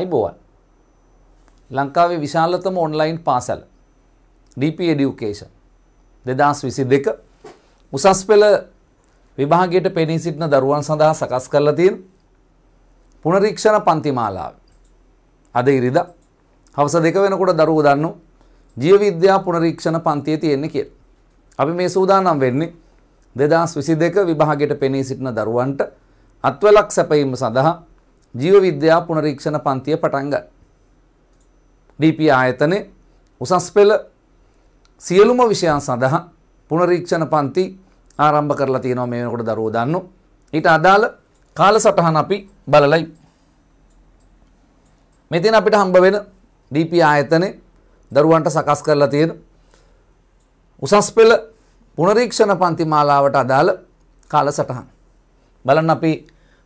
අයිබෝවන් ලංකාවේ විශාලතම ඔන්ලයින් පාසල DP Education දෙදස් විසි දෙක උසස් පෙළ විභාගයට පෙනී සිටින දරුවන් සඳහා සකස් කරලා තියෙන පුනරීක්ෂණ පන්තිමාලාව අද ඉරිද හවස දෙක වෙනකොට දරුවෝ දන්නු ජීවවිද්‍යා පුනරීක්ෂණ පන්තිය තියෙන්නේ කියලා. අපි මේ සූදානම් වෙන්නේ 2022 විභාගයට පෙනී සිටින දරුවන්ට අත්වලක් සැපයීම සඳහා ජීව විද්‍යා පුනරීක්ෂණ පන්තිය පටන්ග. ඩීප ආයතනය උසස් පෙළ සියලුම විෂයන් සඳහා පුනරීක්ෂණ පන්ති ආරම්භ කරලා තියෙනවා මේ වෙනකොට දරුවෝ දන්න. ඊට අදාළ කාල සටහන අපි බලලයි. මෙතන අපිට හම්බ වෙන ඩීප ආයතනය දරුවන්ට සකස් කරලා තියෙන උසස් පෙළ පුනරීක්ෂණ පන්ති මාලාවට අදාළ කාල සටහන්. බලන්න අපි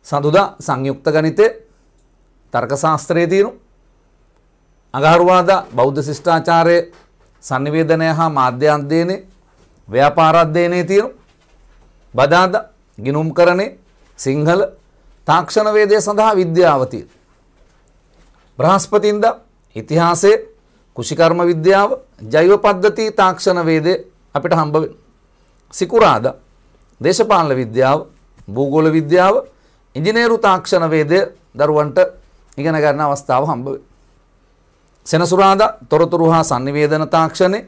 සඳුදා සංයුක්ත ගණිතය තර්කශාස්ත්‍රයේ තියෙනු අඟහරුවාදා බෞද්ධ ශිෂ්ඨාචාරය sannivedanaya හා මාධ්‍ය අධ්‍යයනයේ ව්‍යාපාර අධ්‍යයනයේ තියෙනු බදාදා ගිනුම්කරණේ සිංහල තාක්ෂණ වේදය සඳහා විද්‍යාව තියෙන බ්‍රහස්පතින්දා ඉතිහාසයේ කුෂිකර්ම විද්‍යාව ජෛව පද්ධති තාක්ෂණ වේදය අපිට හම්බ වෙනවා සිකුරාදා දේශපාලන විද්‍යාව භූගෝල විද්‍යාව ඉංජිනේරු තාක්ෂණ වේදය දරුවන්ට ඉගෙන ගන්න අවස්ථාව හම්බ වේ. සෙනසුරාදා තොරතුරු හා sannivedana තාක්ෂණය,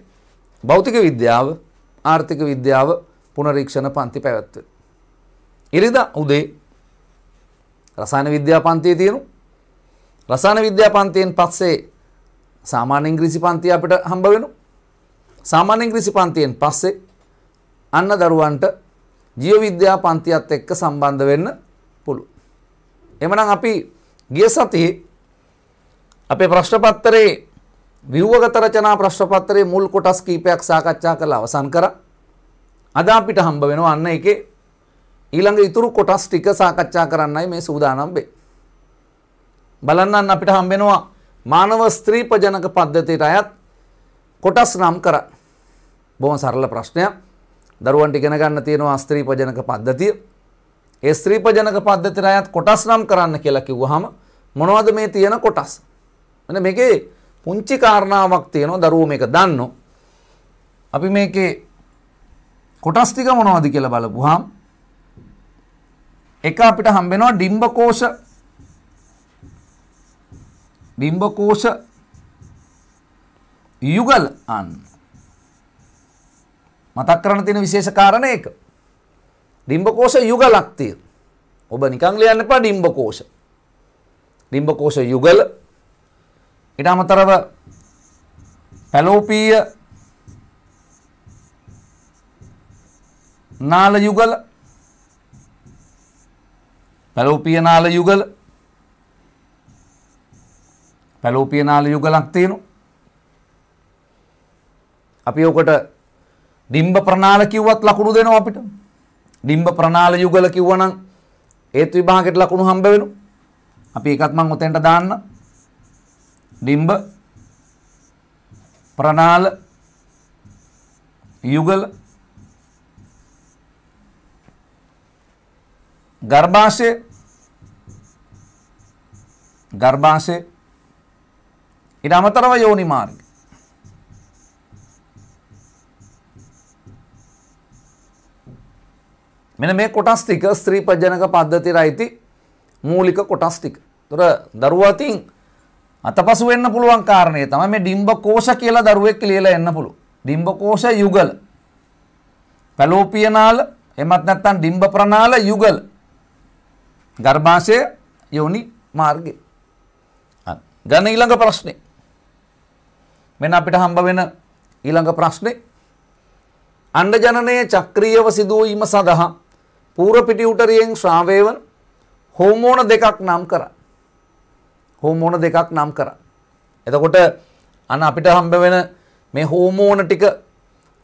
භෞතික විද්‍යාව, ආර්ථික විද්‍යාව පුනරීක්ෂණ පන්ති පැවැත්වේ. ඉරිදා උදේ රසායන විද්‍යා පන්තිය තියෙනු. රසායන විද්‍යා පන්තියෙන් පස්සේ සාමාන්‍ය ඉංග්‍රීසි පන්තිය අපිට හම්බ වෙනු. සාමාන්‍ය ඉංග්‍රීසි පන්තියෙන් පස්සේ අන්න දරුවන්ට ජීව විද්‍යා පන්තියත් එක්ක සම්බන්ධ වෙන්න පුළු. එමනම් අපි ගිය සතියේ අපේ ප්‍රශ්න පත්‍රයේ ව්‍යුහගත රචනා ප්‍රශ්න පත්‍රයේ මුල් කොටස් කීපයක් සාකච්ඡා කරලා අවසන් කරා. අද අපිට හම්බ වෙනවා අන්න ඒකේ ඊළඟ ඉතුරු කොටස් ටික සාකච්ඡා කරන්නයි මේ සූදානම් වෙ. බලන්න අපිට හම්බ වෙනවා මානව ස්ත්‍රීපජනක පද්ධතියට අයත් කොටස් නම් කරා. බොහොම සරල ප්‍රශ්නයක්. දරුවන්ට ඉගෙන ගන්න තියෙනවා ස්ත්‍රීපජනක පද්ධතිය. ඒ ස්ත්‍රීපජනක පද්ධතියට අයත් කොටස් නම් කරන්න කියලා කිව්වහම මොනවද මේ තියෙන කොටස්? මෙන්න මේකේ පුංචි කාරණාවක් තියෙනවා දරුවෝ මේක දන්නෝ. අපි මේකේ කොටස් ටික මොනවද කියලා බලපුවාම එක අපිට හම්බෙනවා ඩිම්බකෝෂ ඩිම්බකෝෂ යුගල් අන්න මතක් කරන්න තියෙන විශේෂ කාරණේ ඒක. ඩිම්බකෝෂ යුගලක් තියෙන. ඔබ නිකන් ලියන්න එපා ඩිම්බකෝෂ. ඩිම්බකෝෂ යුගල ඊට අමතරව පැලෝපීය නාල යුගල පැලෝපීය නාල යුගල පැලෝපීය නාල යුගලක් තියෙනවා. අපි ඔකට ඩිම්බ ප්‍රනාල කිව්වත් ලකුණු දෙනවා අපිට. ඩිම්බ ප්‍රනාල යුගල කිව්වනම් ඒත් විභාගෙට ලකුණු හම්බ වෙනවා. අපි එකක් මං උතෙන්ට දාන්න. ඩිම්බ ප්‍රනාල යුගල ගර්භාෂය ගර්භාෂය ඊට අමතරව යෝනි මාර්ගය මෙන මේ කොටස් ටික ස්ත්‍රී පජනක පද්ධතියට අයිති මූලික කොටස් ටික. ඒතර දරුවා තින් අතපසු වෙන්න පුළුවන් කාරණේ තමයි මේ ඩිම්බ කෝෂ කියලා දරුවෙක් ලියලා එන්න පුළුවන්. ඩිම්බ කෝෂ යුගල. පැලෝපියනාල එමත් නැත්නම් ඩිම්බ ප්‍රනාල යුගල. ගර්භාෂය යෝනි මාර්ගය. ගන්න ඊළඟ ප්‍රශ්නේ. මෙන්න අපිට හම්බ වෙන ඊළඟ ප්‍රශ්නේ අණ්ඩ ජනනයේ චක්‍රීයව සිදුවීම සඳහා පූර පිටියුටරියෙන් ශ්‍රාවයවන හෝමෝන දෙකක් නම් කරා. හෝමෝන දෙකක් නම් කරා. එතකොට අන්න අපිට හම්බ වෙන මේ හෝමෝන ටික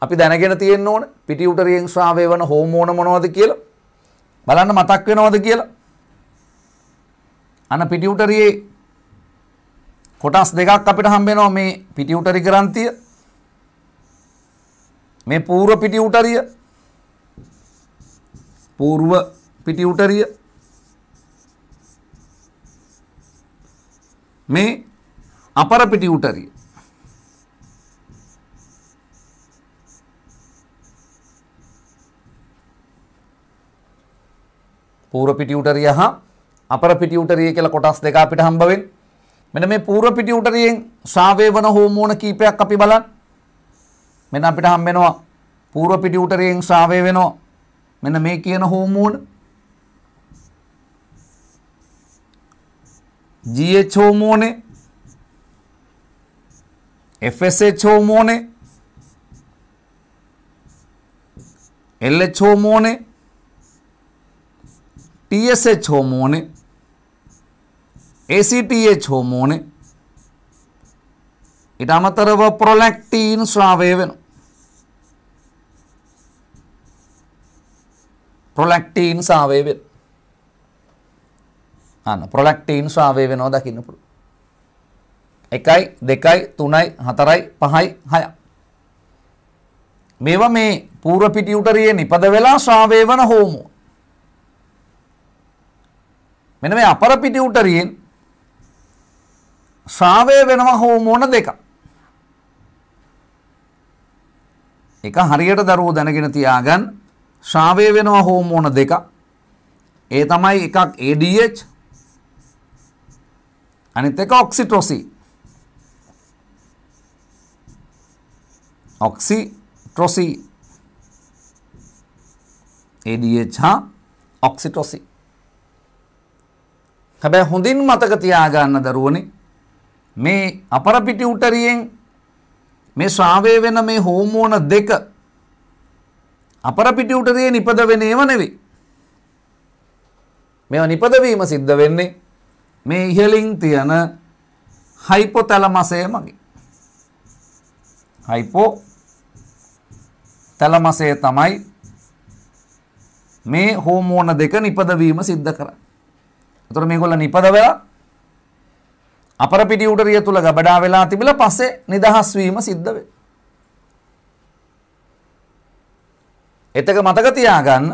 අපි දැනගෙන තියෙන්න ඕන පිටියුටරියෙන් ශ්‍රාවය වන හෝමෝන මොනවද කියලා බලන්න මතක් වෙනවද කියලා අන්න පිටියුටරියේ කොටස් දෙකක් අපිට හම්බ වෙනවා මේ පිටියුටරි ග්‍රන්ථිය මේ පූර්ව පිටියුටරිය පූර්ව පිටි උටරිය මේ අපර පිටි උටරිය පූර්ව පිටි උටරිය හා අපර පිටි උටරිය කියලා කොටස් දෙක අපිට හම්බ වෙන්නේ. මෙන්න මේ පූර්ව පිටි උටරියෙන් ශ්‍රාවය වන හෝමෝන කීපයක් අපි බලන්න. මෙන්න අපිට හම්බ වෙනවා පූර්ව පිටි උටරියෙන් ශ්‍රාවය වෙනවා මෙන්න මේ කියන හෝමෝන GH හෝමෝනේ FSH හෝමෝනේ LH හෝමෝනේ TSH හෝමෝනේ ACTH හෝමෝනේ ඊට අමතරව ප්‍රොලැක්ටින් ශ්‍රාවය වෙනවා ප්‍රොලැක්ටීන් සාවය වෙන. අන්න ප්‍රොලැක්ටීන් ස්වාවය වෙනවා දකින්න පුළුවන්. එකයි දෙකයි තුනයි හතරයි පහයි හය. මේවා මේ පූර්ව පිටි උටරියේ නිපද වෙලා ස්වාවය වන හෝමෝ. මෙන්න මේ අපර පිටි උටරියෙන් ස්වාවය වෙනවා හෝමෝන දෙක. එක හරියට දරුවෝ දැනගෙන තියාගන්න ශ්‍රාවය වෙනවා හෝමෝන දෙක ඒ තමයි එකක් ADH අනිත් එක ඔක්සිටොසි ඔක්සිටොසි ADH හා ඔක්සිටොසි හැබැයි හොඳින් මතක තියාගන්න දරුවනේ මේ අපරපිටි උටරියෙන් මේ ශ්‍රාවය වෙන මේ හෝමෝන දෙක අපර පිටි උට දේ නිපද වෙන ඒව නෙවෙයි. මේවා නිපද වීම සිද්ධ වෙන්නේ මේ ඉහලින් තියෙන හයිපොතැලමසය මගේ. හයිපෝ තැලමසය තමයි මේ හෝමෝන දෙක නිපදවීම සිද්ධ කරන්නේ. එතකොට මේගොල්ල නිපද වෙලා අපර පිටි උඩරිය තුල ගබඩා වෙලා තිබිලා පස්සේ නිදහස් වීම සිද්ධ වෙනවා. එතක මතක තියාගන්න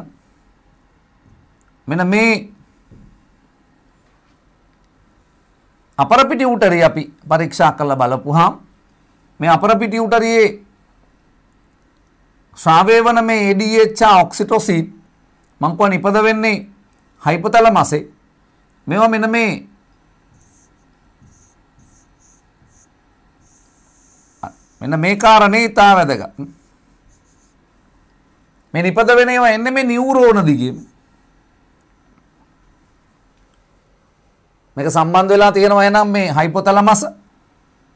මෙන මේ අපරපිටි උටරේ අපි පරීක්ෂා කරලා බලපුහාම් මේ අපරපිටි උටරයේ ශ්‍රාවය වන මේ ADHA ඔක්සිටොසින් මං කියවන ඉපද වෙන්නේ හයිපොතලමසේ මේවා මෙන්න මේ මෙන්න මේ කාරණේ ඉතා වැදගත් මේ නිපද වෙන ඒවා එන්නේ මේ නියුරෝන දිගේ. මේක සම්බන්ධ වෙලා තියෙනවා එහෙනම් මේ හයිපොතලමස්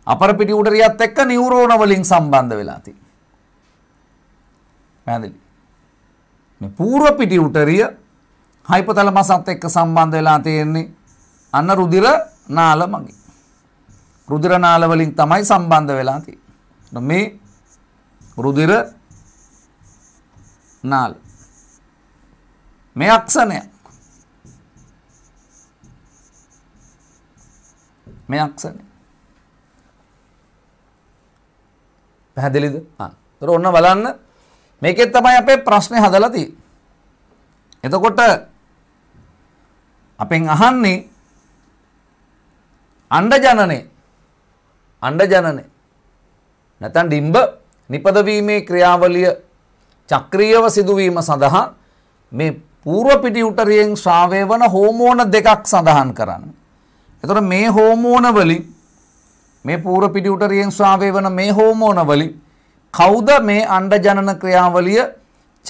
අපරපිටි උඩරියත් එක්ක නියුරෝන වලින් සම්බන්ධ වෙලා තියෙනවා. පැහැදිලි. මේ පූර්ව පිටි උටරිය හයිපොතලමසත් එක්ක සම්බන්ධ වෙලා තියෙන්නේ අන්න රුධිර නාල මගින්. රුධිර නාල වලින් තමයි සම්බන්ධ වෙලා තියෙන්නේ. මේ රුධිර 4 මේ අක්ෂණය මේ අක්ෂණය පැහැදිලිද? ආ. ඒතර ඔන්න බලන්න මේකෙන් තමයි අපේ ප්‍රශ්නේ හදලා තියෙන්නේ. එතකොට අපෙන් අහන්නේ අණ්ඩ ජනනේ අණ්ඩ ජනනේ නැත්නම් ඩිම්බ නිපදවීමේ ක්‍රියාවලිය චක්‍රීයව සිදුවීම සඳහා මේ පූර්ව පිටියුටරියෙන් ශ්‍රාවය වන හෝමෝන දෙකක් සඳහන් කරන්න. එතොට මේ හෝමෝනවලි මේ පූර පිටියුටරියෙන් ශ්‍රාවය වන මේ හෝමෝනවලි කෞද මේ අන්ඩ ජනන ක්‍රියාවලිය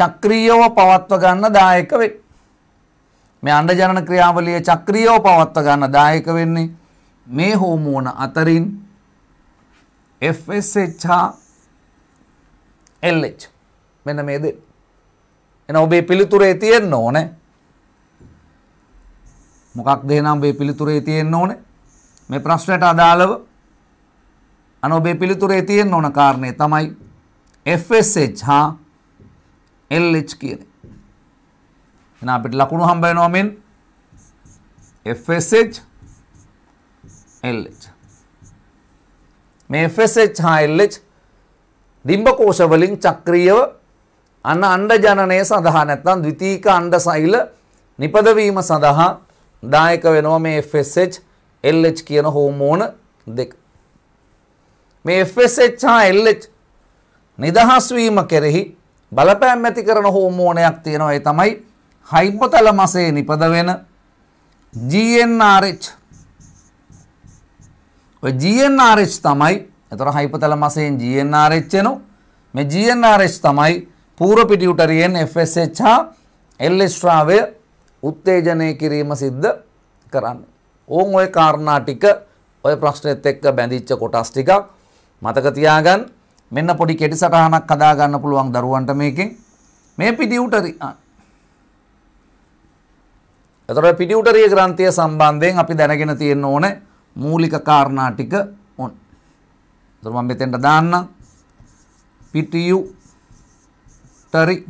චක්‍රීයව පවත්ව ගන්න දායක වේ. මේ අන්ඩ ජනන ක්‍රියාවලිය චක්‍රියෝ පවත්ව ගන්න දායක වෙන්නේ මේ හෝමෝන අතරින් FSH හා LH මෙන්න මේ දෙන්න. එන ඔබේ පිළිතුරේ තියෙන්න ඕනේ. මොකක්ද එහෙනම් ඔබේ පිළිතුරේ තියෙන්න ඕනේ? මේ ප්‍රශ්නයට අදාළව අන ඔබේ පිළිතුරේ තියෙන්න ඕන කාරණේ තමයි FSH හා LH කියන්නේ. එන අපිට ලකුණු හම්බ වෙනවා මෙන් FSH LH. මේ FSH හා LH දිම්බකෝෂ වලින් චක්‍රීයව අන්න අණ්ඩ ජනනය සඳහා නැත්නම් ද්විතීක අණ්ඩ සෛල නිපදවීම සඳහා දායක වෙනවා මේ FSH LH කියන හෝමෝන දෙක. මේ FSH හා LH නිදහස් වීම කෙරෙහි බලපෑම් ඇති කරන හෝමෝනයක් තියෙනවා ඒ තමයි හයිපොතැලමසේ නිපද වෙන GnRH ඔය GnRH තමයි එතකොට හයිපොතැලමසෙන් GnRH එනෝ මේ GnRH තමයි පූර පිටියුටරියෙන් FSH හා එල්ලෙස්ට්‍රාවය උත්තේජනය කිරීම සිද්ධ කරන්න. ඕන් ඔය කාරණා ටික ඔය ප්‍රශ්නෙත් එක්ක බැඳිච්ච කොටස් ටිකක් මතක තියාගන්න. මෙන්න පොඩි කෙටි සටහනක් හදා ගන්න පුළුවන් දරුවන්ට මේකෙන්. මේ පිටියුටරි එතකොට පිටියුටරිය ග්‍රන්ථිය සම්බන්ධයෙන් අපි දැනගෙන තියෙන්න ඕනේ මූලික කාරණා ටික ඕන. එතකොට මම මෙතෙන්ට දාන්නම්. පිටියුටරි පිටියුටරි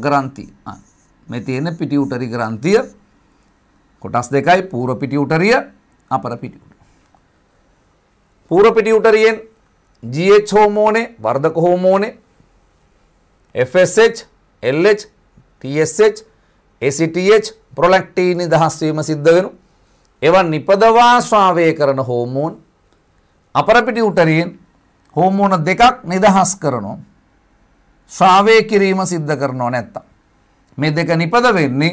ග්‍රන්ථි. මේ තියෙන පිටියුටරි ග්‍රන්ථිය කොටස් දෙකයි පූර්ව පිටියුටරිය අපර පිටියුටරිය. පූර්ව පිටියුටරියෙන් GH හෝමෝනේ වර්ධක හෝමෝනේ FSH LH TSH ACTH ප්‍රොලැක්ටින් නිදහස් වීම සිද්ධ වෙනු. ඒවා නිපදවා ස්වාවය කරන හෝමෝන් අපර පිටියුටරියෙන් හෝමෝන දෙකක් නිදහස් කරනවා. ශ්‍රාවය කිරීම සිද්ධ කරනවා නැත්තම්. මේ දෙක නිපද වෙන්නේ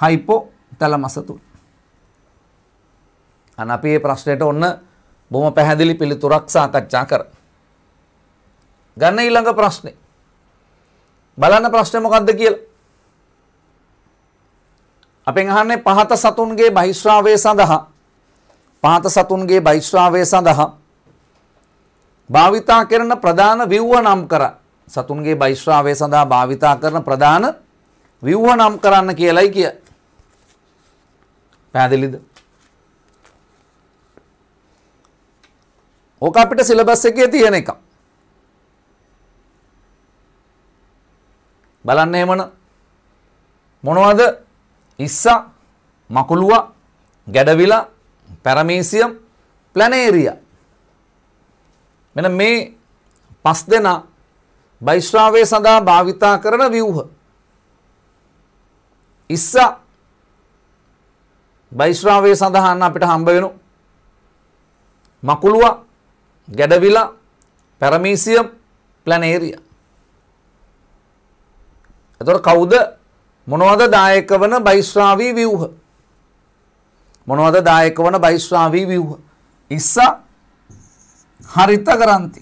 හයිපෝ තැලමස තුල. අන්න අපි මේ ප්‍රශ්නෙට ඔන්න බොහොම පැහැදිලි පිළිතුරක් සාකච්ඡා කර. ගන්න ඊළඟ ප්‍රශ්නේ. බලන්න ප්‍රශ්නේ මොකද්ද කියලා. අපෙන් අහන්නේ පහත සතුන්ගේ බහිශ්‍රාවය සඳහා පහත සතුන්ගේ බහිශ්‍රාවය සඳහා භාවිතා කරන ප්‍රධාන විව්ව නම් කරා සතුන්ගේ බයිශ්‍රාවය සඳහා භාවිතා කරන ප්‍රධාන රිව්ව නම් කරන්න කියලයි කිය. පැදිලිද. ඕක අපිට සිලබස් එකේ තියෙන එක. බලන්න එමන මොනවද ඉස්සා මකුළුව ගැඩවිලා පැරමීසියම් ප්ලනේරිය මෙන මේ පස් දෙනා භෛශ්‍රාවය සඳහා භාවිතා කරන ව්‍යූහ. ඉස්සා භෛශ්‍රාවය සඳහන්න අපිට හම්බ වෙනු. මකුළුව ගැඩවිලා පැරමීසියම් ප්ලනේරිය. එතොට කවුද මොනවද දායක වන භෛශ්‍රාවී ව්‍යූහ. මොනවද දායක වන භෛශ්‍රාවී ව්‍යූහ. ඉස්සා හරිත කරන්ති.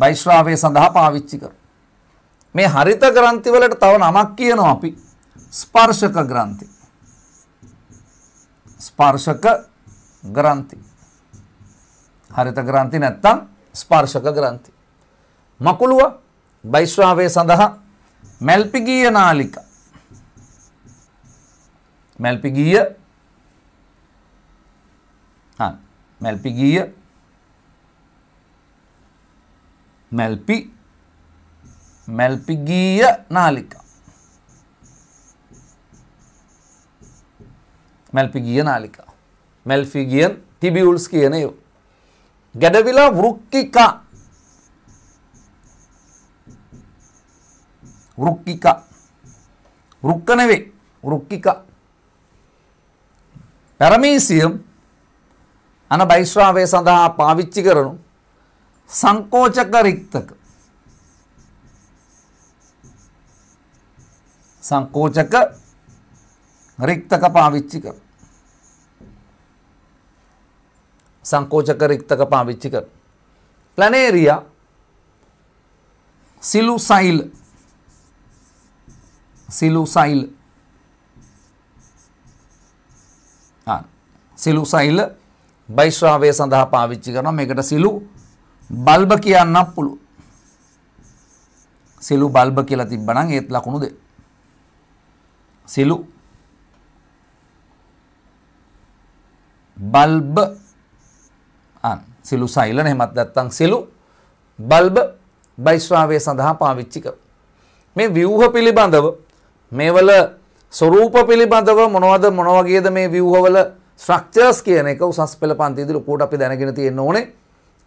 වෛශ්‍රාවය සඳහා පාවිච්චි කර. මේ හරිත ග්‍රන්ථිවලට තව නමක් කියනවා අපි ස්පර්ශක ග්‍රන්ථි. ස්පර්ශක ග්‍රන්ථි. හරිත ග්‍රන්ථි නැත්තම් ස්පර්ශක ග්‍රන්ථි. මකුළුව වෛශ්‍රාවය සඳහා මැල්පිගීය නාලික. මැල්පිගීය මැල්පිගීය මැල්පි මැල්පිගීය නාලිකා මැල්පිගිය නාලිකා මැල්ෆිගියන් ටිබියුල්ස් කියන ඒවා ගැඩවිලා වෘක්කිකා වෘක්කික වෘක්ක නෙවෙයි වෘක්කික පැරමීසියම් අන බයිස්රාවය සඳහා පාවිච්චි කරනු සංකෝචක රික්තක සංකෝචක රික්තක පාවිච්චි කර සංකෝචක රික්තක පාවිච්චි කර ප්ලනේරියා සිලුසයිල් සිලුසයිල් සිලුසයිල් බයිශ්‍රාවය සඳහා පාවිච්චි කරනවා මේකට සිලු බල්බ කියන්නත් පුළුවන්. සෙලු බල්බ කියලා තිබ්බනම් ඒත් ලකුණු දෙ. සෙලු බල්බ අන් සෙලු සයිලන එහෙමත් නැත්නම් සෙලු බල්බ බයිස්වාවේ සඳහා පාවිච්චි කර. මේ ව්‍යුහ පිළිබඳව මේවල ස්වරූප පිළිබඳව මොනවද මොනවගේද මේ ව්‍යුහවල ස්ට්‍රක්චර්ස් කියන එක උසස් පෙළ පන්තිදී ලොකුවට අපි දැනගෙන තියෙන්න ඕනේ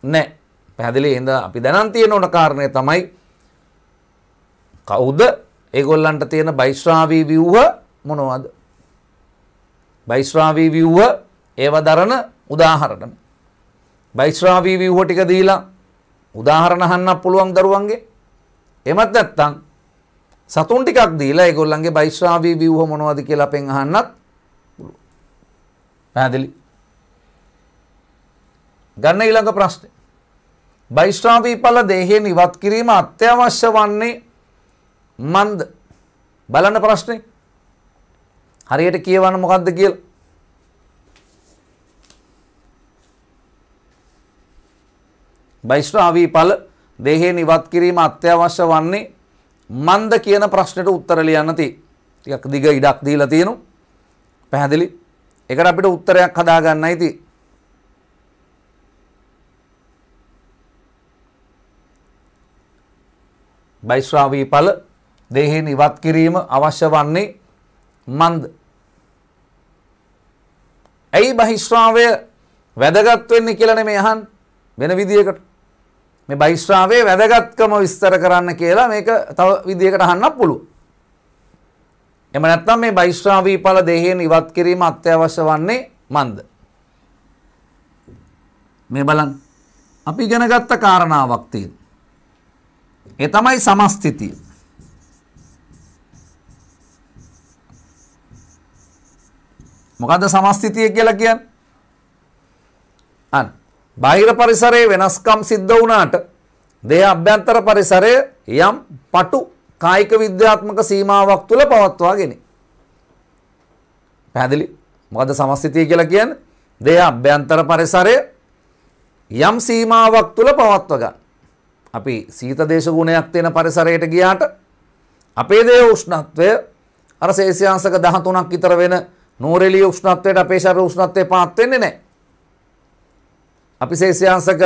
නැහැ. පැහැදිලි හිද අපි දැනන් තියෙන ඕන කාරණය තමයි කවුද ඒගොල්ලන්ට තියෙන බයිශ්‍රාවී ව්‍යව්හ මොනවද බයිශ්‍රාවී ව්‍යව්හ ඒව දරන උදාහරණම බයිශ්‍රාවී ව්‍යව්හ ටික දීලා උදාහරණ හන්නක් පුළුවන් දරුවන්ගේ එමත් නැත්තම් සතුන් ටිකක් දීලා ඒගොල්ලන්ගේ බයිශ්‍රාවී ව්‍යව්හ මොනවද කියලා අපෙන් අහන්නත් පුළුවන් පැහැදිලි ගන්න ඊළඟ ප්‍රශ්නේ වෛශ්‍රාවීඵල දේහයෙන් ඉවත් කිරීම අත්‍යවශ්‍ය වන්නේ මන්ද බලන්න ප්‍රශ්නේ හරියට කියවන්න මොකද්ද කියලා වෛශ්‍රාවීඵල දේහයෙන් ඉවත් කිරීම අත්‍යවශ්‍ය වන්නේ මන්ද කියන ප්‍රශ්නෙට උත්තර ලියන්න තියෙයි. ටිකක් දිග ඉඩක් දීලා තියෙනවා. පැහැදිලි. ඒකට අපිට උත්තරයක් හදාගන්නයි තියෙන්නේ. බයිස්්‍රාවී පල දෙහෙන් ඉවත් කිරීම අවශ්‍ය වන්නේ මන්ද. ඇයි බහිස්්‍රාවය වැදගත් වෙන්නේ කියලන මේ අහන් වෙන විදිකට මේ බයිස්්‍රාවේ වැදගත්කම විස්තර කරන්න කියලා මේක තව විදිකට අහන්න පුළුව. එම නැත්තම් මේ බයිස්්‍රාවී පල දෙහෙන් ඉවත් කිරීම අත්‍යවශ්‍ය වන්නේ මන්ද. මේ බලන් අපි ගැනගත්ත කාරණාවක්තිීන්. ඒ තමයි සමස්තිතිය. මොකද්ද සමස්තිතිය කියලා කියන්නේ? අන්න බාහිර පරිසරයේ වෙනස්කම් සිද්ධ වුණාට දේහ අභ්‍යන්තර පරිසරය යම් පටු කායික විද්‍යාත්මක සීමාවක් තුළ පවත්වාගෙන. පැහැදිලි? මොකද සමස්තිතිය කියලා කියන්නේ? දේහ අභ්‍යන්තර පරිසරය යම් සීමාවක් තුළ පවත්වා ගන්න. අපි සීතදේශ ගුණයක් තියෙන පරිසරයට ගියාට අපේ දේහ උෂ්ණත්වය අර සේසියාංශක 13ක් විතර වෙන නූරෙලිය උෂ්ණත්වයට අපේ ශරීර උෂ්ණත්වය පාත් වෙන්නේ නැහැ. අපි සේසියාංශක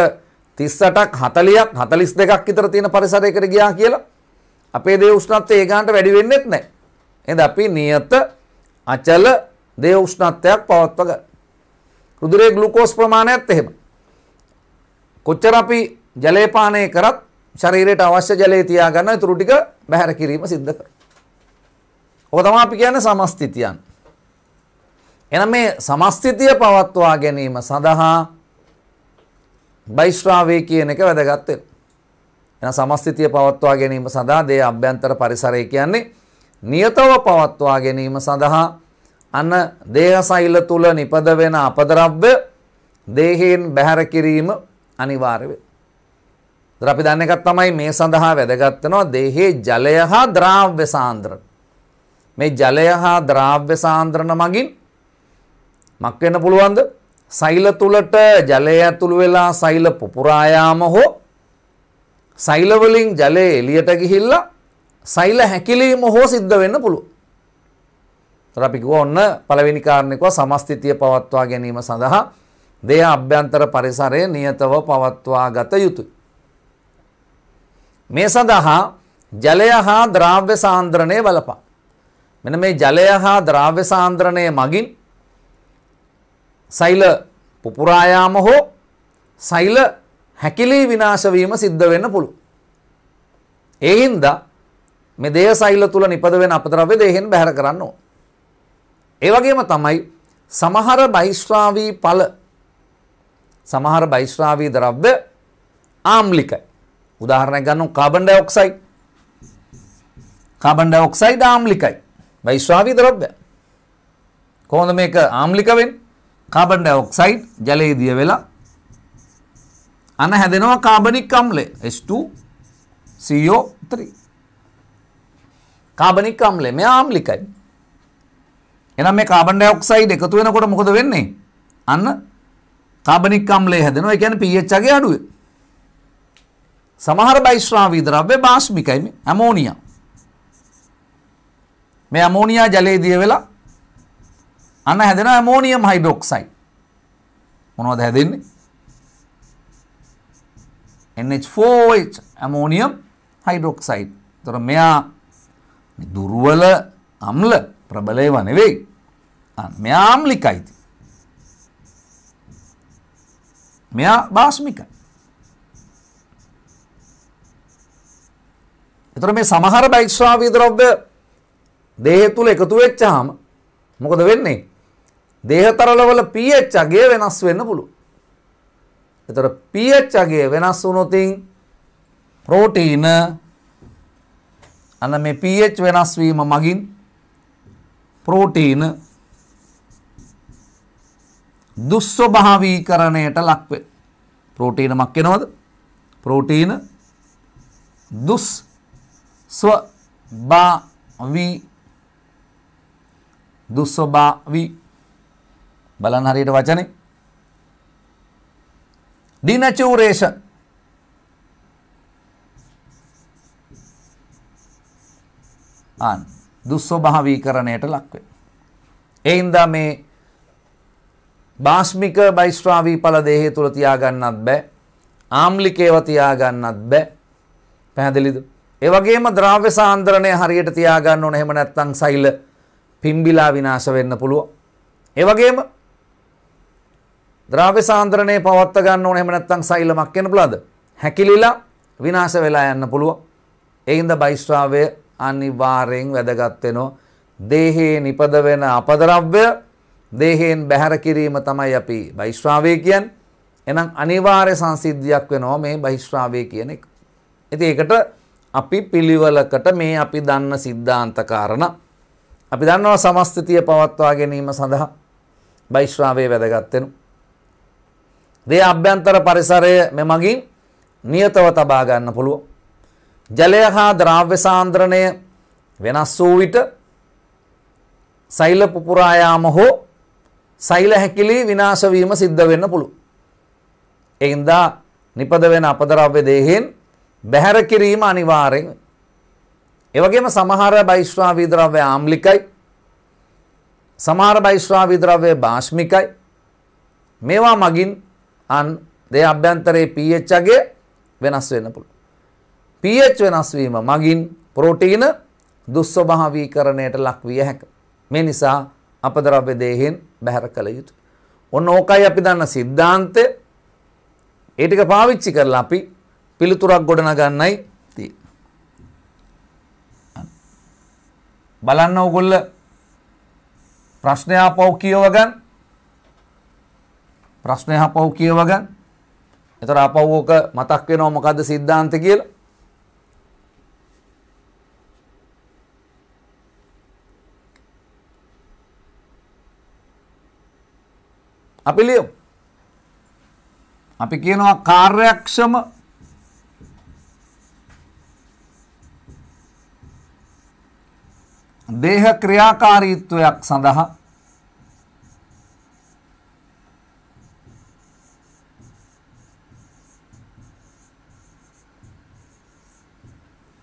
38ක් 40ක් 42ක් විතර තියෙන පරිසරයකට ගියා කියලා අපේ දේහ උෂ්ණත්වය ඒ ගන්නට වැඩි වෙන්නේත් නැහැ. එහෙනම් අපි නියත අචල දේහ උෂ්ණත්වයක් පවත්ව ගන්න. රුධිරයේ ග්ලූකෝස් ප්‍රමාණයත් එහෙම. කොච්චර අපි ජලය පානය කරත් ශරීරයට අවශ්‍ය ජලය තියාගන්න ඉතුරු ටික බැහැර කිරීම සිද්ධ කරනවා. ඔක තමයි අපි කියන්නේ සමස්තිතියන්. එහෙනම් මේ සමස්තිතිය පවත්වා ගැනීම සඳහා බයිස්රාවේ කියන එක වැදගත් වෙනවා. එහෙනම් සමස්තිතිය පවත්වා ගැනීම සඳහා දේ අභ්‍යන්තර පරිසරය කියන්නේ නියතව පවත්වා ගැනීම සඳහා අන දේහසෛල තුල නිපද වෙන අපද්‍රව්‍ය දේහයෙන් බැහැර කිරීම අනිවාර්ය වෙනවා. අපි දන්න එකක් තමයි මේ සඳහා වැදගත් වෙනවා දේහේ ජලය හා ද්‍රාව්‍ය සාන්ද්‍ර. මේ ජලය හා ද්‍රාව්‍ය සාන්ද්‍රණ මගින් මක් වෙන්න පුළුවන්ද? සෛල තුලට ජලය ඇතුළු වෙලා සෛල පුපුරා යාම හෝ සෛල වලින් ජලය එළියට ගිහිල්ලා සෛල හැකිලිම හෝ සිද්ධ වෙන්න පුළුවන්. ඒතර අපි කිව්වා ඔන්න පළවෙනි කාරණේකව සමස්තිතිය පවත්වා ගැනීම සඳහා දේහ අභ්‍යන්තර පරිසරය නියතව පවත්වා ගත යුතුය. මේ සඳහා ජලය හා ද්‍රාව්‍ය සාන්ද්‍රණය බලපා. මෙන මේ ජලය හා ද්‍රාව්‍ය සාන්ද්‍රණය මගින් සෛල පුපුරායාම හෝ සෛල හැකිලී විනාශවීම සිද්ධ වෙන්න පුළු. ඒ හින්දා මේ දේහ සෛල තුල නිපද වෙන අපද්‍රව්‍ය දේහෙන් බැහැර කරන්න ඕන. ඒ වගේම තමයි සමහර බහිස්රාවී ඵල සමහර බහිස්රාවී ද්‍රව්‍ය ආම්ලිකයි. උදාහරණයක් ගන්නම් කාබන් ඩයොක්සයිඩ් කාබන් ඩයොක්සයිඩ් ආම්ලිකයි වෛශ්වාවී ද්‍රව්‍ය කොහොමද මේක ආම්ලික වෙන්නේ කාබන් ඩයොක්සයිඩ් ජලයේ දිය වෙලා අන හැදෙනවා කාබනික් අම්ලය H2 CO3 කාබනික් අම්ලය මේ ආම්ලිකයි එහෙනම් මේ කාබන් ඩයොක්සයිඩ් එකතු වෙනකොට මොකද වෙන්නේ අන්න කාබනික් අම්ලය හැදෙනවා ඒ කියන්නේ pH අගේ අඩුවේ සමහර බයිශ්‍රාවී ද්‍රව්‍ය භාෂ්මිකයි මේ ඇමෝනියා. මේ ඇමෝනියා ජලයේ දිය වෙලා අන්න හැදෙන ඇමෝනියම් හයිඩ්‍රොක්සයිඩ්. මොනවද හැදෙන්නේ? NH4H ammonium hydroxide. ඒතර මෙයා දුර්වල අම්ල ප්‍රබල ඒවා නෙවෙයි. මෙයා ආම්ලිකයි. මෙයා භාෂ්මිකයි. එතකොට මේ සමහර බයිස්වාමී ද්‍රව්‍ය දේහය තුල එකතු වෙච්චාම මොකද වෙන්නේ? දේහතරලවල pH අගය වෙනස් වෙන්න පුළුවන්. එතකොට pH අගය වෙනස් වුණොත් ප්‍රෝටීන අන්න මේ pH වෙනස් වීම මගින් ප්‍රෝටීන දුස්වභාවීකරණයට ලක් වෙයි. ප්‍රෝටීනමක් වෙනවද? ප්‍රෝටීන දුස් स्व बा वी දුස්සභාවි බලන්න හරියට වචනේ ඩිනචූරේෂන් අන් දුස්සභාවීකරණයට ලක්වේ එයින්දා මේ භාෂ්මික බයිස්ත්‍රාවී ඵල දේහය තුල තියාගන්නත් බෑ ආම්ලිකේව තියාගන්නත් බෑ පැහැදිලිද ඒ වගේම ද්‍රව්‍ය සාන්ද්‍රණය හරියට තියාගන්න ඕන. එහෙම නැත්නම් සෛල පිම්බිලා විනාශ වෙන්න පුළුවන්. ඒ වගේම ද්‍රව්‍ය සාන්ද්‍රණය පවත්ව ගන්න ඕන. එහෙම නැත්නම් සෛලමක් වෙන්න පුළුවන්ද? හැකිලිලා විනාශ වෙලා යන්න පුළුවන්. ඒ හින්දා බයිස්රාවය අනිවාර්යෙන් වැදගත් වෙනවා. දේහේ නිපද වෙන අපද්‍රව්‍ය දේහයෙන් බැහැර කිරීම තමයි අපි බහිස්රාවය කියන්නේ. එහෙනම් අනිවාර්ය සංසිද්ධියක් වෙනවා මේ බහිස්රාවය කියන එක. ඉතින් ඒකට අපි පිළිවලකට මේ අපි දන්න සිද්ධාන්ත කාරණා අපි දන්නවා සමස්තතිය පවත්වා ගැනීම සඳහා බයිශ්‍රාවේ වැදගත් වෙනු. දේ අභ්‍යන්තර පරිසරය මෙමගින් නියතව තබා ගන්න පුළුවන්. ජලය හා ද්‍රව්‍ය සාන්ද්‍රණය වෙනස් වූ විට සෛල පුපුරා යාම හෝ සෛල හැකිලි විනාශ වීම සිද්ධ වෙන්න පුළුවන්. එයින්දා නිපද වෙන අපද්‍රව්‍ය දේහෙන් බැහැර කිරීම අනිවාර්යෙන් එවගේම සමහර බයිස්්‍රාවී ද්‍රව්‍ය ආම්ලිකයි සමහර බයිස්්‍රාවී ද්‍රව්‍ය භාෂ්මිකයි මේවා මගින් අන් දෙ අභ්‍යන්තරයේ පීච්චගේ වෙනස් වෙන්න පුළු. පීච් වෙනස්වීම මගින් පෝටීන දුස්වභාවීකරණයට ලක්විය හැක. මේ නිසා අප ද්‍රව්‍ය දේහෙන් බැහැර කළ යුතු. ඔන්න ඕකයි අපි දන්න සිද්ධාන්තය ඒටික පාවිච්චි කරලා අපි පිළිතුරක් ගොඩනගන්නයි තියෙන්නේ. බලන්න ඕගොල්ල ප්‍රශ්නය ආපහු කියවගන්න. ප්‍රශ්නය ආපහු කියවගන්න. එතකොට ආපහු ඕක මතක් වෙනව මොකද්ද સિદ્ધාන්ත කියලා? අපි ලියමු. අපි කියනවා කාර්යක්ෂම දේහ ක්‍රියාකාරීත්වයක් සඳහා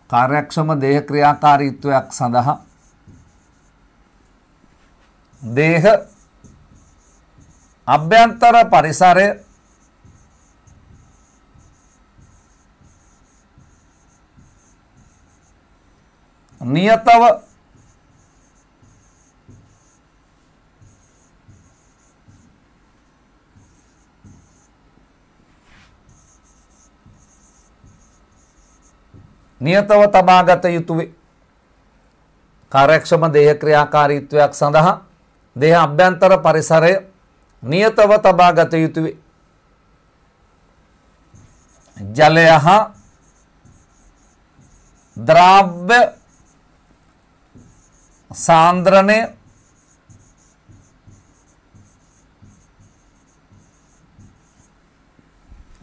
කාර්යක්ෂම දේහ ක්‍රියාකාරීත්වයක් සඳහා දේහ අභ්‍යන්තර පරිසරය නියතව නියතව තබාගත යුතුවේ. කාර්යක්ෂම දේහ ක්‍රියාකාරීත්වයක් සඳහා දේහ අභ්‍යන්තර පරිසරය නියතව තබාගත යුතුවේ. ජලය හා ද්‍රව්‍ය සාන්ද්‍රණය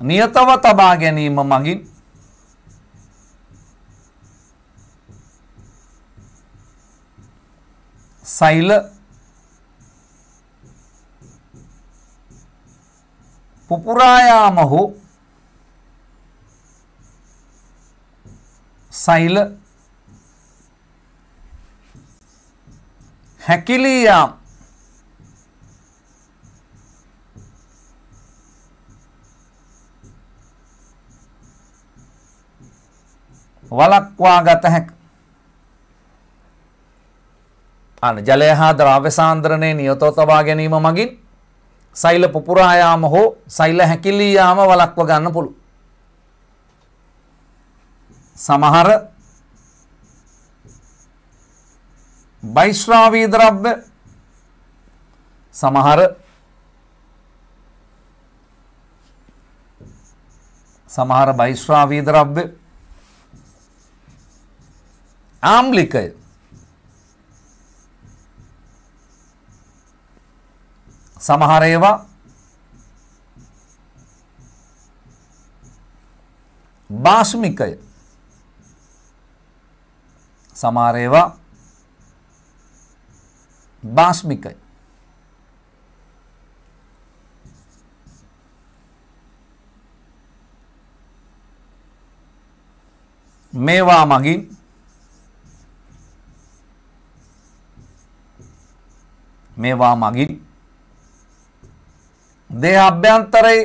නියතව තබා ගැනීම මගින් සෛල පුපුරායාමහු සෛල හැකිලියම් වලක්වා ගත හැකි අන ජලය හා ද්‍රව්‍ය සාන්ද්‍රණය නියතව තබා ගැනීම මගින් සෛල පුපුරා යාම හෝ සෛල හැකිලී යාම වළක්ව ගන්න පුළුවන්. සමහර බයිශ්‍රාවී ද්‍රව්‍ය සමහර සමහර බයිශ්‍රාවී ද්‍රව්‍ය ආම්ලිකය සමහර ඒවා භාෂමිකය සමහර ඒවා භාෂමිකයි මේවා මගින් මේවා මගින් దేహ అభ్యంతరై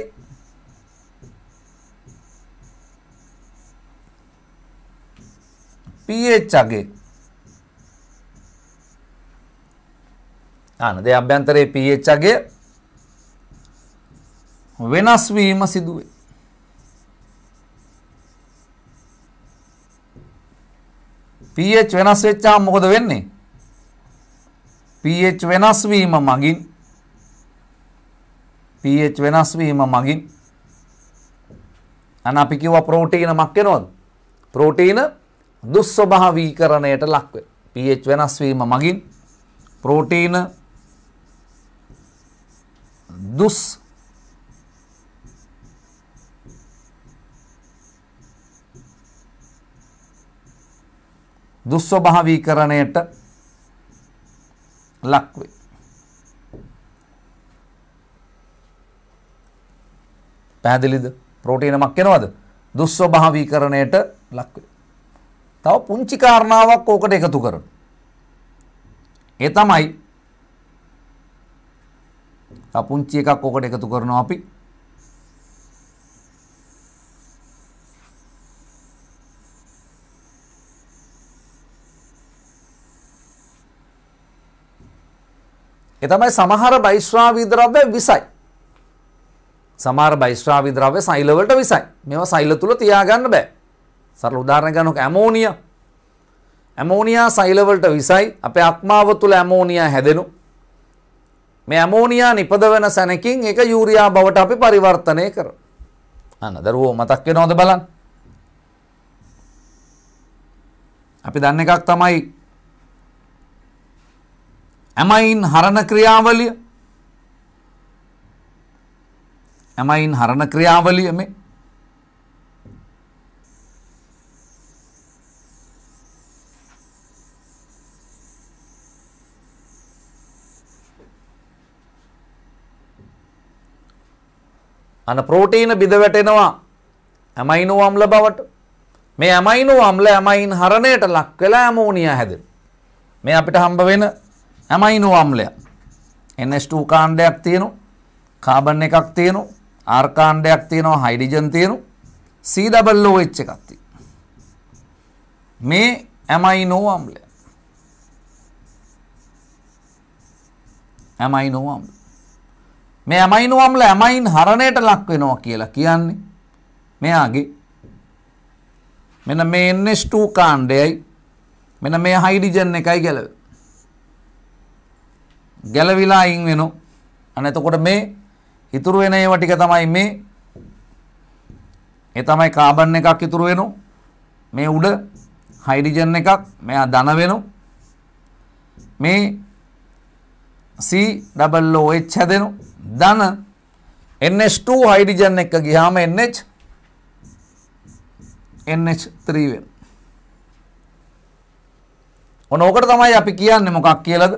පH අගේ ආන දෙය අභ්‍යන්තරයේ pH අගේ වෙනස් වීම සිදු වේ. pH වෙනස් වෙච්චාම මොකද වෙන්නේ? pH වෙනස් වීම මගින් pH වෙනස් වීම මගින් අන්න අපි කිව්වා ප්‍රෝටීන මක් වෙනවද? ප්‍රෝටීන දුස්සභාවීකරණයට ලක් වේ. pH වෙනස් වීම මගින් ප්‍රෝටීන දුස් දුස්සභාවීකරණයට ලක් වේ. පැහැදිලිද? ප්‍රෝටීන මක්කෙනවද? දුස්සභාවීකරණයට ලක් තව පුංචි කාරණාවක් ඕකට එකතු කරන. ඒ තමයි පුංචි එකක් ඕකට එකතු කරනවා අපි එතමයි සමහර බයිස්වාවී ද්‍රව්‍ය විසයි. සමාර බයිස්ශ්‍රාවි ද්‍රව්‍ය සයිලවලට විසයි මෙව සයිල තුළ තියාගන්න බෑ සරල උදාරණ ගනොක ඇමෝනිය ඇමෝනියා සයිලවලට විසයි අප අත්මාව තුළ ඇමෝනියා හැදෙනු මේ ඇමෝනියා නිපද වෙන සැනකින් එක යුරයා බවට අපි පරිවර්තනය කර අන්න දරුවෝ මතක් වෙනවද බලන් අපි දන්න එකක් තමයි ඇමයින් හරණ ක්‍රියාවලිය Am I in Harana Kriyavali? Am I? අන ප්‍රෝටීන බිඳ වැටෙනවා ඇමයිනෝ අම්ල බවට මේ ඇමයිනෝ අම්ල ඇමයින් හරණයට ලක් වෙලා ඇමෝනියා හැදෙන මේ අපිට හම්බ වෙන ඇමයිනෝ අම්ලය NH2 කාණ්ඩයක් තියෙනවා කාබන් එකක් තියෙනවා ආර්කාණ්ඩයක් තියෙනවා හයිඩිජන් තියෙනු සීඩබල්ලෝ එච්ච එකත්ති. මේ ඇමයි නෝවම්ලය ඇමයි නොවම් මේ ඇමයි නොවම්ල ඇමයින් හරණයට ලක් වෙනවා කියලා කියන්නේ මෙයාගේ මෙන මේ එන්නස්ටූ කාණ්ඩයයි මෙන මේ හයිඩිජන් එකයි ගැලව ගැලවිලා ඉන් වෙනු අනතකොට මේ ඉතුරු වෙන ඒවා ටික තමයි මේ ඒ තමයි කාබන් එකක් ඉතුරු වෙනු මේ උඩ හයිඩ්‍රජන් එකක් මෙයා ධන වෙනු මේ COOH හැදෙනු ධන NH2 හයිඩ්‍රජන් එක ගියාම NH NH3 වෙනවා ඔන්න ඕකට තමයි අපි කියන්නේ මොකක් කියලාද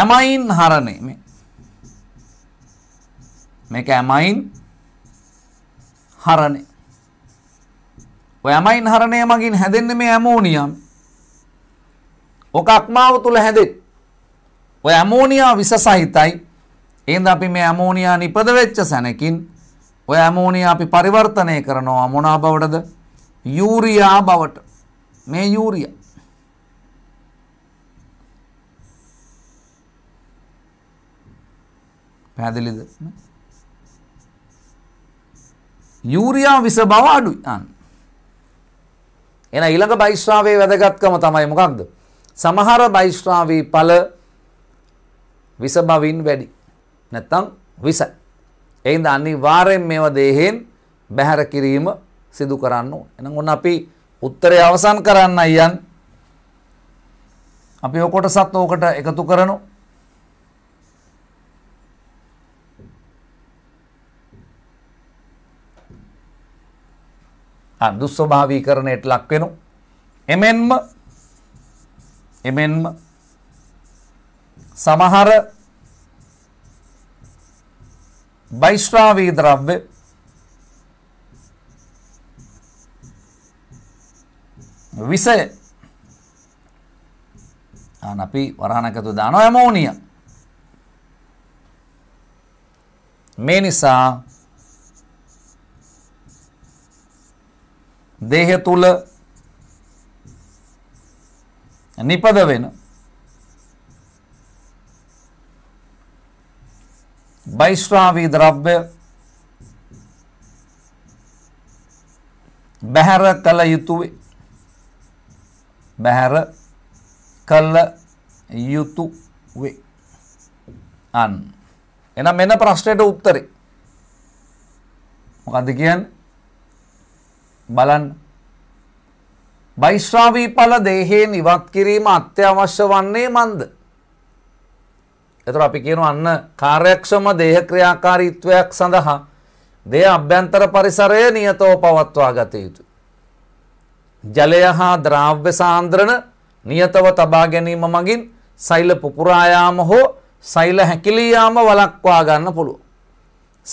ඇමයින් හරණේ මේ මේක ඇමයින් හරණය. ඔය ඇමයින් හරණය මගින් හැදෙන්නේ මේ ඇමෝනියම්. ඔක අක්මාව තුල හැදෙත්. ඔය ඇමෝනියා විස සහිතයි. එහෙනම් අපි මේ ඇමෝනියා නිපද වෙච්ච සැනකින් ඔය ඇමෝනියා අපි පරිවර්තනය කරනවා මොනා බවටද? යූරියා බවට. මේ යූරියා පැහැදිලිද? යූරියා විස බව අඩුයි. එහෙනම් ඊළඟ බයිස්රාවේ වැදගත්කම තමයි මොකක්ද? සමහර බයිස්රාවේ ඵල විස බවින් වැඩි. නැත්තම් විසයි. එහෙනම් අනිවාර්යෙන් මේව දේහෙන් බැහැර කිරීම සිදු කරන්න ඕන. එහෙනම් ඔන්න අපි උත්තරය අවසන් කරන්න අයන් අපි ඔකොටසත් ඕකට එකතු කරනවා. ආ දුස්සභාවීකරණයට ලක් වෙනවා. එමෙන්ම එමෙන්ම සමහර බයිස්රාවී ද්‍රව්‍ය විසය අන අපි වරහනකතු දානවා ඇමෝනිය මේ නිසා දේහ තුල නිපද වෙන බයිස්්‍රාවී ද්‍රව්‍ය බැහැර කළ යුතුවේ බැහැර කළ යුතු වේ අන් එනම් මෙන ප්‍රශ්නයට උත්තරේ මොකද කියන්නේ බලන්න. බයිශ්‍රාවී පල දේහයෙන් ඉවත් කිරීම අත්‍යවශ්‍ය වන්නේ මන්ද. එතුර අපි කියන අන්න කාර්යක්ෂම දේහ ක්‍රියාකාරීත්වයක් සඳහා දේ අභ්‍යන්තර පරිසරය නියතෝ පවත්වා ගත යුතු. ජලය හා ද්‍රාව්‍ය සාන්ද්‍රණ නියතව තබා ගැනීම මගින් සෛල පුපුරායාම හෝ සෛල හැකිලියාම වලක්වා ගන්න පුළුව.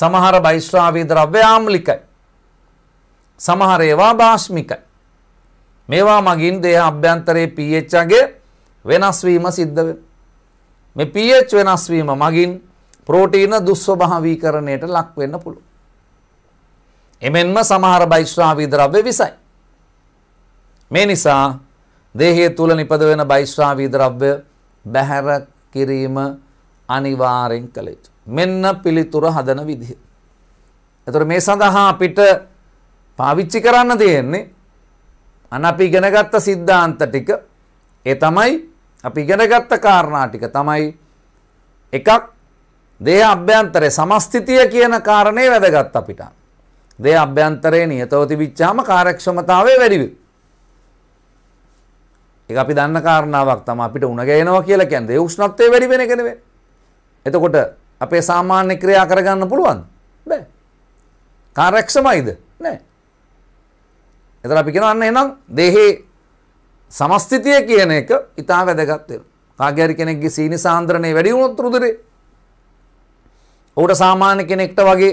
සමහර බයිශ්‍රාවී ද්‍රව්‍ය ආම්ලිකයි. සමහර ඒවා භාෂ්මිකයි. මේවා මගින් දේහ අභ්‍යන්තරයේ pH අගේ වෙනස් වීම සිද්ධ වෙනවා. මේ pH වෙනස් වීම මගින් ප්‍රෝටීන දුස්වභාවීකරණයට ලක් වෙන්න පුළුවන්. එමෙන්ම සමහර බයිස්රාවී ද්‍රව්‍ය විසයි. මේ නිසා දේහය තුල නිපද වෙන බයිස්රාවී ද්‍රව්‍ය බැහැර කිරීම අනිවාර්යෙන් කළ යුතුයි. මෙන්න පිළිතුර හදන විදිහ. එතකොට මේ සඳහා අපිට පාවිච්චි කරන්න තියෙන්නේ අන අපි ඉගෙනගත්ත සිද්ධාන්ත ටික ඒ තමයි අපි ඉගෙනගත්ත කාරණා ටික තමයි එකක් දේහ අභ්‍යන්තරේ සමස්තිතිය කියන කාරණේ වැදගත් අපිට. දේහ අභ්‍යන්තරේ නියතව තිබිච්චාම කාර්යක්ෂමතාවය වැඩි වෙනවා. ඒක අපි දන්න කාරණාවක් තමයි අපිට උණ ගෑනවා කියලා කියන්නේ ඒ උෂ්ණත්වය වැඩි වෙන එක නෙවෙයි. එතකොට අපේ සාමාන්‍ය ක්‍රියා කරගන්න පුළුවන්ද? බෑ. කාර්යක්ෂමයිද? නෑ. එතන අපි කියනවා අන්න එහෙනම් දේහේ සමස්තිතිය කියන එක ඊටා වැදගත් වෙනවා. කාගේ හරි කෙනෙක්ගේ සීනි සාන්ද්‍රණය වැඩි වුණොත් රුධිරේ ඌට සාමාන්‍ය කෙනෙක්ට වගේ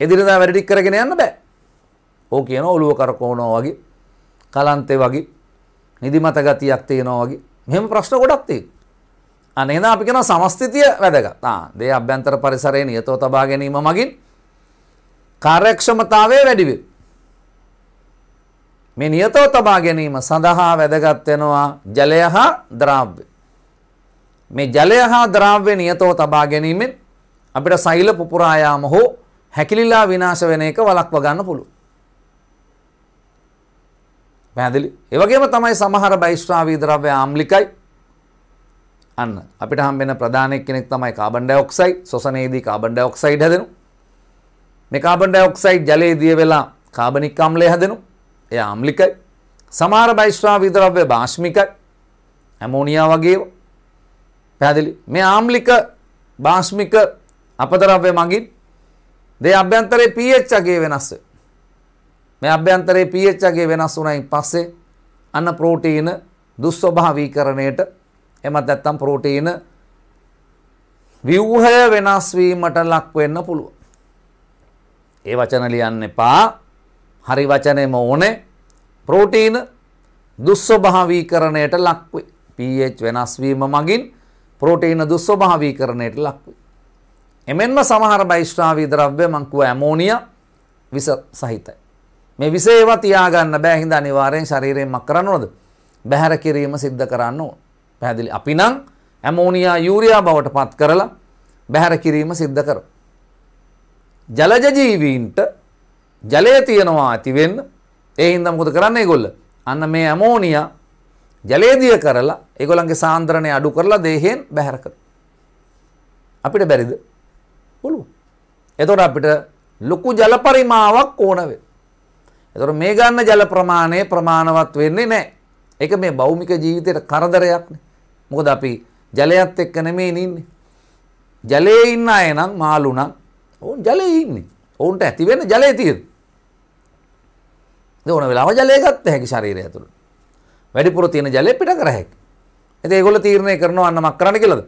එදිනදා වැඩ ටික කරගෙන යන්න බෑ. ඕ කියන ඔළුව කරකවනවා වගේ කලන්තේ වගේ නිදිමත ගතියක් තියෙනවා වගේ මෙහෙම ප්‍රශ්න ගොඩක් තියෙනවා. අන්න එහෙනම් අපි කියනවා සමස්තිතිය වැදගත්. ආ දේ අභ්‍යන්තර පරිසරයේ නියතව තබා ගැනීම මගින් කාර්යක්ෂමතාවය වැඩි වෙනවා. මේ නියතව තබා ගැනීම සඳහා වැදගත් වෙනවා ජලය හා ද්‍රව්‍ය. මේ ජලය හා ද්‍රව්‍ය නියතව තබා ගැනීමෙන් අපිට සෛල පුපුරා යාම හෝ හැකිලිලා විනාශ වෙන එක වළක්ව ගන්න පුළුවන්. පැහැදිලි? ඒ වගේම තමයි සමහර බහිස්රාවී ද්‍රව්‍ය ආම්ලිකයි. අන්න අපිට හම්බෙන ප්‍රධාන කෙනෙක් තමයි කාබන් ඩයොක්සයිඩ්. ශ්වසනයේදී කාබන් ඩයොක්සයිඩ් හැදෙනවා. මේ කාබන් ඩයොක්සයිඩ් ජලයේ දිය වෙලා කාබනික් අම්ලය හැදෙනවා. එය ආම්ලිකයි සමහර බයිස්වාවී ද්‍රව්‍ය භාෂ්මිකයි ඇමෝනියා වගේ පැදිලි මේ ආම්ලික භාෂ්මික අපදරව්‍ය මගින් දෙ අභ්‍යන්තරයේ පීච්චගේ වෙනස්ස මේ අභ්‍යන්තරයේ පීච්චගේ වෙනස් වුණයින් පස්සේ අන්න ප්‍රෝටීන දුස්වභාවීකරණයට එමත් නැත්තම් ප්‍රෝටීන ව්‍යුහය වෙනස් වීමට ලක් වෙන්න පුළුවන්. ඒ වචන ලියන්න එපා. හරි වචනයම ඕනේ ප්‍රෝටීන දුස්වභාවීකරණයට ලක්වේ. pH වෙනස්වීම මගින් ප්‍රෝටීන දුස්වභාවීකරණයට ලක්වේ. එමෙන්ම සමහර බයිස්්‍රාවී ද්‍රව්‍ය මංකුව ඇමෝනිය විස සහිතයි. මේ විසේවා තියාගන්න බෑහිද අනිවාරයෙන් ශරීරයෙන්මක් කරන්නවද. බැහැර කිරීම සිද්ධ කරන්න ඕ. පැදිලි අපි නං ඇමෝනියා යුරයා බවට පත් කරලා බැහැර කිරීම සිද්ධ කර. ජලජජීවීන්ට ජලය තියෙනවා ඇතිවෙන්න ඒ හින්දා මොකද කරන්නේ ඒගොල්ල? අන්න මේ ඇමෝනියා ජලයේදී කරලා ඒගොල්ලන්ගේ සාන්ද්‍රණය අඩු කරලා දේහයෙන් බැහැර කරනවා. අපිට බැරිද? පුළුවන්. එතකොට අපිට ලොකු ජල පරිමාවක් ඕන වෙයි. එතකොට මේ ගන්න ජල ප්‍රමාණය ප්‍රමාණවත් වෙන්නේ නැහැ. ඒක මේ භෞමික ජීවිතයට කරදරයක් නේ. මොකද අපි ජලයත් එක්ක නෙමෙයි ඉන්නේ. ජලයේ ඉන්න අය නම් මාළු නම් ඕන් ජලයේ ඉන්නේ. ඕන්ට ඇති වෙන ජලයේ තියෙන. ඕන වෙලාව ජලය ගත්ත හැකි ශරීරය ඇතුළට. වැඩිපුර තියෙන ජලය පිට කර හැකි. ඉතින් ඒගොල්ලෝ තීරණය කරනවා අන්න මක් කරන්න කියලාද?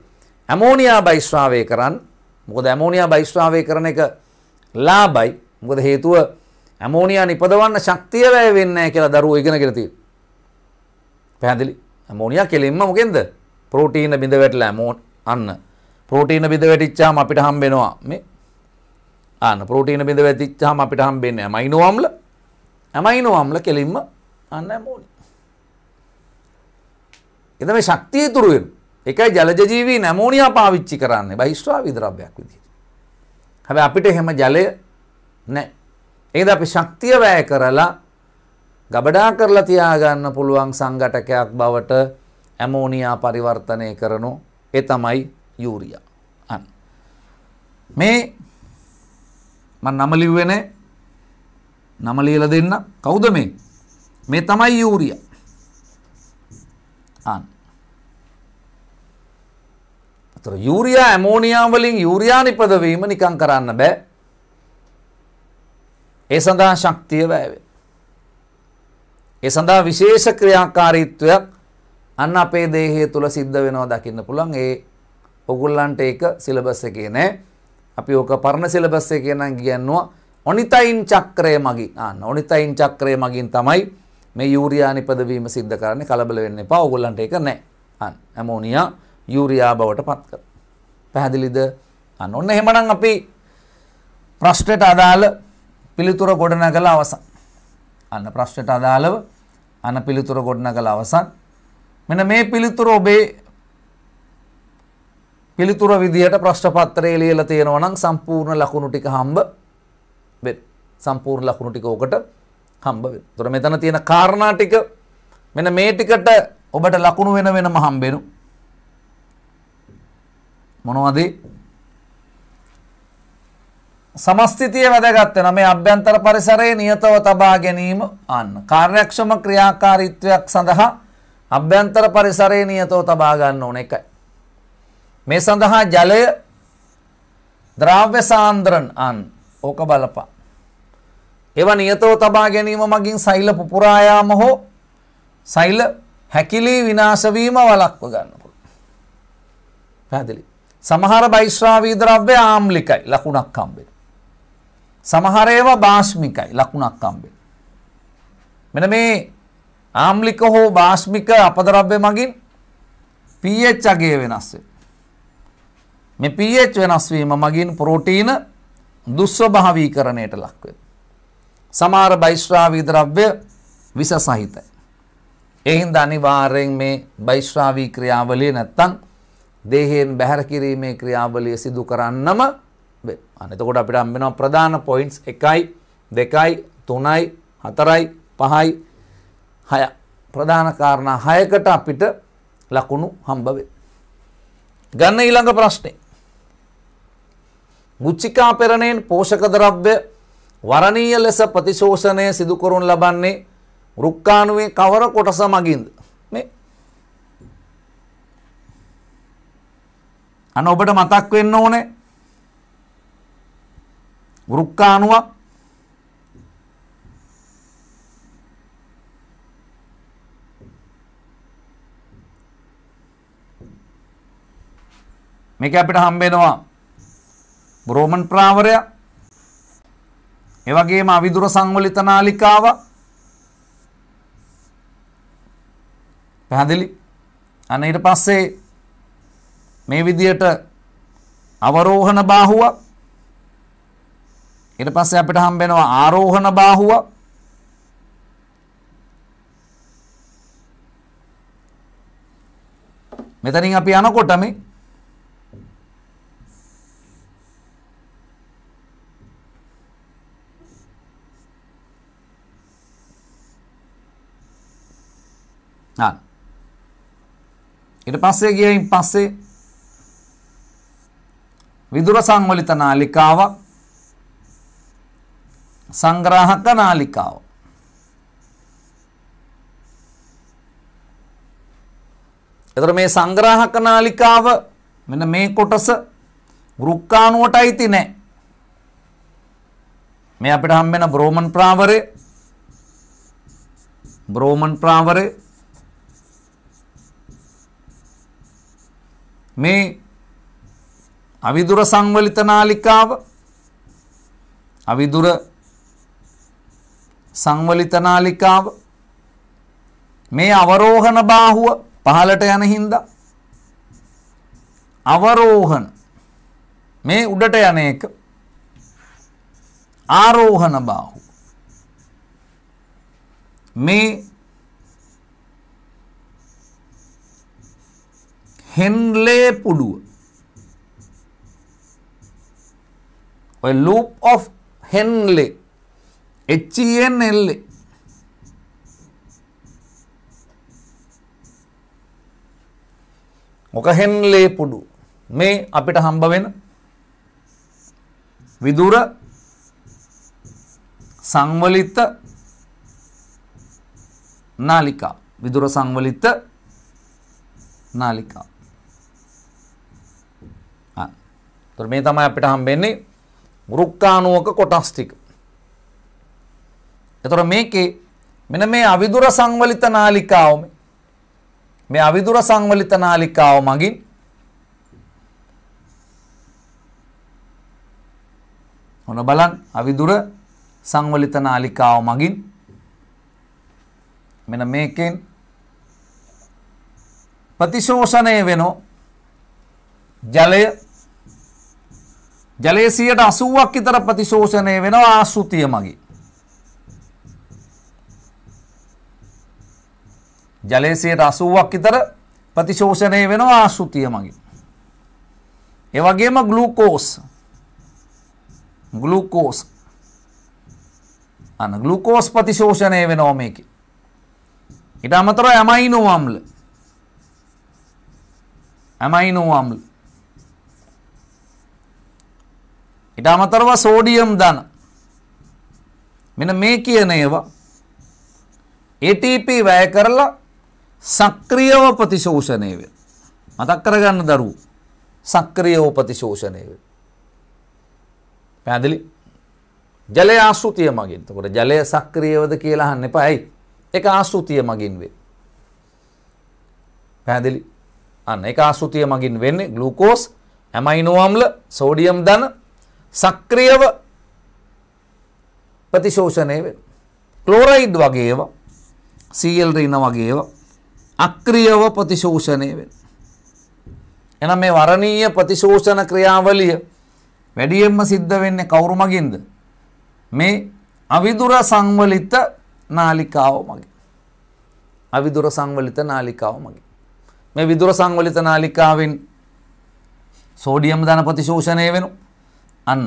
ඇමෝනියා බයිස්රාවය කරන්න. මොකද ඇමෝනියා බයිස්රාවය කරන එක ලාභයි. මොකද හේතුව ඇමෝනියා නිපදවන්න ශක්තිය වැය වෙන්නේ නැහැ කියලා දරුවෝ ඉගෙනගෙන තියෙනවා. පැහැදිලි? ඇමෝනියා කෙලින්ම මොකෙන්ද? ප්‍රෝටීන බිඳ වැටලා ඇමෝන් අන්න. ප්‍රෝටීන බිඳ වැටිච්චාම අපිට හම්බ වෙනවා මේ අන්න ප්‍රෝටීන බිඳ වැටිච්චාම අපිට හම්බ වෙන්නේ අමයිනෝ අම්ල. ඇමයිනෝ අම්ල කෙලින්ම අන්න ඇමෝනි. එද මේ ශක්තිය තුරුවෙන් එකයි ජලජීවී නැමෝනියා පාවිච්චි කරන්නේ බහිස්වා විදරභයක් විදිහට. හැබැයි අපිට එහෙම ජලය නැහැ. ඒකද අපි ශක්තිය වැය කරලා ගබඩා කරලා තියාගන්න පුළුවන් සංඝටකයක් බවට ඇමෝනියා පරිවර්තනය කරනු ඒ තමයි යූරියා. අන්න. මේ මම නම ලිව්වේ නේ නම ලියලා දෙන්න. කවුද මේ? මේ තමයි යූරියා. ආන්. අතර යූරියා ඇමෝනියා වලින් යූරියා නිපද වීම නිකන් කරන්න බෑ. ඒ සඳහා ශක්තිය වැයවේ. ඒ සඳහා විශේෂ ක්‍රියාකාරීත්වයක් අන්න අපේ දේහය තුළ සිද්ධ වෙනවා දකින්න පුළුවන්. ඒ ඔගොල්ලන්ට ඒක සිලබස් එකේ නෑ. අපි ඕක පරණ සිලබස් එකේ නම් කියනවා ඔනිතයින් චක්‍රය මගින් අන්න ඔනිතයින් චක්‍රය මගින් තමයි මේ යූරියා නිපදවීම සිද්ධ කරන්නේ කලබල වෙන්න එපා. ඕගොල්ලන්ට ඒක නැහැ. අන්න ඇමෝනියා යූරියා බවට පත් කර. පැහැදිලිද? අන්න ඔන්න එහෙමනම් අපි ප්‍රශ්නෙට අදාළ පිළිතුර ගොඩනගලා අවසන්. අන්න ප්‍රශ්නෙට අදාළව අන පිළිතුර ගොඩනගලා අවසන්. මෙන්න මේ පිළිතුර ඔබේ පිළිතුර විදිහට ප්‍රශ්න පත්‍රය ලියලා තියෙනවා නම් සම්පූර්ණ ලකුණු ටික හම්බ වෙන. සම්පූර්ණ ලකුණු ටික ඔකට හම්බ වෙන. එතකොට මෙතන තියෙන කාරණා ටික මෙන්න මේ ටිකට ඔබට ලකුණු වෙන වෙනම හම්බ වෙනු. මොනවද? සමස්තිතිය වැදගත් වෙනවා මේ අභ්‍යන්තර පරිසරයේ නියතව තබා ගැනීම අන්න කාර්යක්ෂම ක්‍රියාකාරීත්වයක් සඳහා අභ්‍යන්තර පරිසරයේ නියතව තබා ගන්න ඕන එකයි මේ සඳහා ජලය ද්‍රව්‍ය සාන්ද්‍රණ අන්න ඕක බලපා. එව නියතව තබා ගැනීම මගින් සෛල පුපුරායාම හෝ සෛල හැකිලී විනාශවීම වලක්ව ගන්න පුළුවන්. පැහැදිලි. සමහර බයිස්රාවී ද්‍රව්‍ය ආම්ලිකයි ලකුණක් හම්බෙන. සමහර ඒවා බාස්මිකයි ලකුණක් හම්බෙන. මෙන්න මේ ආම්ලික හෝ බාස්මික අපද්‍රව්‍ය මගින් pH අගය වෙනස් වෙනවා. මේ pH වෙනස් වීම මගින් ප්‍රෝටීන දුස්වභාවීකරණයට ලක්වෙන. සමහර බයිශ්‍රාවී ද්‍රව්‍ය විස සහිතයි. එහින්ද අනිවාර්යෙන් මේ බයිශ්‍රාවී ක්‍රියාවලිය නැත්තම් දේහයෙන් බැහැර කිරීමේ ක්‍රියාවලිය සිදු කරන්නම වෙනවා. එතකොට අපිට හම්බ වෙනවා ප්‍රධාන පොයින්ට්ස් 1යි 2යි 3යි 4යි 5යි 6 ප්‍රධාන කාරණා 6කට අපිට ලකුණු හම්බ වෙනවා. ගන්න ඊළඟ ප්‍රශ්නේ ගුච්චිකා පෙරණයෙන් පෝෂකදරව්‍ය වරණීය ලෙස ප්‍රතිශෝෂණය සිදුකරුන් ලබන්නේ රුක්කාණුවේ කවර කොටස මගින්ද මේ අන ඔබට මතක් වෙන්න ඕනේ රුක්කාණුව මේක අපිට හම්බ වෙනවා බ්‍රෝමන් ප්‍රාවරයා එවගේම අවිදුර සංවලිත නාලිකාව පැහැදිලි අන්න ඊට පස්සේ මේ විදියට අවරෝහණ බාහුව ඊට පස්සේ අපිට හම්බෙනවා ආරෝහණ බාහුව මෙතනින් අපි යනකොට මේ හරි. ඊට පස්සේ ගියයින් පස්සේ විදුර සංවලිත නාලිකාවක් සංග්‍රාහක නාලිකාවක් එතකොට මේ සංග්‍රාහක නාලිකාව මෙන්න මේ කොටස වෘක්කාණුවට අයිති නෑ. මේ අපිට හම්බ වෙන බ්‍රෝමන් ප්‍රාවරේ බ්‍රෝමන් ප්‍රාවරේ මේ අවිදුර සංවලිත නාලිකාව අවිදුර සංවලිත නාලිකාව මේ අවරෝහණ බාහුව පහළට යන හින්දා අවරෝහණ මේ උඩට යන එක ආරෝහණ බාහුව මේ හෙන්ලේ පුඩුව ඔය ලූප් of හෙන්ලේ HENL මොක හෙන්ලේ පුඩු මේ අපිට හම්බ වෙන විදුර සංවලිත නාලිකා විදුර සංවලිත නාලිකා තොට මේ තමයි අපිට හම්බෙන්නේ ගෘක්කානුවක කොටස් ටික. එතොට මේකේ මෙන මේ අවිදුර සංවලිත නාලිකාවම මේ අවිදුර සංවලිත නාලිකාව මගින් ඔන බලන් අවිදුර සංවලිත නාලිකාව මගින් මෙන මේකෙන් ප්‍රතිශෝෂණය වෙනෝ ජලය ජලයේ 80ක් විතර ප්‍රතිශෝෂණය වෙනවා ආසුතිය මගින්. ජලයේ 80ක් විතර ප්‍රතිශෝෂණය වෙනවා ආසුතිය මගින්. ඒ වගේම ග්ලූකෝස් ග්ලූකෝස් අන ග්ලූකෝස් ප්‍රතිශෝෂණය වෙනවා මේකේ. ඊට අමතරව ඇමයිනෝ අම්ල ඇමයිනෝ අම්ල ඉට අමතරව සෝඩියම් දන මෙන මේ කියන ඒවා ATP වැය කරලා සක්‍රියව ප්‍රතිශෝෂණය වේ. මතක් කරගන්න දරුවෝ. සක්‍රියව ප්‍රතිශෝෂණය වේ. පැහැදිලි? ජලය ආශෘතිය මගින්. එතකොට ජලය සක්‍රියවද කියලා අහන්න එපා. ඇයි? ඒක ආශෘතිය මගින් වේ. පැහැදිලි? අන්න ඒක ආශෘතිය මගින් වෙන්නේ ග්ලූකෝස්, ඇමයිනෝ අම්ල, සෝඩියම් ධන සක්‍රියව ප්‍රතිශෝෂණය වෙන. ක්ලෝරයිඩ් වගේ ඒවා සීල් රින වගේ ඒවා අක්‍රියව ප්‍රතිශෝෂණය වෙන. එහෙනම් මේ වරණීය ප්‍රතිශෝෂණ ක්‍රියාවලිය වැඩියෙන්ම සිද්ධ වෙන්නේ කවුරු මගින්ද? මේ අවිදුර සංවලිත නාලිකාව මගින්. අවිදුර සංවලිත නාලිකාව මගින්. මේ විදුර සංවලිත නාලිකාවෙන් සෝඩියම් ධන ප්‍රතිශෝෂණය වෙනවා. අන්න.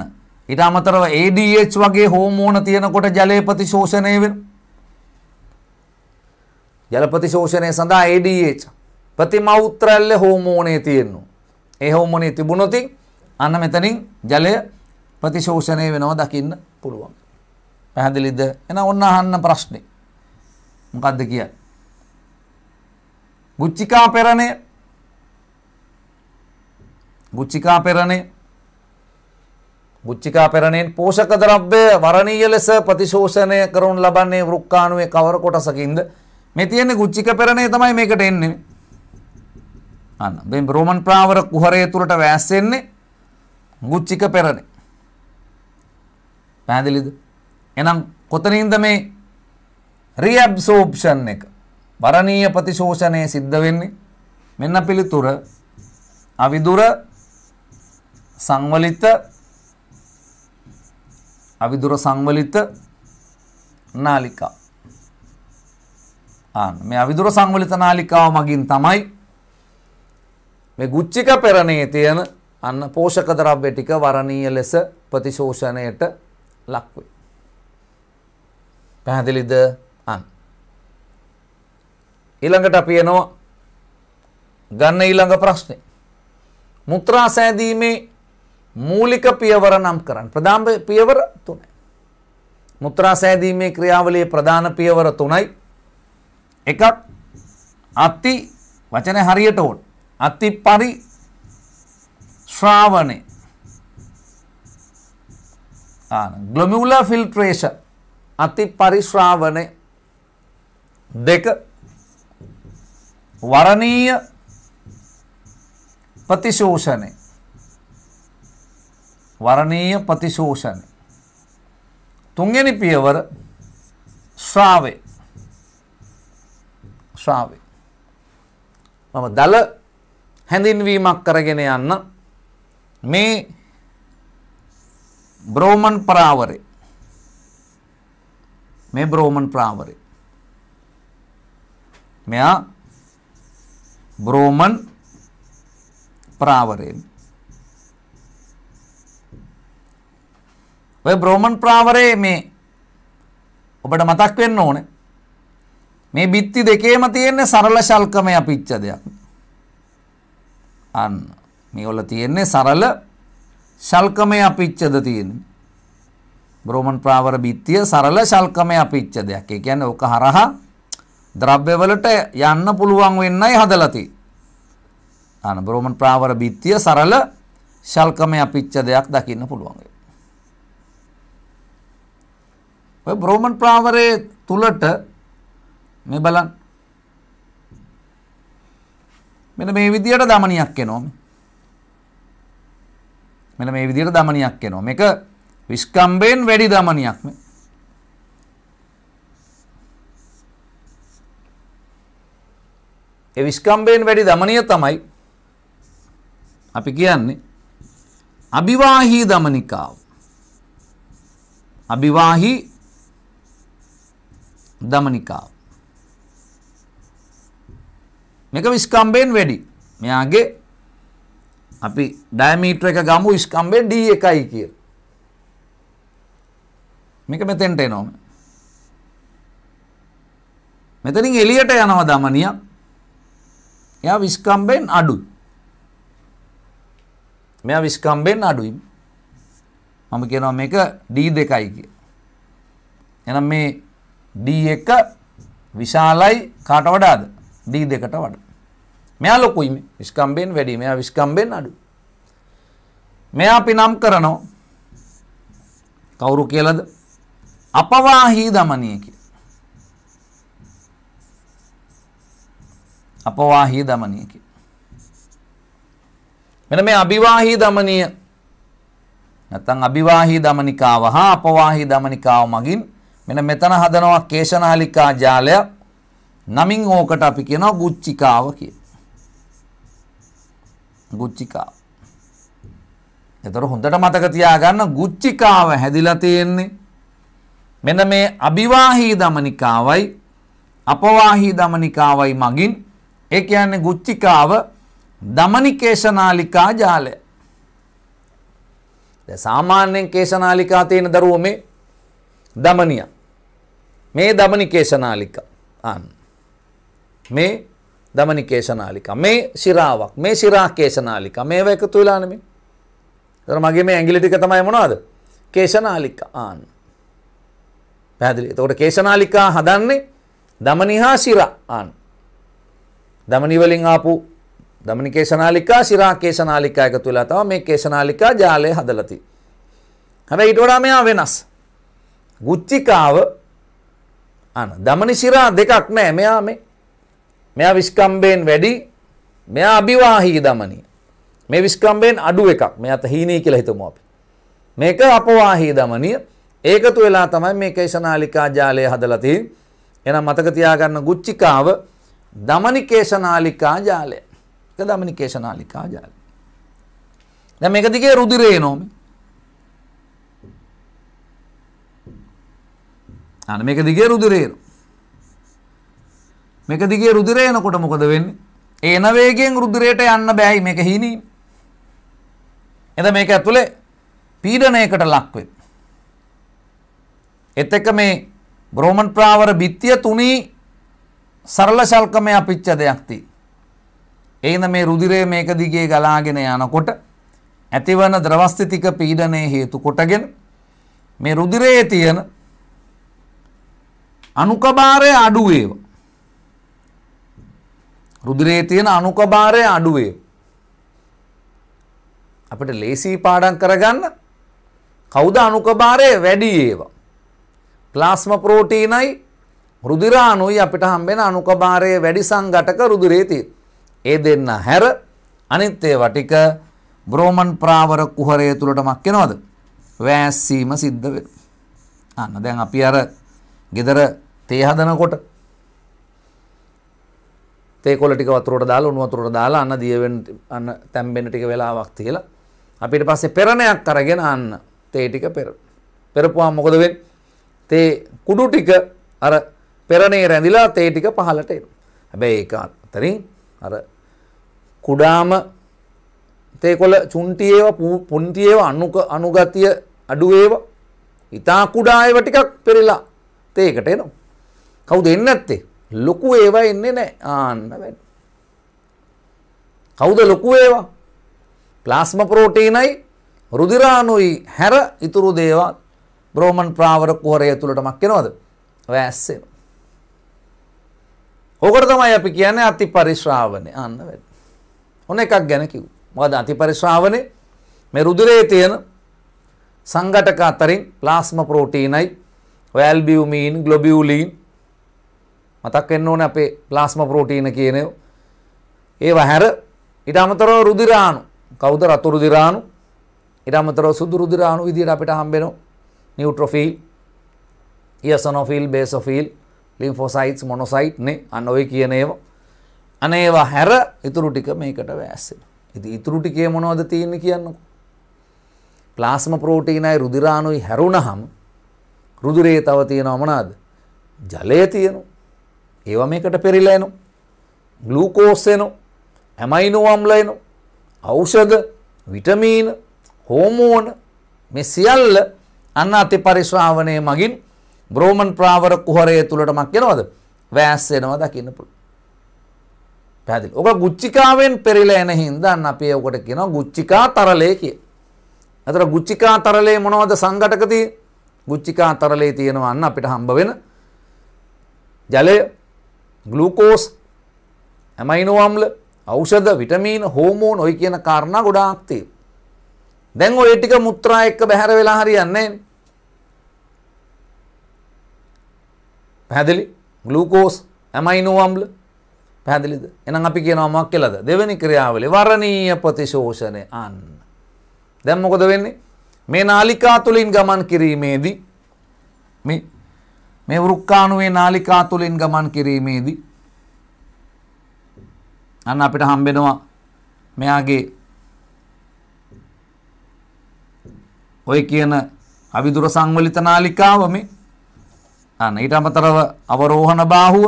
ඊට අමතරව ADH වගේ හෝමෝන තියෙනකොට ජලය ප්‍රතිශෝෂණය වෙන. ජල ප්‍රතිශෝෂණය සඳහා ADH ප්‍රතිමෞත්‍රල්‍ය හෝමෝනය තියෙනවා. ඒ හෝමෝනය තිබුණොති අන්න මෙතනින් ජලය ප්‍රතිශෝෂණය වෙනවා දකින්න පුළුවන්. පැහැදිලිද? එහෙනම් ඔන්න අහන්න ප්‍රශ්නේ. මොකද්ද කියන්නේ? ගුච්චිකා පෙරණේ ගුච්චිකා පෙරණේ බුච්චිකා පෙරණයෙන් පෝෂක ද්‍රව්‍ය වරණීය ලෙස ප්‍රතිශෝෂණය කරනු ලබන්නේ වෘක්කාණුවේ කවර කොටසකින්ද? මේ තියෙන්නේ කුච්චික පෙරණේ තමයි මේකට එන්නේ. අන්න මේ රෝමන් ප්‍රාවර කුහරය තුලට වැස් වෙන්නේ කුච්චික පෙරණේ. පැහැදිලිද? එහෙනම් කොතනින්ද මේ රීඇබ්සෝප්ෂන් එක වරණීය ප්‍රතිශෝෂණය සිද්ධ වෙන්නේ? මෙන්න පිළිතුර අවිදුර සංවලිත අවිදුර සංවලිත නාලිකා. ආන්න මේ අවිදුර සංවලිත නාලිකාව මගින් තමයි මේ ගුච්චික පෙරණේ තියෙන අන්න පෝෂක ද්‍රව්‍ය ටික වරණීය ලෙස ප්‍රතිශෝෂණයට ලක් වේ. පැහැදිලිද? අන්න. ඊළඟට අපි එනවා ගන්න ඊළඟ ප්‍රශ්නේ. මුත්‍රා සෑදීමේ මූලික පියවර නම් කරන්න. ප්‍රධාන පියවර මුත්‍රා සෑදීමේ ක්‍රියාවලියේ ප්‍රධාන පියවර තුනයි. එකක් අති වචනේ හරියට ඕන. අති පරි ශ්‍රාවණය. ආන ග්ලොමියුලර් ෆිල්ට්‍රේෂන් අති පරිශ්‍රාවණය දෙක වරණීය ප්‍රතිශෝෂණය වරණීය ප්‍රතිශෝෂණය තුන්වෙනි පියවර ශ්‍රාවේ ශ්‍රාවේ මම දල හැඳින්වීමක් කරගෙන යන්න මේ බ්‍රෝමන් ප්‍රාවරේ මේ බ්‍රෝමන් ප්‍රාවරේ මෙයා බ්‍රෝමන් ප්‍රාවරේ ඔය බ්‍රෝමන් ප්‍රාවරයේ මේ ඔබට මතක් වෙන්න ඕනේ. මේ බිත්ති දෙකේම තියෙන සරල ශල්කමය පිච්ච දෙයක්. අන්න මේ වල තියෙන්නේ සරල ශල්කමය පිච්චද තියෙන්නේ. බ්‍රෝමන් ප්‍රාවර බිත්තිය සරල ශල්කමය පිච්ච දෙයක්. ඒ කියන්නේ ඕක හරහා ද්‍රව්‍යවලට යන්න පුළුවන් වෙන්නයි හදලා තියෙන්නේ. අන බ්‍රෝමන් ප්‍රාවර බිත්තිය සරල ශල්කමය පිච්ච දෙයක් දකින්න පුළුවන්. ඔය බ්‍රෝමන් ප්‍රාවරය තුළට මේ බලන් මෙන මේ විදියට දමනයක් එනෝම මෙන මේ විදියට දමනයක් එනවා එක විස්කම්බයෙන් වැඩි දමනයක් මේ ඒ විස්කම්බයෙන් වැඩි දමනය තමයි අපි කියන්නේ අභිවාහී දමනිකාව. අභිවාහී දමනිකාව. මේක විස්කම්බෙන් වැඩි. මෙයාගේ අපි ඩයමීටර් එක ගමු විස්කම්බේ D එකයි කියලා. මේක මෙතෙන්ට එනවා. මෙතනින් එළියට යනවා දමනිය. එයා විස්කම්බෙන් අඩුයි. මෙයා විස්කම්බෙන් අඩුයි. මම කියනවා මේක D දෙකයි කියලා. එහෙනම් මේ D1 විශාලයි කාට වඩාද? D2කට වඩා. මෙයා ලොකුයි මේ. විස්කම්බෙන් වැඩි. මෙයා විස්කම්බෙන් අඩු. මෙයා අපි නම් කරනවා කවුරු කියලාද? අපවාහී දමනීය කියලා. අපවාහී දමනීය කියලා. මෙන්න මේ අභිවාහී දමනීය නැත්නම් අභිවාහී දමනිකාව හා අපවාහී දමනිකාව මගින් මෙන්න මෙතන හදනවා කේශනාලිකා ජාලයක් නමින් ඕකට අපි කියනවා ගුච්චිකාව කිය. ගුච්චිකාව. එතකොට හොඳට මතක තියාගන්න ගුච්චිකාව හැදිලා තියෙන්නේ මෙන්න මේ අභිවාහී දමනිකාවයි අපවාහී දමනිකාවයි මගින් ඒ කියන්නේ ගුච්චිකාව දමනිකේශනාලිකා ජාලය. දැන් සාමාන්‍යයෙන් කේශනාලිකා තියෙන දරුවෝ මේ දමනිය. මේ දමනිකේශනාලික අන්. මේ දමනිකේශනාලික මේ සිරාවක් මේ සිරාකේශනාලික මේව එකතු වෙලානමේ. තර මගේ මේ ඇගිලි ටික තමයි මොනවාද කේශනාලික ආන්. පැදිලි තකොට කේශනාලිකා හදන්නේ දමනිහා සිර ආන්. දමනිවලින් ආපු දමනිකේශනාලිකා සිරා කේශනාලිකා එකතු වෙලා තව මේ කේශනාලිකා ජාලය හදලති. හැබැයි ඊට වඩා මෙයා වෙනස්. ගුච්චිකාව අන දමනි සිරා දෙකක් නෑ මෙයා මේ මෙයා විස්කම්බයෙන් වැඩි මෙයා අභිවාහී දමනී මේ විස්කම්බයෙන් අඩු එකක් මෙ අත හීනී කියලා හිතමු අපි මේක අපවාහී දමනිය ඒකතු වෙලා තමයි මේ කේශනාලිකා ජාලය හදලා තියෙන්නේ එහෙනම් මතක තියාගන්න ගුච්චිකාව දමනිකේශනාලිකා ජාලය. ඒක දමනිකේශනාලිකා ජාලය. දැන් මේක දිගේ රුධිරේ එනෝමි. අන්න මේක දිගේ රුධිරේ මේක දිගේ රුධිරේ එනකොට මොකද වෙන්නේ එන වේගයෙන් රුධිරයට යන්න බෑයි මේක හිණී එතන මේක ඇතුලේ පීඩනයකට ලක් වෙයි එත් එක්ක මේ බ්‍රෝමන් ප්‍රාවර බිත්තිය තුනී සරල ශල්කමය අපිච්ච දෙයක් තියෙයි එයින මේ රුදිරය මේක දිගේ ගලාගෙන යනකොට ඇතිවන ද්‍රවස්ථිතික පීඩනය හේතු කොටගෙන මේ රුදිරයේ තියෙන අනුකභාරය අඩු වේවා. රුධිරයේ තියෙන අනුකභාරය අඩු වේවා. අපිට ලේසි පාඩම් කරගන්න කවුද අනුකභාරය වැඩි ඒවා. ප්ලාස්ම ප්‍රෝටීනයි රුධිරාණුයි අපිට හම්බෙන අනුකභාරය වැඩි සංඝටක රුධිරයේ තියෙන. ඒ දෙන්න හැර අනිත් ඒවා ටික බ්‍රෝමන් ප්‍රාවර කුහරය තුලටමක් වෙනවද? වෑස්සීම සිද්ධ වෙනවා. අන්න දැන් අපි අර ගෙදර තේ හදනකොට තේකොල ටික වතුරට දාලා උණු වතුරට දාලා අන්න දියවෙන්න අන්න තැම්බෙන්න ටික වෙලාවක් තියලා අපිට පස්සේ පෙරණයක් අරගෙන අන්න තේ ටික පෙර පෙරපුවාම මොකද වෙන්නේ තේ කුඩු ටික අර පෙරණේ රැඳිලා තේ ටික පහළට එනවා හැබැයි ඒක අතරින් අර කුඩාම තේකොළ චුන්ටි ඒවා පුන්ටි ඒවා අනුක අනුගතිය අඩු ඒවා ඊටා කුඩා ඒවා ටිකක් පෙරලා ඒකට එනවා. කවුද එන්නේ නැත්තේ? ලොකු ඒවා එන්නේ නැහැ. ආන්න වැඩ. කවුද ලොකු ඒවා? ප්ලාස්මා ප්‍රෝටීනයි රුධිරාණුයි හැර ඉතුරු දේවල් බ්‍රෝමන් ප්‍රාවර කුහරය තුලටමක් එනවද? ඔය ඇස් එනවා. ඕකට තමයි අපි කියන්නේ අති පරිශ්‍රාවනේ. අන්න වැඩ. ඔන්න එකක් ගැන කිව්වා. මොකද අති පරිශ්‍රාවනේ මේ රුධිරයේ තියෙන සංඝටක අතරින් ප්ලාස්මා ප්‍රෝටීනයි ඔය ඇල්බියුමීන් ග්ලොබියුලීන් මතක් වෙන්න ඕනේ අපේ ප්ලාස්මා ප්‍රෝටීන කියන ඒවා හැර ඊට අමතරව රුධිරාණු කවුද රතු රුධිරාණු ඊට අමතරව සුදු රුධිරාණු විදිහට අපිට හම්බෙනවා නියුට්‍රොෆිල් ඉයසනොෆිල් බේසොෆිල් ලිම්ෆෝසයිට්ස් මොනොසයිට් නේ අන්න ඔය කියන ඒවා අනේ ඒවා හැර ඉතුරු ටික මේකට වැස්සෙනවා ඉතින් ඉතුරු ටිකේ මොනවද තියෙන්නේ කියන්නකෝ ප්ලාස්මා ප්‍රෝටීනයි රුධිරාණුයි හැරුණහම රුදුරේ තව තියෙනවා මොනවාද? ජලය තියෙනවා. ඒවා මේකට පෙරිලා එනවා. ග්ලූකෝස් එනවා. ඇමයිනෝ අම්ල එනවා. ඖෂධ, විටමින, හෝමෝන මේ සියල්ල අන්න අති පරිශ්‍රාවණය මගින් බ්‍රෝමන් ප්‍රාවර කුහරය තුළට මක් වෙනවද? වෑස් වෙනවා දකින්න පුළුවන්. පැහැදිලි. ඔක ගුච්චිකාවෙන් පෙරිලා එන හින්දා අන්න අපි ඒකට කියනවා ගුච්චිකා තරලය කියලා. අතර ගුච්චිකා තරලය මොනවද සංඝටකදී? ගුච්චිකා තරලේ තියෙනවා අන්න අපිට හම්බ වෙන ජලය ගලූකෝස් ඇමයිනෝ අම්ල ඖෂධ විටමීන හෝමෝන් ඔය කියන කාරණා ගොඩාක් තියෙනවා. දැන් ඔය ටික මුත්‍රා එක්ක බැහැර වෙලා හරියන්නේ නැහැ. පැහැදිලි? ග්ලූකෝස් ඇමයිනෝ අම්ල පැහැදිලිද? එහෙනම් අපි කියනවා මොකක් කියලාද? දෙවෙනි ක්‍රියාවලිය වරණීය ප්‍රතිශෝෂණය අන්න. දැන් මොකද වෙන්නේ? මේ නාලිකා තුළින් ගමන් කිරීමේදී මේ මේ වෘක්කාණුවේ නාලිකා තුළින් ගමන් කිරීමේදී අන්න අපිට හම්බෙනවා මෙයාගේ ඔය කියන අවිදුර සංවලිත නාලිකාව මේ අන්න ඊට අමතරව අවරෝහණ බාහුව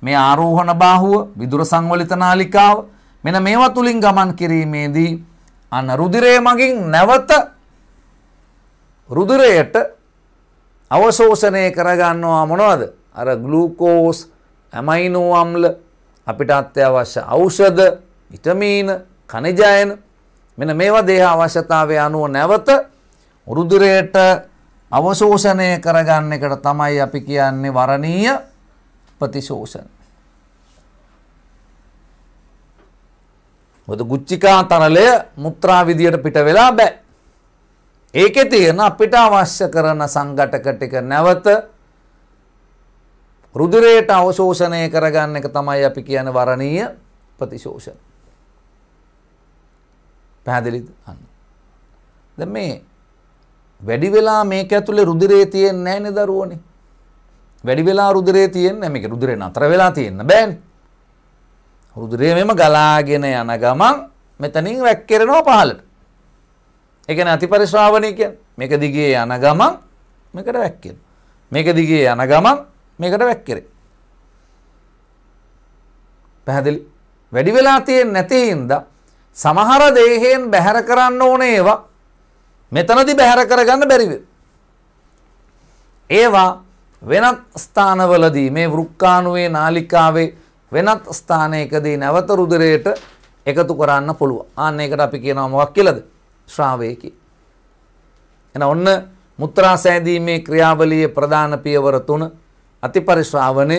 මේ ආරෝහණ බාහුව විදුර සංවලිත නාලිකාව මෙන්න මේවා තුලින් ගමන් කිරීමේදී අන්න රුධිරය මගින් නැවත රුදුරයට අවශෝෂණය කරගන්නවා මොනවද අර ගලූකෝස් ඇමයිනෝම්ල අපිට අත්‍යවශ්‍ය ඖෂධ විටමීන කනිජයන මෙන මේවා දේහ අවශ්‍යතාවය අනුව නැවත රුදුරයට අවශෝෂණය කරගන්න එකට තමයි අපි කියන්නේ වරණීය ප්‍රතිශෝෂණ. මොකද ගුච්චිකා තරලය මුත්‍රා විදියට පිට වෙලා බෑ. ඒකේ තියෙන අපිට අවශ්‍ය කරන සංඝටක ටික නැවත රුධිරයට අවශෝෂණය කරගන්න එක තමයි අපි කියන වරණීය ප්‍රතිශෝෂණ. පැහැදිලිද? අන්න. දැන් මේ වැඩි වෙලා මේක ඇතුලේ රුධිරේ තියෙන්නේ නැහැ නේද දරුවනේ? වැඩි වෙලා රුධිරේ තියෙන්නේ මේක රුධිරේ නතර වෙලා තියෙන්න බෑනේ. රුධිරේ මෙම ගලාගෙන යන ගමන් මෙතනින් වැක්කිරෙනවා පහළට. ඒ කියන්නේ අතිපරිශ්‍රාවණය කියන්නේ මේක දිගේ යන ගමන් මේකට වැක්කෙන. මේක දිගේ යන ගමන් මේකට වැක්කෙරේ. පැහැදිලි? වැඩි වෙලා තියෙන්නේ නැති හින්දා සමහර දේහයෙන් බැහැර කරන්න ඕනේ ඒවා මෙතනදී බැහැර කරගන්න බැරි ඒවා වෙනත් ස්ථානවලදී මේ වෘක්කාණුවේ නාලිකාවේ වෙනත් ස්ථානයකදී නැවත රුධිරයට එකතු කරන්න පුළුවන්. ආන්න ඒකට අපි කියනවා මොකක් කියලාද? ශ්‍රාවයකි. එන ඔන්න මුත්‍රා සෑදීමේ ක්‍රියාවලිය ප්‍රධාන පියවර තුන අතිපරිශ්‍රාවනය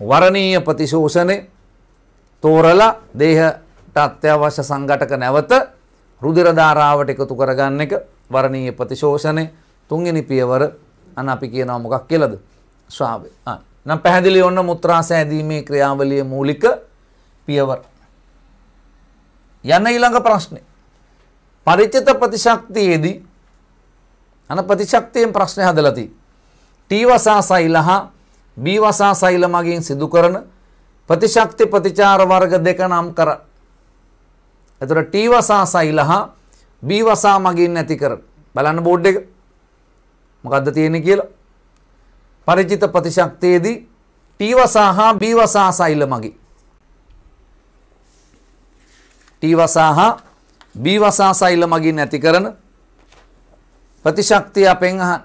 වරණීය ප්‍රතිශෝෂණය තෝරලා දේහට අත්‍යවශ්‍ය සංඝටක නැවත රුධිර ධාරාවට එකතු කරගන්න එක වරණීය ප්‍රතිශෝෂණය තුන්වෙනි පියවර අන්න අපි කියනවා මොකක් කියලාද ශ්‍රාවය. ආ නම් පැහැදිලි ඔන්න මුත්‍රා සෑදීමේ ක්‍රියාවලිය මූලික පියවර. යන ඊළඟ ප්‍රශ්නේ පරිචිත ප්‍රතිශක්තියේදී අන ප්‍රතිශක්තියෙන් ප්‍රශ්නය හදලා තියෙයි. T වසා සෛල හා B වසා සෛල මගින් සිදු කරන ප්‍රතිශක්ති ප්‍රතිචාර වර්ග දෙක නම් කර. එතකොට T වසා සෛල හා B වසා මගින් නැති කර. බලන්න බෝඩ් එක. මොකද්ද තියෙන්නේ කියලා. පරිචිත ප්‍රතිශක්තියේදී T වසා හා B වසා සෛල මගින් T වසා හා බීවසා සෛල මගින් ඇති කරන ප්‍රතිශක්තිය අපෙන් අහන්.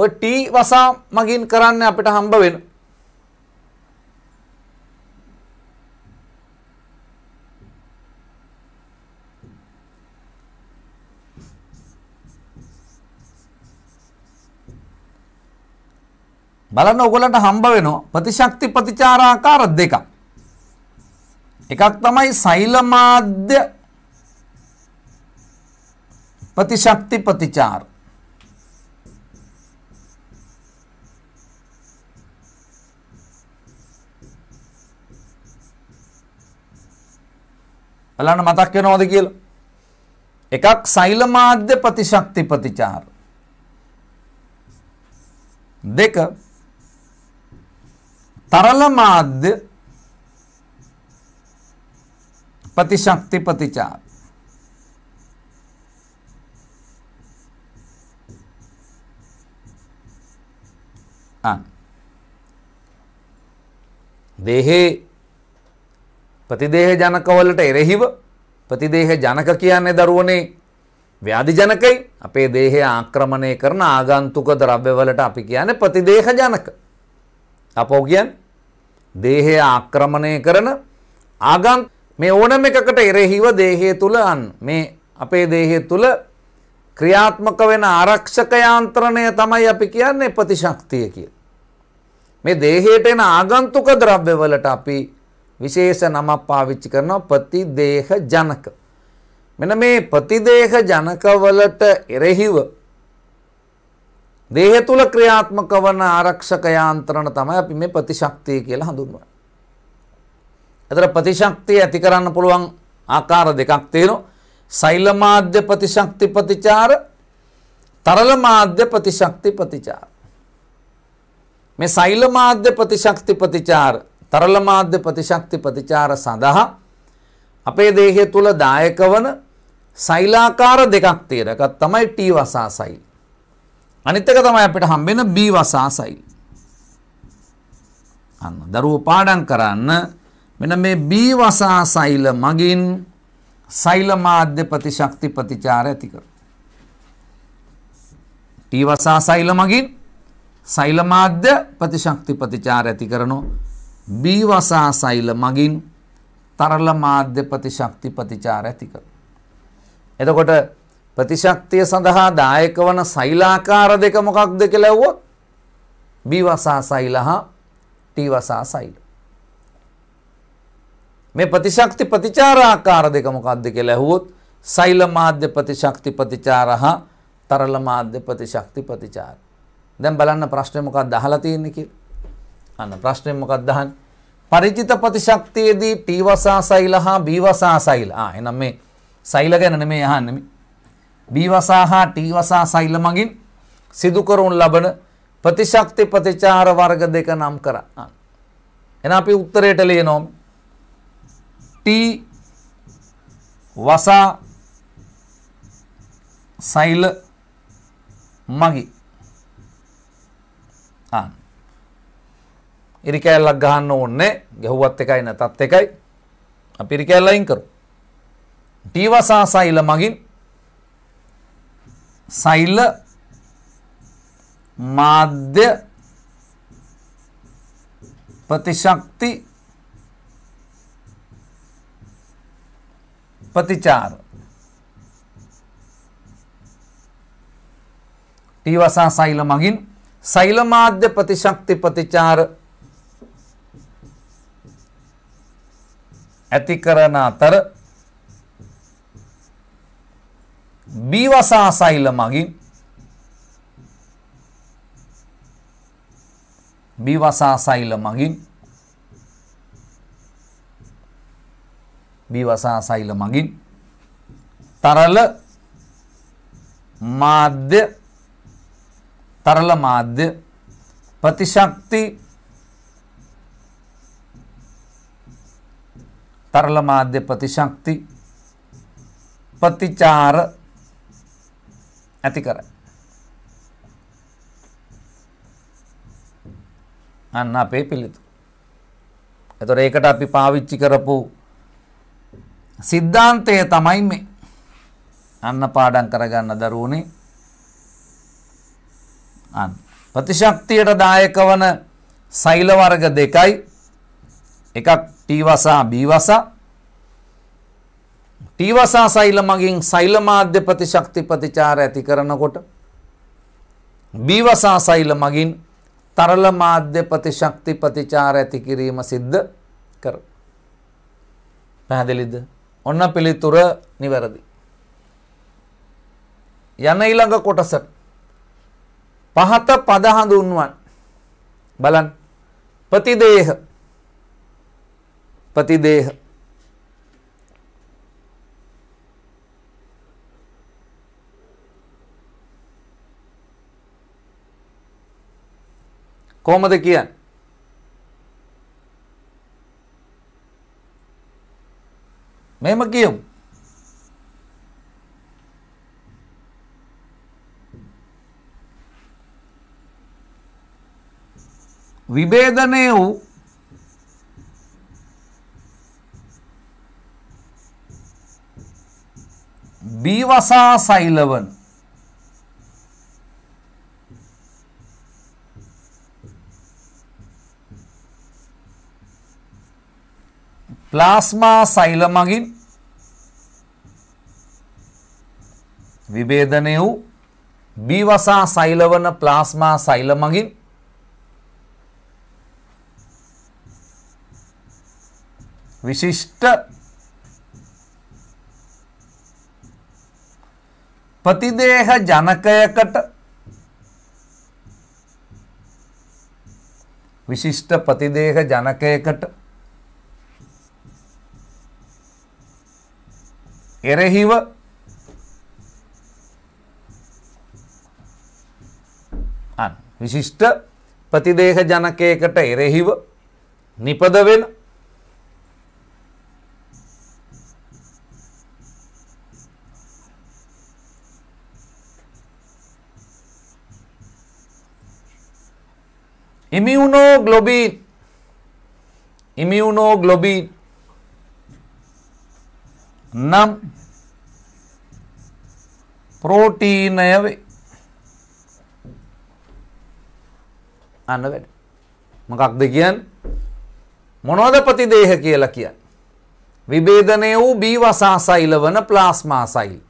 ඔය ටී වසා මගින් කරන්න අපිට හම්බ වෙන බලන්න ඔගොලට හම්බ වෙනවා ප්‍රතිශක්ති ප්‍රතිචාරාකාර දෙකක්. එකක් තමයි සෛල මාධ්‍ය ප්‍රතිශක්ති ප්‍රතිචාර. බලන්න මතක් වෙනවද කියලා. එකක් සෛල මාධ්‍ය ප්‍රතිශක්ති ප්‍රතිචාර. දෙක तरलमाद पतिशक्ति पतिचार देहे पतिदेह जनक वलट इरहिव पतिदेह जनक किया दर्वण व्याधिजनक अपे देहे आक्रमणे कर्ण आगांतुक द्रव्य वलट अपिकिया पतिदेह जनक තපෝ කියන් දේහය ආක්‍රමණය කරන ආගන් මේ ඕනම එකකට එරෙහිව දේහය තුළ අන් මේ අපේ දේහය තුළ ක්‍රියාත්මක වෙන ආරක්ෂක යාන්ත්‍රණය තමයි අපි කියන්නේ ප්‍රතිශක්තිය කිය. මේ දේහයට එන ආගන්තුක ද්‍රව්‍යවලට අපි විශේෂ නමක් පාවිච්චි කරනවා ප්‍රතිදේහ ජනක. මෙන මේ ප්‍රතිදේහ ජනකවලට එරෙහිව දේහය තුල ක්‍රියාත්මක වන ආරක්ෂක යාන්ත්‍රණ තමයි අපි මේ ප්‍රතිශක්තිය කියලා හඳුන්වන්නේ. ඒතර ප්‍රතිශක්තිය ඇති කරන්න පුළුවන් ආකාර දෙකක් තියෙනවා. සෛල මාධ්‍ය ප්‍රතිශක්ති ප්‍රතිචාර, තරල මාධ්‍ය ප්‍රතිශක්ති ප්‍රතිචාර. මේ සෛල මාධ්‍ය ප්‍රතිශක්ති ප්‍රතිචාර, තරල මාධ්‍ය ප්‍රතිශක්ති ප්‍රතිචාර සඳහා අපේ දේහය තුල දායක වන සෛලාකාර දෙකක් තියෙනවා. එකක් තමයි T වසා සෛල. අනිත් එක තමයි අපිට හම්බෙන බීවසා සෛල්. අන්න දරුවෝ පාඩම් කරන්න මෙන්න මේ බීවසා සෛල මගින් සෛල මාධ්‍ය ප්‍රතිශක්ති ප්‍රතිචාර ඇති කරනවා. ටීවසා සෛල මගින් සෛල මාධ්‍ය ප්‍රතිශක්ති ප්‍රතිචාර ඇති කරනෝ බීවසා සෛල මගින් තරල මාධ්‍ය ප්‍රතිශක්ති ප්‍රතිචාර ඇති කරනවා. එතකොට ප්‍රතිශක්තිය සඳහා දායක වන සෛලාකාර දෙක මොකක්ද කියලා ඇහුවොත් B වසා සෛල හා T වසා සෛල. මේ ප්‍රතිශක්ති ප්‍රතිචාරාකාර දෙක මොකක්ද කියලා ඇහුවොත් සෛල මාධ්‍ය ප්‍රතිශක්ති ප්‍රතිචාර හා තරල මාධ්‍ය ප්‍රතිශක්ති ප්‍රතිචාර. දැන් බලන්න ප්‍රශ්නේ මොකක්ද අහලා තියෙන්නේ කියලා. අන්න ප්‍රශ්නේ මොකක්ද අහන්නේ? පරිචිත ප්‍රතිශක්තියේදී T වසා සෛල හා B වසා සෛල. ආ එහෙනම් මේ සෛල ගැන නෙමෙයි අහන්නේ. බීවසා හා ටීවසා සෛල මගින් සිදුකරුන් ලබන ප්‍රතිශක්ති ප්‍රතිචාර වර්ග දෙක නම් කරන්න. එන අපි උත්තරයට ලියනොම් T වසා සෛල මගි ආන් ඉරිකැලක් ගහන්න ඕන්නේ ගැහුවත් එකයි නැතත් එකයි අපි ඉරිකැලයින් කරු T වසා සෛල මගින් සෛල මාධ්‍ය ප්‍රතිශක්ති ප්‍රතිචාර ටීවසා සෛල මගින් සෛල මාධ්‍ය ප්‍රතිශක්ති ප්‍රතිචාර ඇති කරන අතර බීවසාසයිල මගින් බිවසාසයිල මගින් බිවසාසයිල මගින් තරල මාධ්‍ය තරල මාධ්‍ය ප්‍රතිශක්ති තරල මාධ්‍ය ප්‍රතිශක්ති ප්‍රතිචාර ඇති කරයි. අන්න අපේ පිළිතුර. එතකොට ඒකට අපි පාවිච්චි කරපු සිද්ධාන්තය තමයි මේ. අන්න පාඩම් කරගන්න දරුවනේ. අන්න ප්‍රතිශක්තියට දායක වන සෛල වර්ග දෙකයි. එකක් T වසා B වසා ටීවසා සෛල මගින් සෛල මාධ්‍ය ප්‍රතිශක්ති ප්‍රතිචාර ඇති කරනකොට බීවසා සෛල මගින් තරල මාධ්‍ය ප්‍රතිශක්ති ප්‍රතිචාර ඇති කිරීම සිද්ධ කර. පැහැදිලිද? ඔන්න පිළිතුර නිවැරදි. යන ඊළඟ කොටස පහත පද හඳුන්වන් බලන්න ප්‍රතිදේහ ප්‍රතිදේහ කොහොමද කියන්නේ? මෙහෙම කියමු. විභේදනය වූ බීවසා සෛලවන් ප්ලාස්මා සෛල මගින් විභේදනය වූ බීවසා සෛලවන ප්ලාස්මා සෛල මගින් විශිෂ්ට ප්‍රතිදේහ ජනකයකට විශිෂ්ට ප්‍රතිදේහ ජනකයකට එරෙහිව අන් විශිෂ්ට ප්‍රතිදේහ ජනකයකට එරෙහිව නිපද වෙන ඉමියුනෝ ග්ලොබීන් ඉමියුනෝ ග්ලොබීන් නම් ප්‍රෝටීනය වේ. අන්න වැඩ. මොකක්ද කියන් මොනෝද ප්‍රතිදේහ කියලා කියන්. විබේධනය වූ බීවසාසයිල වන ප්ලාස්මාසයිල්.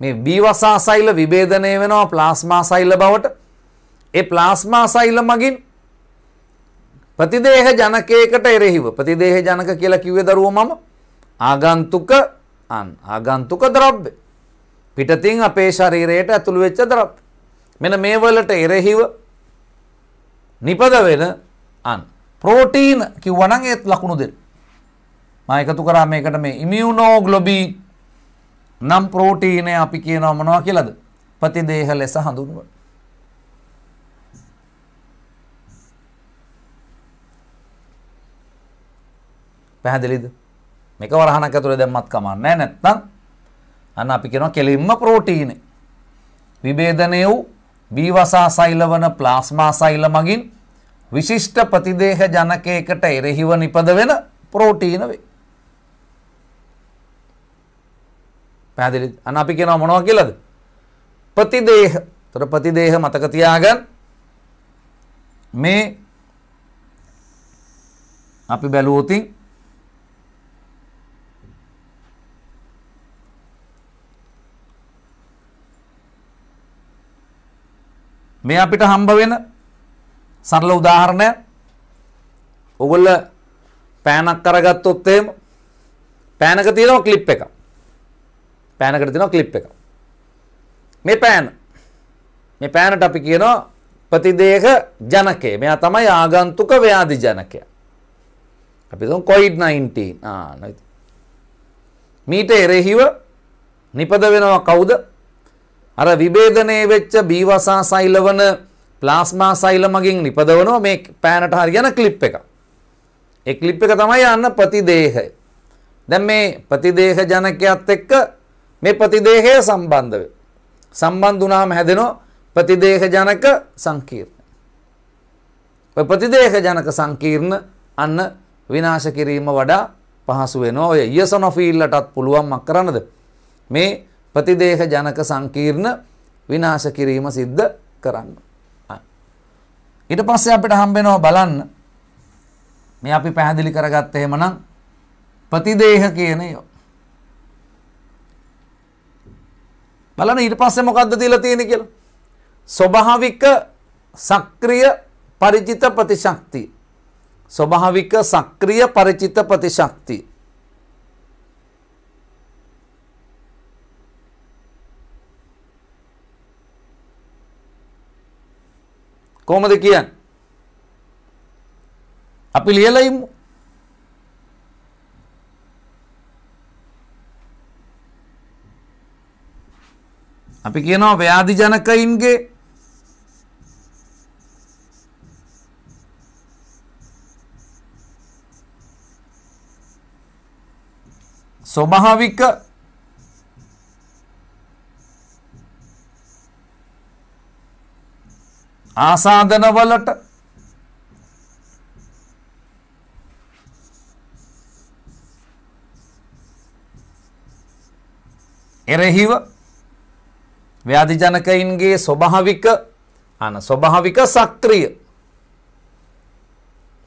මේ බීවසාසයිල විබේධනය වෙනවා ප්ලාස්මාසයිල බවට ඒ ප්ලාස්මාසයිල මගින් ප්‍රතිදේහ ජනකයකට එරෙහිව ප්‍රතිදේහ ජනක කියලා කිව්වේ දරුවෝ මම ආගන්තුක අන් ආගන්තුක ද්‍රව්‍ය. පිටතින් අපේ ශරීරයට ඇතුළු වෙච්ච ද්‍රව්‍ය. මෙන්න මේ වලට එරෙහිව නිපද වෙන අන් ප්‍රෝටීන් කිව්වනම් ඒත් ලකුණු දෙන්න. මම එකතු කරා මේකට මේ ඉමියුනෝග්ලොබින් නම් ප්‍රෝටීනය අපි කියනවා මොනවා කියලාද? ප්‍රතිදේහ ලෙස හඳුන්වන. පැහැදිලිද? මේක වරහනක් ඇතුළේ දැම්මත් කමන්නේ නැත්නම් අන්න අපි කියනවා කෙලින්ම ප්‍රෝටීන විභේදනය වූ බීවසා සෛලවන ප්ලාස්මා සෛල මගින් විශිෂ්ට ප්‍රතිදේහ ජනකයකට එරෙහිව නිපද වෙන ප්‍රෝටීන වේ. පැහැදිලිද? අන්න අපි කියනවා මොනවා කියලාද? ප්‍රතිදේහ. ତොර ප්‍රතිදේහ මතක තියාගන්න. මේ අපි බැලුවොතින් මේ අපිට හම්බ වෙන සරල උදාහරණය ඔගොල්ල පෑනක් කරගත්තොත් එහෙම පෑනක තියෙනවා ක්ලිප් එක. පෑනකට තියෙනවා ක්ලිප් එක. මේ පෑන මේ පෑනට අපි කියනවා ප්‍රතිදේහ ජනකය. මෙයා තමයි ආගන්තුක ව්‍යාධි ජනකය. අපි තුන් කොයිඩ් 19 ආ නේද? මීට එරෙහිව නිපද වෙනවා කවුද? අර විභේදනය වෙච්ච බීවසා සෛලවන ප්ලාස්මා සෛල මගින් නිපදවනවා මේ පෑනට හරියන ක්ලිප් එක. ඒ ක්ලිප් එක තමයි යන්න ප්‍රතිදේහය. දැන් මේ ප්‍රතිදේහ ජනකයත් එක්ක මේ ප්‍රතිදේහය සම්බන්ධ වේ. සම්බන්ධ වුණාම හැදෙනවා ප්‍රතිදේහ ජනක සංකීර්ණ. ඔය ප්‍රතිදේහ ජනක සංකීර්ණ අන්න විනාශ කිරීම වඩා පහසු වෙනවා. ඔය ඊයසොනොෆීල්ලටත් පුළුවන් මක් කරන්නද? මේ ප්‍රතිදේහ ජනක සංකීර්ණ විනාශ කිරීම සිද්ධ කරන්න. ඊට පස්සේ අපිට හම්බෙනවා බලන්න මේ අපි පැහැදිලි කරගත්ත එහෙමනම් ප්‍රතිදේහ කියන ඒවා. බලන්න ඊට පස්සේ මොකද්ද තියලා තියෙන්නේ කියලා. ස්වභාවික සක්‍රිය ಪರಿචිත ප්‍රතිශක්තිය. ස්වභාවික සක්‍රිය ಪರಿචිත ප්‍රතිශක්තිය. කොහොමද කියන්නේ? අපි ලියලා ඉමු. අපි කියනවා ව්‍යාධිජනකයින්ගේ ස්වභාවික ආසාදනවලට එරෙහිව ව්‍යාධිජනකයින්ගේ ස්වභාවික අන ස්වභාවික සක්‍රිය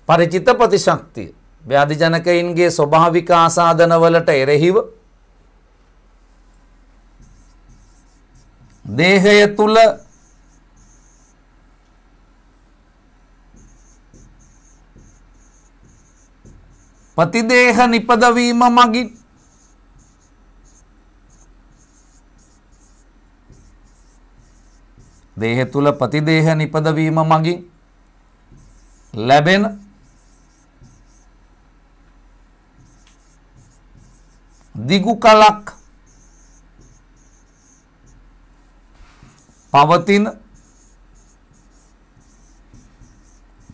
පරිචිත ප්‍රතිශක්තිය ව්‍යාධිජනකයින්ගේ ස්වභාවික ආසාධනවලට එරෙහිව දේහය තුළ පතිදේහ නිපදවීම මගින් දේහ තුළ පතිදේහ නිපදවීම මගින් ලැබෙන දිගු කලක් පවතින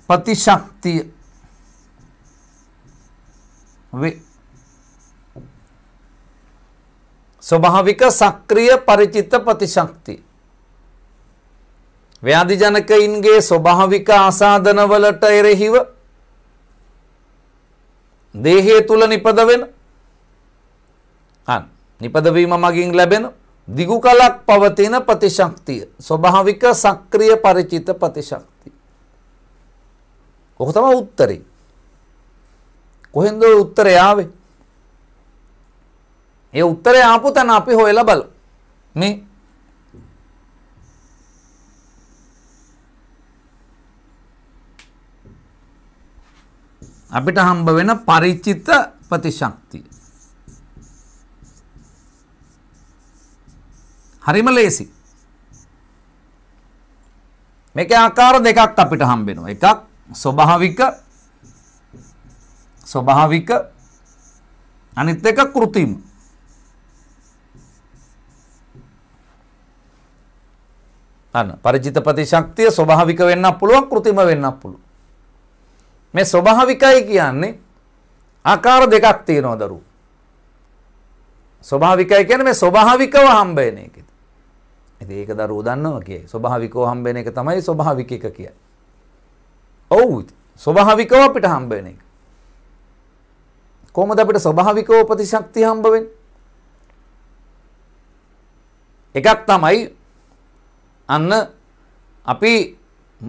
ප්‍රතිශක්තිය ස්වභාවික සක්‍රිය ಪರಿචිත ප්‍රතිශක්ති ව්‍යාධිජනකයින්ගේ ස්වභාවික ආසාදනවලට එරෙහිව දේහය තුල නිපද වෙන අන් නිපදවීම මගින් ලැබෙන දිගු කලක් පවතින ප්‍රතිශක්තිය ස්වභාවික සක්‍රිය ಪರಿචිත ප්‍රතිශක්තිය ඔහු තමයි උත්තරේ කොහෙන්ද උත්තරය ආවේ? ඒ උත්තරය ආපු තැන අපි හොයලා බලමු. මේ අපිට හම්බ වෙන පරිචිත ප්‍රතිශක්තිය. හරිම ලේසි. මේකේ ආකාර දෙකක් අපිට හම්බ වෙනවා. එකක් ස්වභාවික ස්වභාවික අනිත් එක කෘතිම අන්න පරිචිත ප්‍රතිශක්තිය ස්වභාවික වෙන්නත් පුළුවන් කෘතිම වෙන්නත් පුළුවන් මේ ස්වභාවිකයි කියන්නේ ආකාර දෙකක් තියෙනවා දරුවෝ ස්වභාවිකයි කියන්නේ මේ ස්වභාවිකව හම්බ වෙන එක. ඉතින් ඒක දරුවෝ දන්නවා කියයි. ස්වභාවිකව හම්බ වෙන එක තමයි ස්වභාවික එක කියන්නේ. ඔව් ස්වභාවිකව අපිට හම්බ වෙන එක. කොහොමද අපිට ස්වභාවිකව ප්‍රතිශක්තිය හම්බ වෙන්නේ? එකක් තමයි අන්න අපි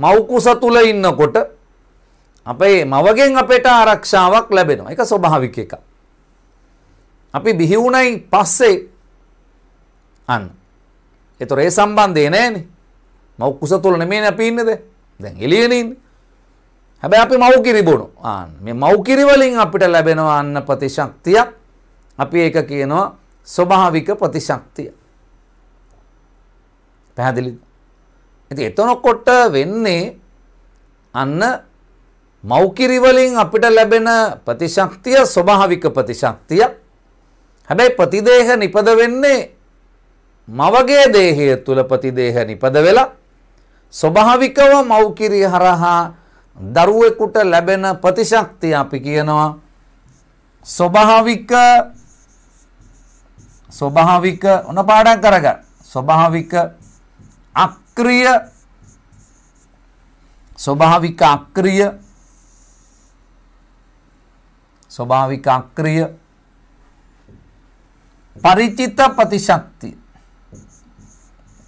මව්කුස තුල ඉන්නකොට අපේ මවගෙන් අපට ආරක්ෂාවක් ලැබෙනවා. ඒක ස්වභාවික එකක්. අපි බිහි වුණයින් පස්සේ අන්න. ඒතොර ඒ සම්බන්ධය නෑනේ. මව්කුස තුල නෙමෙයිනේ අපි ඉන්නේ දැන්. දැන් එළියනේ ඉන්නේ. හැබැ අපි මව්කිරි බොනු ආන් මේ මව්කිරිවලින් අපිට ලැබෙනවා අන්න ප්‍රතිශක්තියක් අපි ඒක කියනවා ස්වභාවික ප්‍රතිශක්තිය පැහැදිලි ඇති එතනොකොට වෙන්නේ අන්න මෞකිරිවලින් අපිට ලැබෙන ප්‍රතිශක්තිය ස්වභාවික ප්‍රතිශක්තිය හැබැයි ප්‍රතිදේහ නිපද වෙන්නේ මවගේ දේහය තුළ ප්‍රතිදේහ නිපද වෙලා ස්වභාවිකව මෞකිරිය හරහා දරුවෙකුට ලැබෙන ප්‍රතිශක්තිය අපි කියනවා ස්වභාවික ස්වභාවික ඔන පාඩම් කරගන්න ස්වභාවික අක්‍රිය ස්වභාවික අක්‍රිය ස්වභාවික අක්‍රිය ಪರಿಚಿತ ಪ್ರತಿಶಕ್ತಿ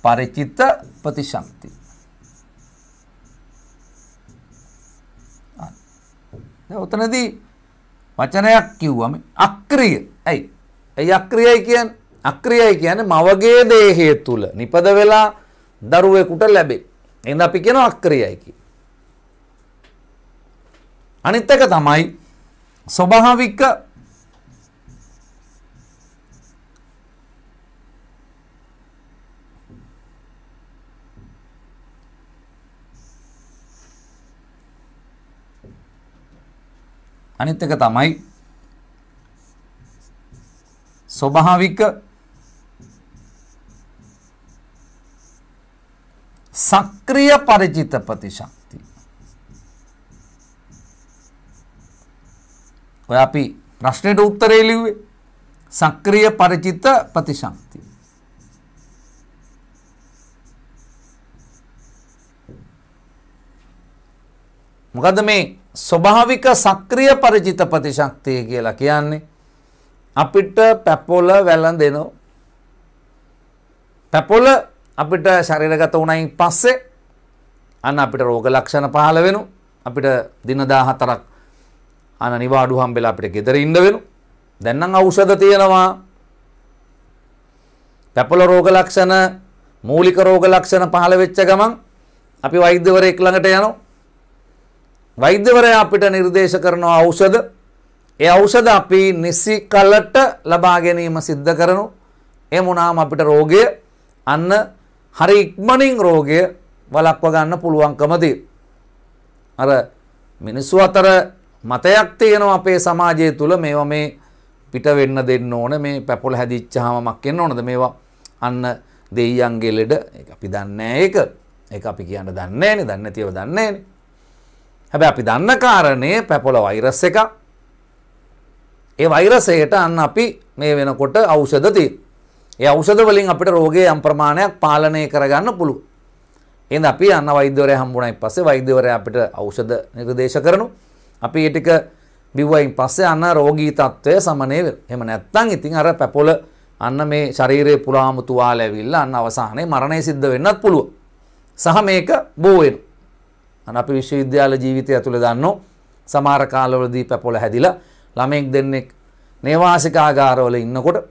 ಪರಿಚಿತ ಪ್ರತಿಶಕ್ತಿ ඔතනදී වචනයක් කිව්වම අක්‍රිය ඇයි ඇයි අක්‍රියයි කියන් අක්‍රියයි කියන්නේ මවගේ දේහය තුළ නිපද වෙලා දරුවෙකුට ලැබේ එඳ අපි කියන අක්‍රියයි කිය. අනිත් එක තමයි ස්වභාවික අනිත් එක තමයි ස්වභාවික සක්‍රීය ಪರಿචිත ප්‍රතිශක්ති. ඔය අපි ප්‍රශ්නෙට උත්තරේ ලිව්වේ සක්‍රීය ಪರಿචිත ප්‍රතිශක්ති. මොකද මේ ස්වභාවික සක්‍රිය පරිචිත ප්‍රතිශක්තිය කියලා කියන්නේ අපිට පැපොල වැළඳෙනවා. පැපොල අපිට ශරීරගත වුණයින් පස්සේ අන්න අපිට රෝග ලක්ෂණ පහළ වෙනු. අපිට දින 14ක් අන නිවාඩු හම්බෙලා අපිට ගෙදර ඉන්න වෙනු. දැන් නම් ඖෂධ තියෙනවා. පැපොල රෝග ලක්ෂණ මූලික රෝග ලක්ෂණ පහළ වෙච්ච ගමන් අපි වෛද්‍යවරයෙක් ළඟට යනවා. වෛද්‍යවරයා අපිට නිර්දේශ කරන ඖෂධ ඒ ඖෂධ අපි නිසි කලට ලබා ගැනීම සිද්ධ කරනු එහෙම වුණාම අපිට රෝගය අන්න හරි ඉක්මනින් රෝගය වළක්ව ගන්න පුළුවන්කම අර මිනිස්සු අතර මතයක් තියෙනවා අපේ සමාජය තුල මේවා මේ පිට වෙන්න දෙන්න ඕන මේ පැපොල හැදිච්චාම මක් වෙන්න ඕනද මේවා අන්න දෙයියන්ගේ ලෙඩ අපි දන්නේ නැහැ ඒක ඒක අපි කියන්න දන්නේ නැහැ නේ දන්නේ නැතිව දන්නේ නැහැ නේ හැබැ අපි දන්න කාරණය පැපොල වෛරස් එක ඒ වෛරසයට අන්න අපි මේ වෙනකොට අවෂධති ඒ අවෂධ වලින් අපිට රෝගය යම්ප්‍රමාණයක් පාලනය කරගන්න පුළු එ අපි අන්න වෛද්‍යවරය හම්බුණයි පස්සේ වෛද්‍යවරය අපිට අවෂධ නිර්දේශ කරනු අපි ඒටික බිව්වයින් පස්සේ අන්න රෝගී තත්ත්වය සමනය එම නැත්තං ඉතින් අර පැපොල අන්න මේ ශරීරය පුරාම තුවාල ඇවිල්ලා අන්න අවසානයේ මරණය සිද්ධ වෙන්නත් පුළුව. සහ මේක බෝවෙන්. අපි විශ්වවිද්‍යාල ජීවිතය ඇතුළ දන්නෝ සමහර කාලවලදී පැපොළ හැදිලා ළමෙක් දෙන්නෙක් නේවාසිකාගාරවල ඉන්නකොට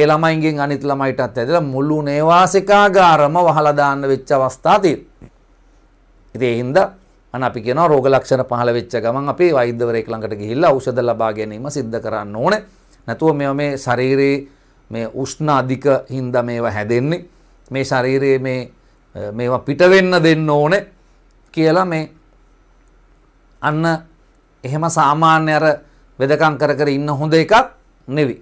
ඒ ළමයින්ගෙන් අනිත් ළමයිටත් ඇදලා මුළු නේවාසිකාගාරම වහලා දාන්න වෙච්ච අවස්ථා තියෙනවා. ඉතින් ඒ හින්දා අන්න අපි කියනවා රෝග ලක්ෂණ පහළ වෙච්ච ගමන් අපි වෛද්‍යවරයෙක් ළඟට ගිහිල්ලා ඖෂධ ලබා ගැනීම සිද්ධ කරන්න ඕනේ. නැතුව මේවා මේ ශරීරයේ මේ උෂ්ණ අධික හින්දා මේවා හැදෙන්නේ. මේ ශරීරයේ මේ මේවා පිට වෙන්න දෙන්න ඕනේ. කියලා මේ අන්න එහෙම සාමාන්‍ය අර වෙදකම් කර කර ඉන්න හොඳ එකක් නෙවෙයි.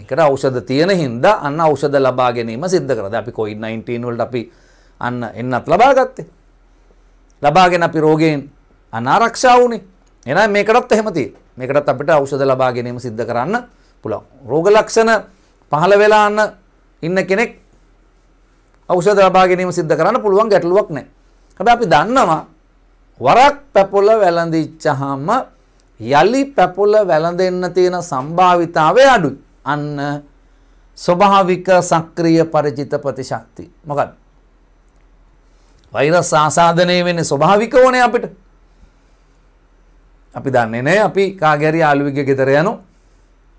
එකට ඖෂධ තියෙන හින්දා අන්න ඖෂධ ලබා ගැනීම සිද්ධ කරද. අපි COVID-19 වලට අපි අන්න එන්නත් ලබා ගත්තේ. ලබාගෙන අපි රෝගයෙන් අනාරක්ෂා වුණේ. එහෙනම් මේකටත් එහෙම තියෙනවා. මේකටත් අපිට ඖෂධ ලබා ගැනීම සිද්ධ කරන්න පුළුවන්. රෝග ලක්ෂණ පහළ වෙලා ඉන්න කෙනෙක් ඖෂධ ලබා ගැනීම සිද්ධ කරන්න පුළුවන් ගැටලුවක් නැහැ. හැබැයි අපි දන්නවා වරක් පැපොල වැළඳිච්චාම යලි පැපොල වැළඳෙන්න තියෙන සම්භාවිතාවය අඩුයි. අන්න ස්වභාවික සක්‍රීය ಪರಿචිත ප්‍රතිශක්තිය. මොකද වෛරස් ආසාදනය වෙන්නේ ස්වභාවික ඕනේ අපිට. අපි දන්නේ නැහැ අපි කාගේ හරි යාළුවෙක්ගේ ගෙදර යනවා.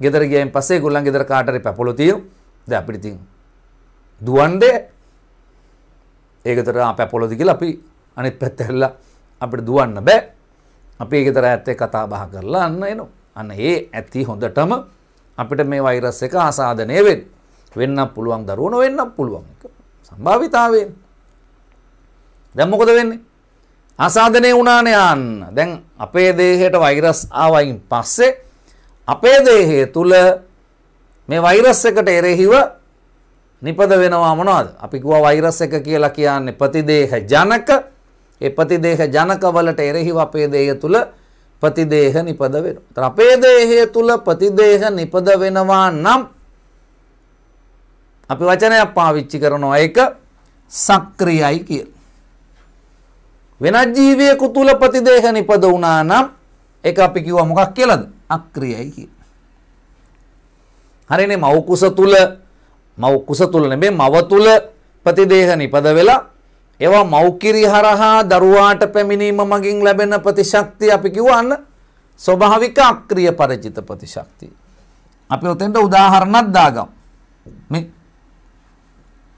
ගෙදර ගියයින් පස්සේ ඒගොල්ලන් ගෙදර කාට හරි පැපොල තියෙනවා. දැන් අපිට ඉතින් දුවන්නේ ඒකතර පැපොලොද කියලා අපි අනිත් පැත්තැල්ලා අපිට දුවන්න බෑ අපි ඒකතර ඇත්තේ කතා බහ කරලා අන්න එනවා. අන්න ඒ ඇති හොඳටම අපිට මේ වෛරස් එක ආසාධනය වෙන් වෙන්නක් පුළුවන් දරුවන වෙන්නක් පුළුවන් එක සම්භාවිතාවෙන් දැම්මකොද වෙන්නේ ආසාධනය වුණානය යන්න දැන් අපේ දේහයට වෛරස් ආවයින් පස්සේ අපේ දේහය තුළ මේ වෛරස් එකට එරෙහිව නිපද වෙනවා මොනවද? අපි කිව්වා වෛරස් එක කියලා කියන්නේ ප්‍රතිදේහ ජනක. ඒ ප්‍රතිදේහ ජනක වලට එරෙහිව අපේ දේහ තුල ප්‍රතිදේහ නිපද වෙනවා. ඒතර අපේ දේහය තුල ප්‍රතිදේහ නිපද වෙනවා නම් අපි වචනයක් පාවිච්චි කරනවා ඒක සක්‍රියයි කියලා. වෙනත් ජීවියෙකු තුල ප්‍රතිදේහ නිපද වුණා නම් ඒක අපි කිව්වා මොකක් කියලාද? අක්‍රියයි කියලා. හරිනේ මව් කුස තුල මව් කුස තුල නෙමෙයි මව තුල ප්‍රතිදේහ නිපද වෙලා ඒවා මෞකිරි හරහා දරුවාට පැමිණීම මගින් ලැබෙන ප්‍රතිශක්තිය අපි කිව්වන්න ස්වභාවික අක්‍රිය පරිචිත ප්‍රතිශක්තිය. අපි උතෙන්ට උදාහරණක් දාගමු. මේ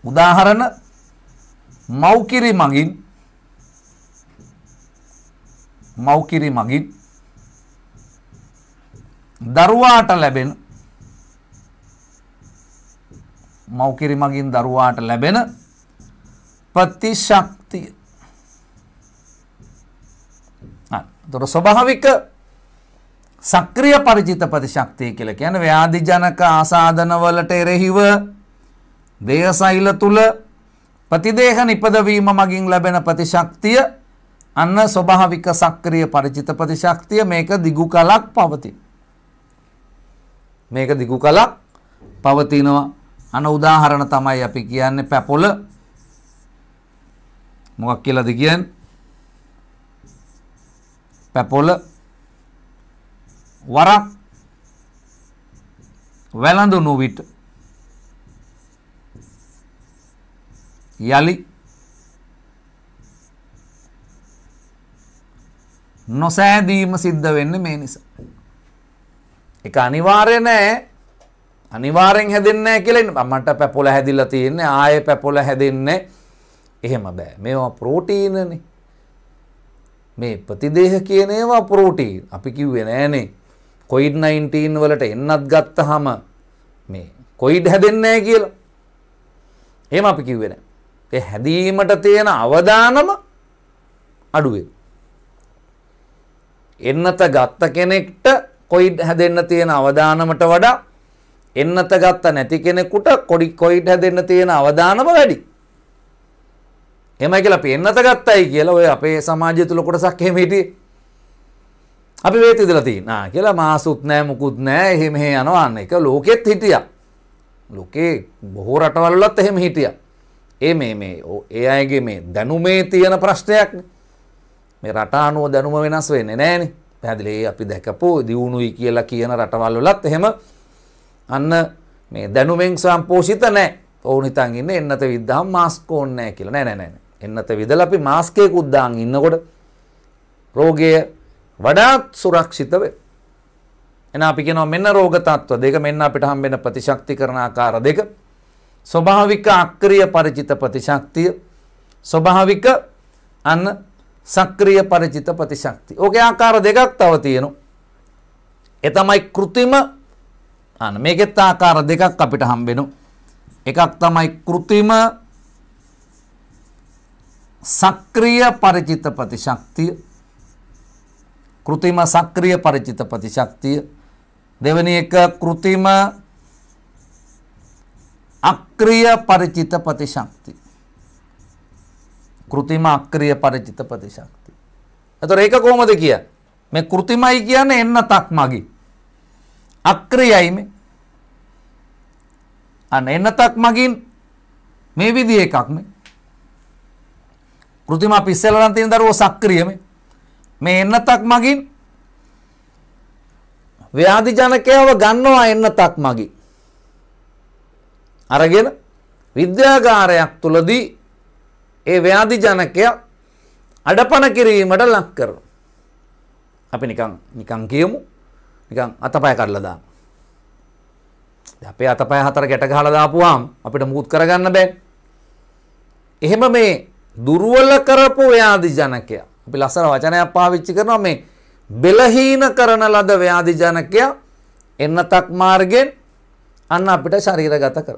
උදාහරණ මෞකිරි මගින් මෞකිරි මගින් දරුවාට ලැබෙන මව්කිරි මගින් දරුවාට ලැබෙන ප්‍රතිශක්තිය. දොර ස්වභාවික සක්‍රිය පරිචිත ප්‍රතිශක්තිය කියලා කියන්නේ ව්‍යාධිජනක ආසාදනවලට එරෙහිව දේහසෛල තුල ප්‍රතිදේහ නිපදවීම මගින් ලැබෙන ප්‍රතිශක්තිය අන්න ස්වභාවික සක්‍රිය පරිචිත ප්‍රතිශක්තිය මේක දිගු කලක් පවතී. මේක දිගු කලක් පවතිනවා. අන උදාහරණ තමයි අපි කියන්නේ පැපොල මොකක් කියලාද කියන්නේ පැපොල වරක් වැළඳුණු විට යලි නොසෑදීම සිද්ධ වෙන්නේ මේ නිසා. එක අනිවාර්ය නෑ අනිවාරෙන් හැදෙන්නේ කියලෙන් මට පැපොල හැදිල්ල තියෙන්නේ ආය පැපොල හැදෙන්නේ එහෙම බෑ මේවා ප්‍රෝටීනන මේ ප්‍රතිදේහ කියන ඒවා ප්‍රෝටීන් අපි කිව්වේ නෑනේ කොයිඩ්-19 වලට එන්නත් ගත්තහම මේ කොයිඩ් හැදෙන්නේ නෑ කියලා එහෙම අපි කිව්වේ නෑ ඒ හැදීමට තියෙන අවදානම අඩුවේ එන්නත ගත්ත කෙනෙක්ට කොයිඩ් හැදෙන්න තියෙන අවදානමට වඩා එන්නත ගත්ත නැති කෙනෙකුට කොඩි කොයිට හැදෙන්න තියෙන අවධානම වැඩි. එහෙමයි කියලා අපි එන්නත ගත්තයි කියලා ඔය අපේ සමාජය තුල කොටසක් එහෙම හිටියේ. අපි වේත ඉඳලා තියෙනා කියලා මාසුත් නැහැ මුකුත් නැහැ එහෙම එහෙ යනවා අන්න එක ලෝකෙත් හිටියා. ලෝකේ බොහෝ රටවල් වලත් එහෙම හිටියා. ඒ මේ මේ ඒ අයගේ මේ දැනුමේ තියෙන ප්‍රශ්නයක් මේ රට අනුව දැනුම වෙනස් වෙන්නේ නැහනේ. පැහැදිලි අපි දැකපු දියුණුයි කියලා කියන රටවල් වලත් එහෙම අන්න මේ දැනුමෙන් සම්පෝෂිත නැහැ. ඔවුන් හිතන් ඉන්නේ එන්නත විද්දාම් මාස්ක් ඕනේ නැහැ කියලා. නෑ නෑ නෑ. එන්නත විදලා අපි මාස්ක් එකක් උද්දාන් ඉන්නකොට රෝගය වඩාත් සුරක්ෂිත වේ. එන අපි කියනවා මෙන්න රෝග තත්ත්ව දෙක මෙන්න අපිට හම්බෙන ප්‍රතිශක්තිකරණ ආකාර දෙක. ස්වභාවික අක්‍රීය ಪರಿචිත ප්‍රතිශක්තිය ස්වභාවික අන්න සක්‍රීය ಪರಿචිත ප්‍රතිශක්තිය. ඕකේ ආකාර දෙකක් තව තියෙනවා. ඒ තමයි કૃතිම අන්න මේකෙත් ආකාර දෙකක් අපිට හම්බෙනු. එකක් තමයි કૃතිම සක්‍රීය ಪರಿචිත ප්‍රතිශක්තිය. કૃතිම සක්‍රීය ಪರಿචිත ප්‍රතිශක්තිය. දෙවෙනි එක કૃතිම අක්‍රීය ಪರಿචිත ප්‍රතිශක්තිය. કૃතිම අක්‍රීය ಪರಿචිත ප්‍රතිශක්තිය. එතකොට ඒක කොහොමද කිය? මේ કૃතිමයි කියන්නේ එන්න තක් මගේ. අක්‍රියයි මේ. අන්න එන්නතක් මගින් මේ විදිහ එකක් මේ. કૃત્રિમ අපි ඉස්සෙල්ලා නම් තියෙන දරුවෝ සක්‍රිය මේ. මේ එන්නතක් මගින් ව්‍යාධිජනකයව ගන්නවා එන්නතක් මගින්. අරගෙන විද්‍යාගාරයක් තුලදී ඒ ව්‍යාධිජනකය අඩපණ කිරීමට ලක් කරනවා. අපි නිකන් නිකන් කියමු නිකන් අතපය කඩලා දාන. දැන් අපේ අතපය හතර ගැට ගහලා දාපුවාම අපිට මූත් කරගන්න බෑ. එහෙම මේ දුර්වල කරපු ව්‍යාධි ජනකයා අපි ලස්සන වචනයක් පාවිච්චි කරනවා මේ බෙලහීන කරන ලද ව්‍යාධි ජනකයා එන්නතක් මාර්ගෙන් අන්න අපිට ශරීරගත කර.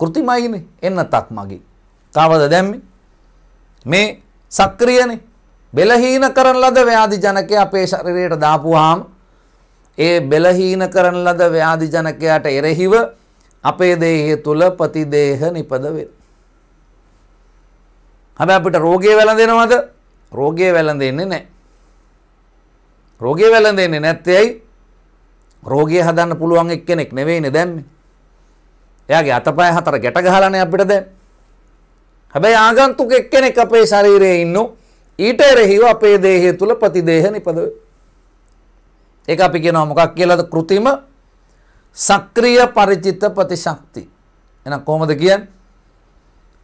කෘතිමයිනේ එන්නතක් මගින්. කවද දැම්මේ? මේ සක්‍රියනේ බෙලහීන කරන ලද ව්‍යාධිජනකය අපේ ශරීරයට දාපුවාම ඒ බෙලහීන කරන ලද ව්‍යාධිජනකයට එරෙහිව අපේ දේහය තුල ප්‍රතිදේහ නිපද වේ. හැබැයි අපිට රෝගය වැළඳෙනවද? රෝගය වැළඳෙන්නේ නැහැ. රෝගය වැළඳෙන්නේ නැත්තේයි රෝගය හදන්න පුළුවන් එක්කෙනෙක් නෙවෙයිනේ දැම්මේ. එයාගේ අතපය හතර ගැට ගහලානේ අපිට දැන්. හැබැයි ආගන්තුක එක්කෙනෙක් අපේ ශරීරයේ ඉන්නෝ ඊට එරෙහිව අපේ දේහය තුල ප්‍රතිදේහ නිපදව. ඒක අපි කියනවා මොකක් කියලාද? કૃතිම සක්‍රීය ಪರಿචිත ප්‍රතිශක්ති. එහෙනම් කොහොමද කියන්නේ?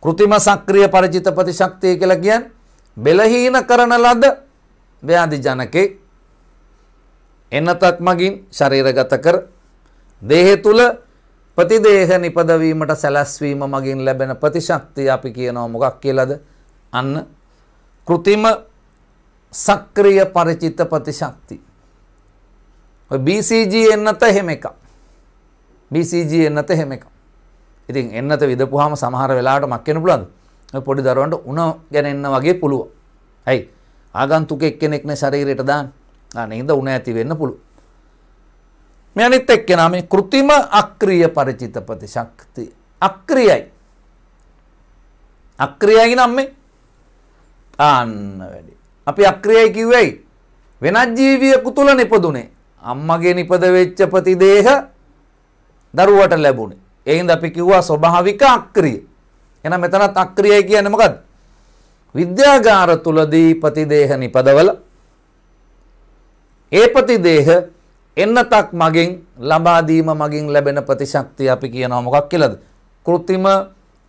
કૃතිම සක්‍රීය ಪರಿචිත ප්‍රතිශක්තිය කියලා කියන්නේ බෙලහීන කරන ලද ව්‍යාධි ජනකේ එන්නතත් මගින් ශරීරගත කර දේහය තුල ප්‍රතිදේහ නිපදවීමට සැලැස්වීම මගින් ලැබෙන ප්‍රතිශක්තිය අපි කියනවා මොකක් කියලාද? අන්න කෘතිම සක්‍රිය පරිචිත ප්‍රතිශක්ති. BCG එන්නත එහෙම එකක්. BCG එන්නත එහෙම එකක්. ඉතින් එන්නත විදපුවාම සමහර වෙලාවට මක් වෙන පුළුවන්. ඔය පොඩි දරුවන්ට උණ ගැන එන්න වගේ පුළුවන්. ඇයි? ආගන්තුකෙක් කෙනෙක්නේ ශරීරයට දාන්න. අනේ ඉඳ උණ ඇති වෙන්න පුළුවන්. මේ අනිත් එක්කෙනා මේ કૃතිම අක්‍රීය ಪರಿචිත ප්‍රතිශක්ති. අක්‍රියයි. අක්‍රියයි නම් මේ ආන්න වැඩි. අපි අක්‍රියයි කිව්වේයි. වෙනත් ජීවියෙකු තුල නිපදුනේ. අම්මගේ නිපද වෙච්ච ප්‍රතිදේහ දරුවට ලැබුණේ. ඒ හින්දා අපි කිව්වා ස්වභාවික අක්‍රිය. එහෙනම් මෙතනත් අක්‍රියයි කියන්නේ මොකද්ද? විද්‍යාගාර තුලදී ප්‍රතිදේහ නිපදවල ඒ ප්‍රතිදේහ එන්නතක් මගින් ලබා දීම මගින් ලැබෙන ප්‍රතිශක්තිය අපි කියනවා මොකක් කියලාද? કૃත්‍රිම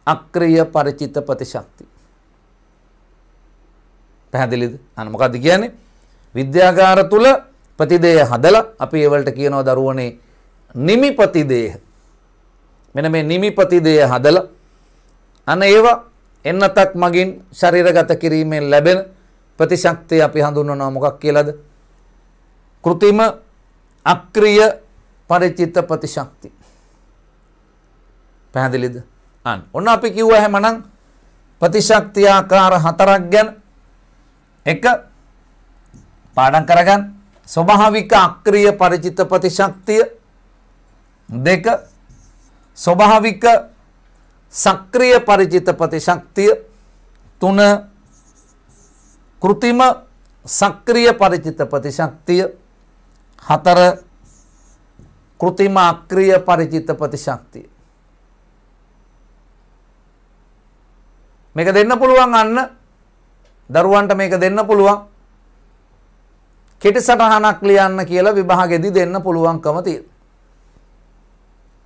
අක්‍රීය ಪರಿචිත ප්‍රතිශක්තිය. පැහැදිලිද අන මොකක්ද කියන්නේ විද්‍යාගාර තුල ප්‍රතිදේය හදලා අපි ඒවලට කියනවා දරුවනේ නිමි ප්‍රතිදේය මෙන්න මේ නිමි ප්‍රතිදේය හදලා අන ඒවා එන්නතක් මගින් ශරීරගත කිරීමෙන් ලැබෙන ප්‍රතිශක්තිය අපි හඳුන්වනවා මොකක් කියලාද කෘතිම අක්‍රිය පරිචිත ප්‍රතිශක්ති පැහැදිලිද අන්න ඔන්න අපි කිව්වා හැමනම් ප්‍රතිශක්ති ආකාර හතරක් ගැන එක පාඩම් කරගන්න ස්වභාවික අක්‍රීය ಪರಿචිත ප්‍රතිශක්තිය දෙක ස්වභාවික සක්‍රීය ಪರಿචිත ප්‍රතිශක්තිය තුන કૃතිම සක්‍රීය ಪರಿචිත ප්‍රතිශක්තිය හතර કૃතිම අක්‍රීය ಪರಿචිත ප්‍රතිශක්තිය මේක දෙන්න පුළුවන් අන්න දරුවන්ට මේක දෙන්න පුළුවන්. කෙටි සටහනක් ලියන්න කියලා විභාගෙදි දෙන්න පුළුවන්කම තියෙනවා.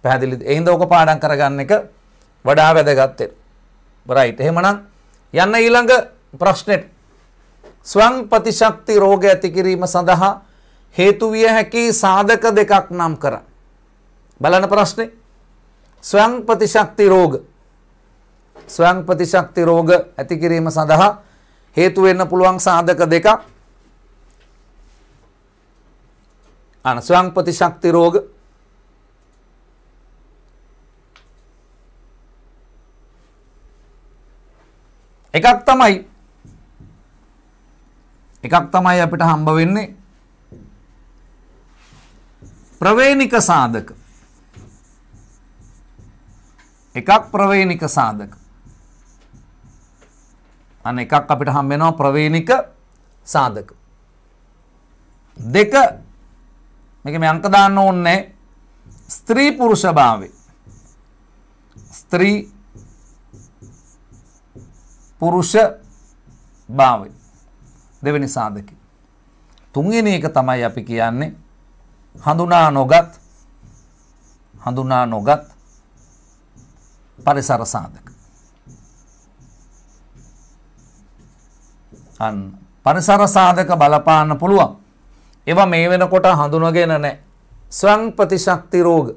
පැහැදිලිද? එහෙනම් ඕක පාඩම් කරගන්න එක වඩා වැදගත් වෙනවා. රයිට්. එහෙමනම් යන්න ඊළඟ ප්‍රශ්නෙට. ස්වං ප්‍රතිශක්ති රෝග ඇති කිරීම සඳහා හේතු විය හැකි සාධක දෙකක් නම් කරන්න. බලන්න ප්‍රශ්නේ. ස්වං ප්‍රතිශක්ති රෝග ස්වං ප්‍රතිශක්ති රෝග ඇති කිරීම සඳහා හේතු වෙන්න පුළුවන් සාධක දෙකක් අන ස්වයං ප්‍රතිශක්ති රෝග එකක් තමයි එකක් තමයි අපිට හම්බ වෙන්නේ ප්‍රවේනික සාධක එකක් ප්‍රවේනික සාධක අන්න එකක් අපිට හම් වෙනවා ප්‍රවේනික සාධක. දෙක මේක මේ අංක දාන්න ඕනේ ස්ත්‍රී පුරුෂ භාවය. ස්ත්‍රී පුරුෂ භාවය. දෙවෙනි සාධකේ. තුන්වෙනි එක තමයි අපි කියන්නේ හඳුනා නොගත් හඳුනා නොගත් පරිසර සාධක. අන්න පරිසර සාධක බලපාන්න පුළුවන්. ඒවා මේ වෙනකොට හඳුනගෙන නැහැ. ස්වං ප්‍රතිශක්ති රෝග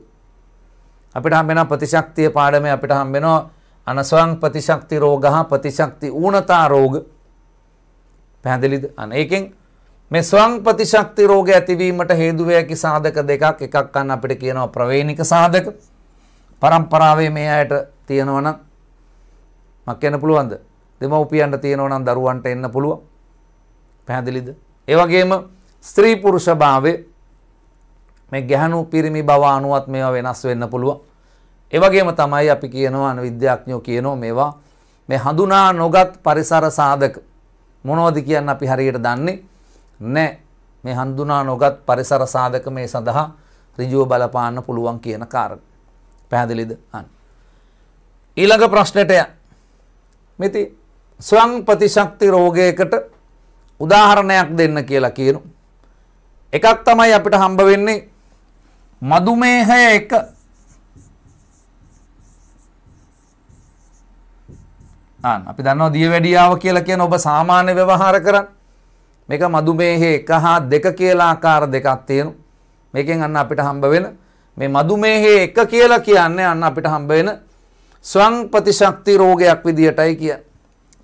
අපිට හම්බෙන ප්‍රතිශක්තිය පාඩමේ අපිට හම්බෙනවා අනස්වං ප්‍රතිශක්ති රෝගහ ප්‍රතිශක්ති ඌනතා රෝග පැහැදිලිද අන ඒකෙන් මේ ස්වං ප්‍රතිශක්ති රෝග ඇතිවීමට හේතු වෙකි සාධක දෙකක් එකක් ගන්න අපිට කියනවා ප්‍රවේනික සාධක පරම්පරාවේ මේ අයට තියෙනවනම් මක් කියන්න පුළුවන්ද දෙමව්පියන්ට තියෙනවා නම් දරුවන්ට එන්න පුළුවන්. පැහැදිලිද? ඒ වගේම ස්ත්‍රී පුරුෂභාවය මේ ගැහණු පිරිමි බව අනුවත් මේවා වෙනස් වෙන්න පුළුවන්. ඒ වගේම තමයි අපි කියනවා අනුවිද්‍යාඥයෝ කියනවා මේවා මේ හඳුනා නොගත් පරිසර සාධක මොනවද කියන්න අපි හරියට දන්නේ නැහැ. මේ හඳුනා නොගත් පරිසර සාධක මේ සඳහා ඍජුව බලපාන්න පුළුවන් කියන කාරණා. පැහැදිලිද? අන්න. ඊළඟ ප්‍රශ්නෙට මෙති ස්වංපතිශක්ති රෝගයකට උදාහරණයක් දෙන්න කියලා කියනු. එකක් තමයි අපිට හම්බ වෙන්නේ මදුමේහය එක අපි දන්නවා දිය වැඩියාව කියලා කියන ඔබ සාමාන්‍ය ව්‍යවහාර කරන්න මේක මදුමේහය එක හා දෙක කියලා ආකාර දෙකක් තියෙනු මේකෙන් අන්න අපිට හම්බ වෙන මේ මදුමේහය එක කියලා කියන්නේ අන්න අපිට හම්බ වෙන ස්වං ප්‍රතිශක්ති රෝගයක් විදියටයි කියන්නේ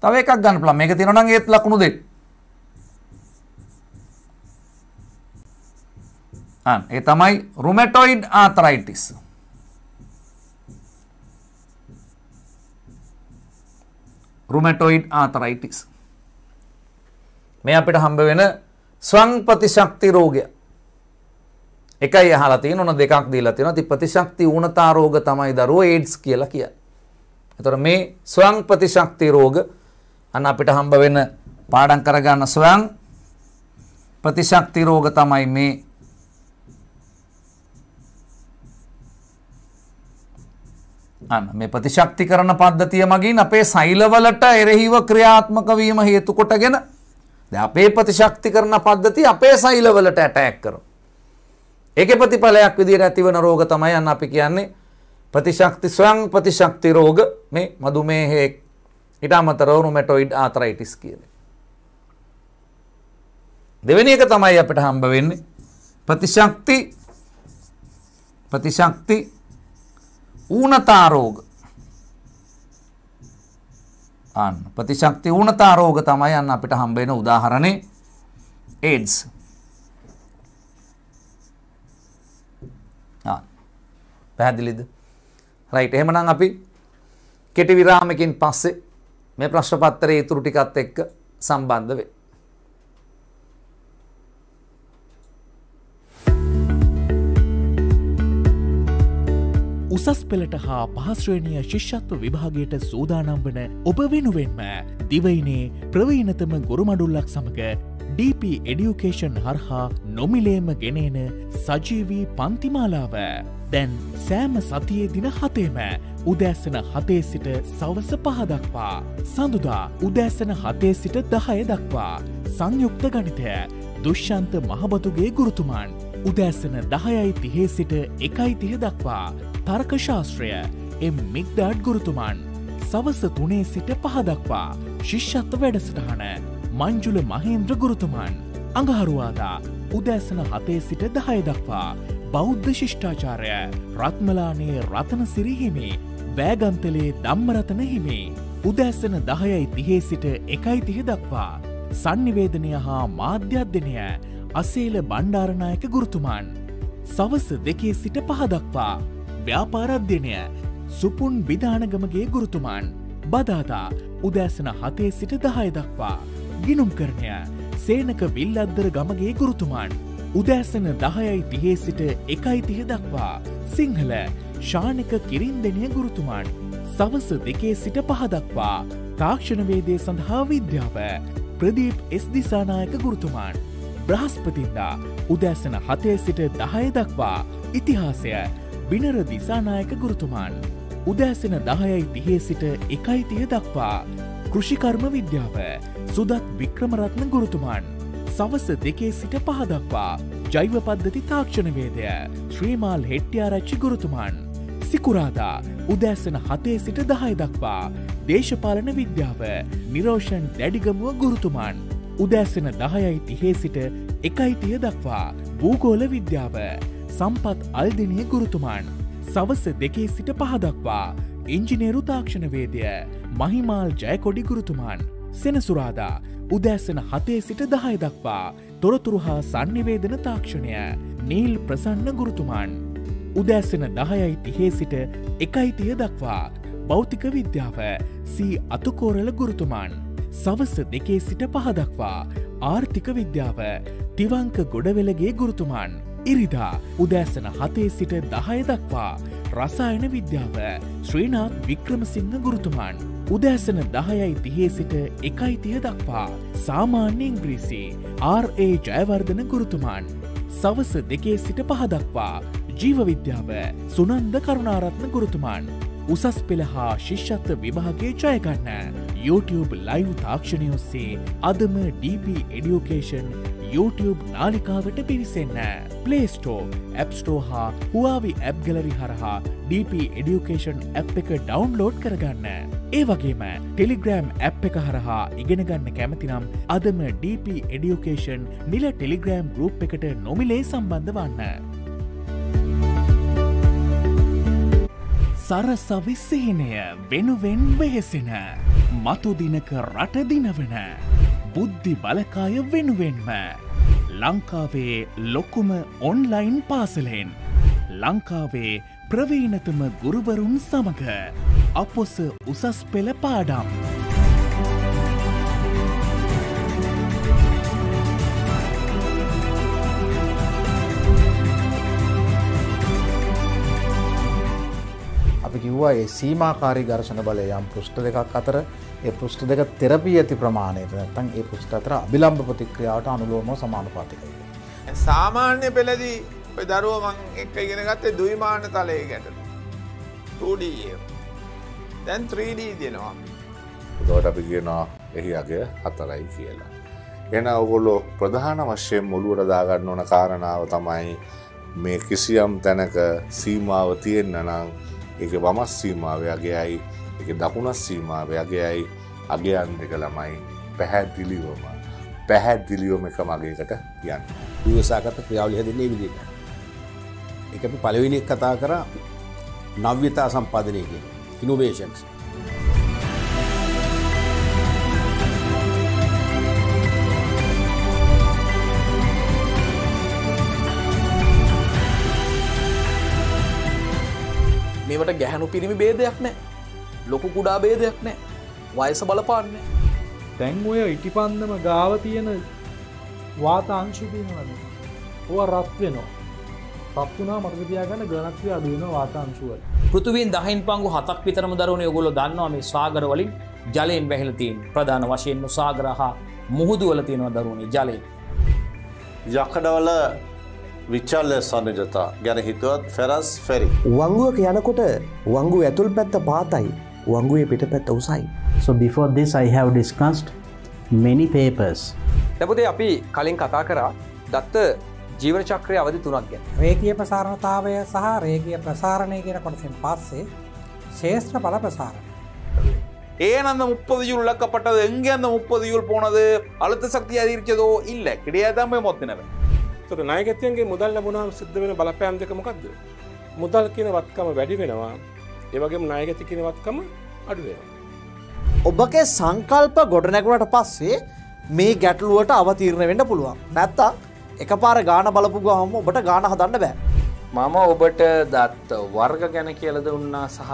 තව එකක් ගන්න පුළුවන්. මේක තියෙනවා නම් ඒත් ලකුණු දෙක. අන් ඒ තමයි රුමැටොයිඩ් ආතරයිටිස්. රුමැටොයිඩ් ආතරයිටිස්. මේ අපිට හම්බ වෙන ස්වං ප්‍රතිශක්ති රෝගය. එකයි අහලා තියෙන ඔන්න දෙකක් දීලා තියෙනවා. ඉතින් ප්‍රතිශක්ති ඌනතා රෝග තමයි දරුවෝ AIDS කියලා කියන්නේ. එතකොට මේ ස්වං ප්‍රතිශක්ති රෝග අන්න අපිට හම්බ වෙන පාඩම් කරගන්න ස්වයං ප්‍රතිශක්ති රෝග තමයි මේ අන්න මේ ප්‍රතිශක්තිකරණ පද්ධතිය මගින් අපේ සෛලවලට එරෙහිව ක්‍රියාත්මක වීම හේතු කොටගෙන දැන් අපේ ප්‍රතිශක්තිකරණ පද්ධතිය අපේ සෛලවලට ඇටැක් කරනවා. ඒකේ ප්‍රතිඵලයක් විදිහට ඇතිවන රෝග තමයි අන්න අපි කියන්නේ ප්‍රතිශක්ති ස්වයං ප්‍රතිශක්ති රෝග මේ මදුමේහයේ ඉට අමතරව රුමැටොයිඩ් ආතරයිටිස් කියන. දෙවැනි එක තමයි අපට හම්බ වෙන්නේ ප්‍රතිශක්ති ප්‍රතිශක්ති ඌනතාරෝග අන්න ප්‍රතිශක්ති ඌනතාරෝග තමයි අන්න අපිට හම්බ වෙන උදාහරණේ AIDS පැහැදිලිද රයිට් එහෙමනම් අපි කෙටි විරාමකින් පස්සේ මේ ප්‍රශ්න පත්‍රයේ ඉතුරු ටිකත් එක්ක සම්බන්ධ වේ. උසස් පෙළට හා පහස්ශ්‍රේණිය ශිෂ්‍යත්ව විභාගයට සූදානම් වන ඔබ වෙනුවෙන්ම දිවයිනේ ප්‍රවීනතම ගොරුමඩුල්ලක් සමඟ DP එඩියුකේෂන් හරහා නොමිලේම ගෙනේන සජීවී පන්තිමාලාව. දැන් සෑම සතියේ දින හතේම උදෑසන හතේ සිට සවස පහදක්වා. සඳුදා උදෑසන හතේ සිට දහය දක්වා. සංයුක්ත ගණිතය දුෂ්‍යන්ත මහබතුගේ ගුරුතුමාන්. උදෑසන දහයයි තිහේ සිට එකයි තිය දක්වා. තර්කශාස්ත්‍රය එම් මික්දාඩ් ගුරුතුමාන්. සවස තුනේ සිට පහදක්වා. ශිෂ්ෂත්ව වැඩසටහන මංජුල මහේන්ද්‍ර ගුරුතුමාන්. අඟහරුවාදා උදැසන හතේ සිට දහය දක්වා බෞද්ධ ශිෂ්ඨාචාරය රත්මලානේ රතන සිරිහිමි වෑගන්තලේ දම්මරතන හිමි උදැස්සන දහයයි තිහේ සිට එකයි තිහ දක්වා සංනිවේදනය හා මාධ්‍යධ්‍යනය අසේල බණ්ඩාරණයක ගුරුතුමන්. සවස දෙකේ සිට පහදක්වා. ව්‍යාපාරධ්‍යනය සුපුන් විධානගමගේ ගුරුතුමන්. බදාතා උදෑසන හතේ සිට දහය දක්වා. ගිනුම් කරණය සේනක විල්ලද්දර ගමගේ ගුරුතුමාන්. උදෑසන දහයයි තිහේ සිට එකයි තිහ දක්වා. සිංහල ශානක කිරින් දෙනිය ගුරුතුමාන්. සවස දෙකේ සිට පහදක්වා. තාක්ෂණවේදය සඳහා විද්‍යාව. ප්‍රදීප් එස් දිසානායක ගුරුතුමාන්. බ්‍රහස්පතින්දා උදෑසන හතේ සිට දහය දක්වා ඉතිහාසය බිනර දිසානායක ගුරුතුමාන්. උදෑසන දහයයි තිහේ සිට එකයි තිය දක්වා කෘෂිකර්ම විද්‍යාව සුදත් වික්‍රමරත්න ගුරුතුමන් සවස දෙකේ සිට පහදක්වා ජෛව පද්ධති තාක්ෂණවේදය ශ්‍රීමාල් හෙට්ටියාරච්චි ගුරුතුමන් සිකුරාදා උදෑසන හතේ සිට දහය දක්වා දේශපාලන විද්‍යාව නිරෝෂන් දැඩිගමුව ගුරුතුමන් උදෑසන දහයයි තිහේ සිට එකයිතිය දක්වා භූගෝල විද්‍යාව සම්පත් අල්දිනය ගුරුතුමන් සවස දෙකේ සිට පහදක්වා ඉංජිනේරු තාක්ෂණවේදය මහිමාල් ජයකොඩි ගුරුතුමාන් සෙනසුරාදා උදෑසන හතේ සිට දහය දක්වා තොරතුරු හා සංනිවේදන තාක්ෂණය නීල් ප්‍රසන්න ගුරුතුමාන් උදෑසන දහයයි තිහේ සිට එකයිතිය දක්වා භෞතික විද්‍යාව සී අතුකෝරල ගුරුතුමාන් සවස දෙකේ සිට පහදක්වා ආර්ථික විද්‍යාව තිවංක ගොඩවෙලගේ ගුරුතුමාන් ඉරිදා උදෑසන හතේ සිට දහය දක්වා රසායන විද්‍යාව ශ්‍රීනාත් වික්‍රමසිංහ ගුරුතුමාන් උදෑසන දහයයි තිහේ සිට එකයි තිය දක්වා සාමාන්‍ය ඉංග්‍රීසි RA ජයවර්ධන ගුරුතුමාන් සවස දෙකේ සිට පහදක්වා ජීවවිද්‍යාව සුනන්ද කරුණාරත්න ගුරුතුමාන් උසස් පෙළ හා ශිෂ්‍යත්ව විභාගේ ජයගන්න YouTube ලයිව් තාක්ෂණයොස්සේ අදම DP එඩියෝකේෂන් YouTube නාලිකාවට පිවිසන්න පලේස්ටෝ ඇප්ස්ටෝ හා හවාවි ඇප් ගලරි හරහා DP එඩියුකේෂන් ඇප් එක ඩවන්ලෝඩ් කරගන්න. ඒ වගේම ටෙලිග්‍රෑම් ඇප් එක හරහා ඉගෙනගන්න කැමතිනම් අදම DP එඩියුකේෂන් නිල ටෙලිග්‍රෑම් ගරුප් එකට නොමිලේ සම්බන්ධ වන්න. සරසවිස්සහිනය වෙනුවෙන් වෙහෙසෙන මතුදිනක රටදිනවන. බුද්ධි බලකාය වෙනුවෙන්ම. ලංකාවේ ලොකුම ඔන්ලයින් පාසලෙන්. ලංකාවේ ප්‍රවීනතම ගුරුවරුන් සමඟ. අපොස උසස් පෙළ පාඩම්. අපි කිව්වා ඒ සීමාකාරී ඝර්ෂණ බලය යම් පෘෂ්ඨ දෙකක් අතර ඒ පෘෂ්ට දෙක තෙරපී ඇති ප්‍රමාණයට නැත්තන් ඒ පෘෂ්ට අතර අභිලම්භ ප්‍රතික්‍රියාවට අනුලෝමෝ සමානුපාතිකයි. සාමාන්‍ය පෙළදී ඔය දරුව මං එක ඉගෙන ගත්තේ දුයිමාන තලයේ ගැටලු. 2D. දැන් 3D දෙනවා. එතකොට අපි කියනවා එහි අගය හතරයි කියලා. එන ඔගොල්ලෝ ප්‍රධාන වශයෙන් මුළුවට දාගන්න ඕන කාරණාව තමයි මේ කිසියම් තැනක සීමාව තියෙන්න නම් ඒක වමස් සීමාවයගේයි එක දකුණස් සීමාව යගේ ඇයි අගේ අන් දෙක ළමයි පැහැදිලිවම පැහැදිලියෝම එක මගේකට යන්න දවසාකත ක්‍රියාවලි හැදන්නේ විදිට එක අපි පලවෙනික් කතා කර නව්‍යතා සම්පාධනය කියෙන ඉනොවේෂන්ස් මේට ගැහැනු පිරිමි බේදයක් නෑ ලොකු කුඩා බේදයක් නෑ වයස බලපාන්නේ තැන් ඔය ඉටිපන්දම ගාව තියෙන වාතාංශුතියනවද ඔව රත්වෙනවා පත්වනා මර්ගතියාගන්න ගණක්්‍රය අදුවෙන වාතාංශුවල පෘතුවන් දහහින් පංගු හතක් විතරම දරුණ යොගොල දන්නවා මේ සාගරවලින් ජලයෙන් වැහලතින් ප්‍රධාන වශයෙන් සාගරහා මුහුදුවල තියෙනවා දරුණේ ජලය යකඩවල විචල්ල සනජතා ගැන හිතුවත් ෆෙරස් ෆෙරි. වංගුවක යනකොට වංගු ඇතුල් පැත්ත පාතයි වංගුවේ පිට පැත් ඔවසයි. So before this I have discussed many papers. තැපුදේ අපි කලින් කතා කරා දත්ත ජීවන චක්‍රය අවධි තුනක් ගැන රේකිය ප්‍රසාරණතාවය සහ රේකිය ප්‍රසාරණය කියෙන කොටසෙන් පස්සේ ශේෂත්‍ර පල ප්‍රසාරණ. ஏனந்த முப்பதையில் உள்ளக்கப்பட்டது எங்கே அந்த முப்பதையில் போனது அழுத்த சக்தி அதிகரிச்சதோ இல்லை கிடையாதாமே மொத்தினவை ஒரு நாயகத்தியங்கே முதல் நபுணாம் சித்த වෙන බලපෑම් දෙක මොකක්ද මුදල් කියන වත්කම වැඩි වෙනවා ඒවගේ නායගති කෙනවත්කම අඩුවෙන. ඔබගේ සංකල්ප ගොඩනැකුණට පස්සේ මේ ගැටලුවට අවතීරණ වෙන්න පුළුවන් නැත්තා එක පාර ගාන බලපු ගහම ඔබට ගාන හදන්න බෑ. මම ඔබට දත් වර්ග ගැන කියලද උන්නා සහ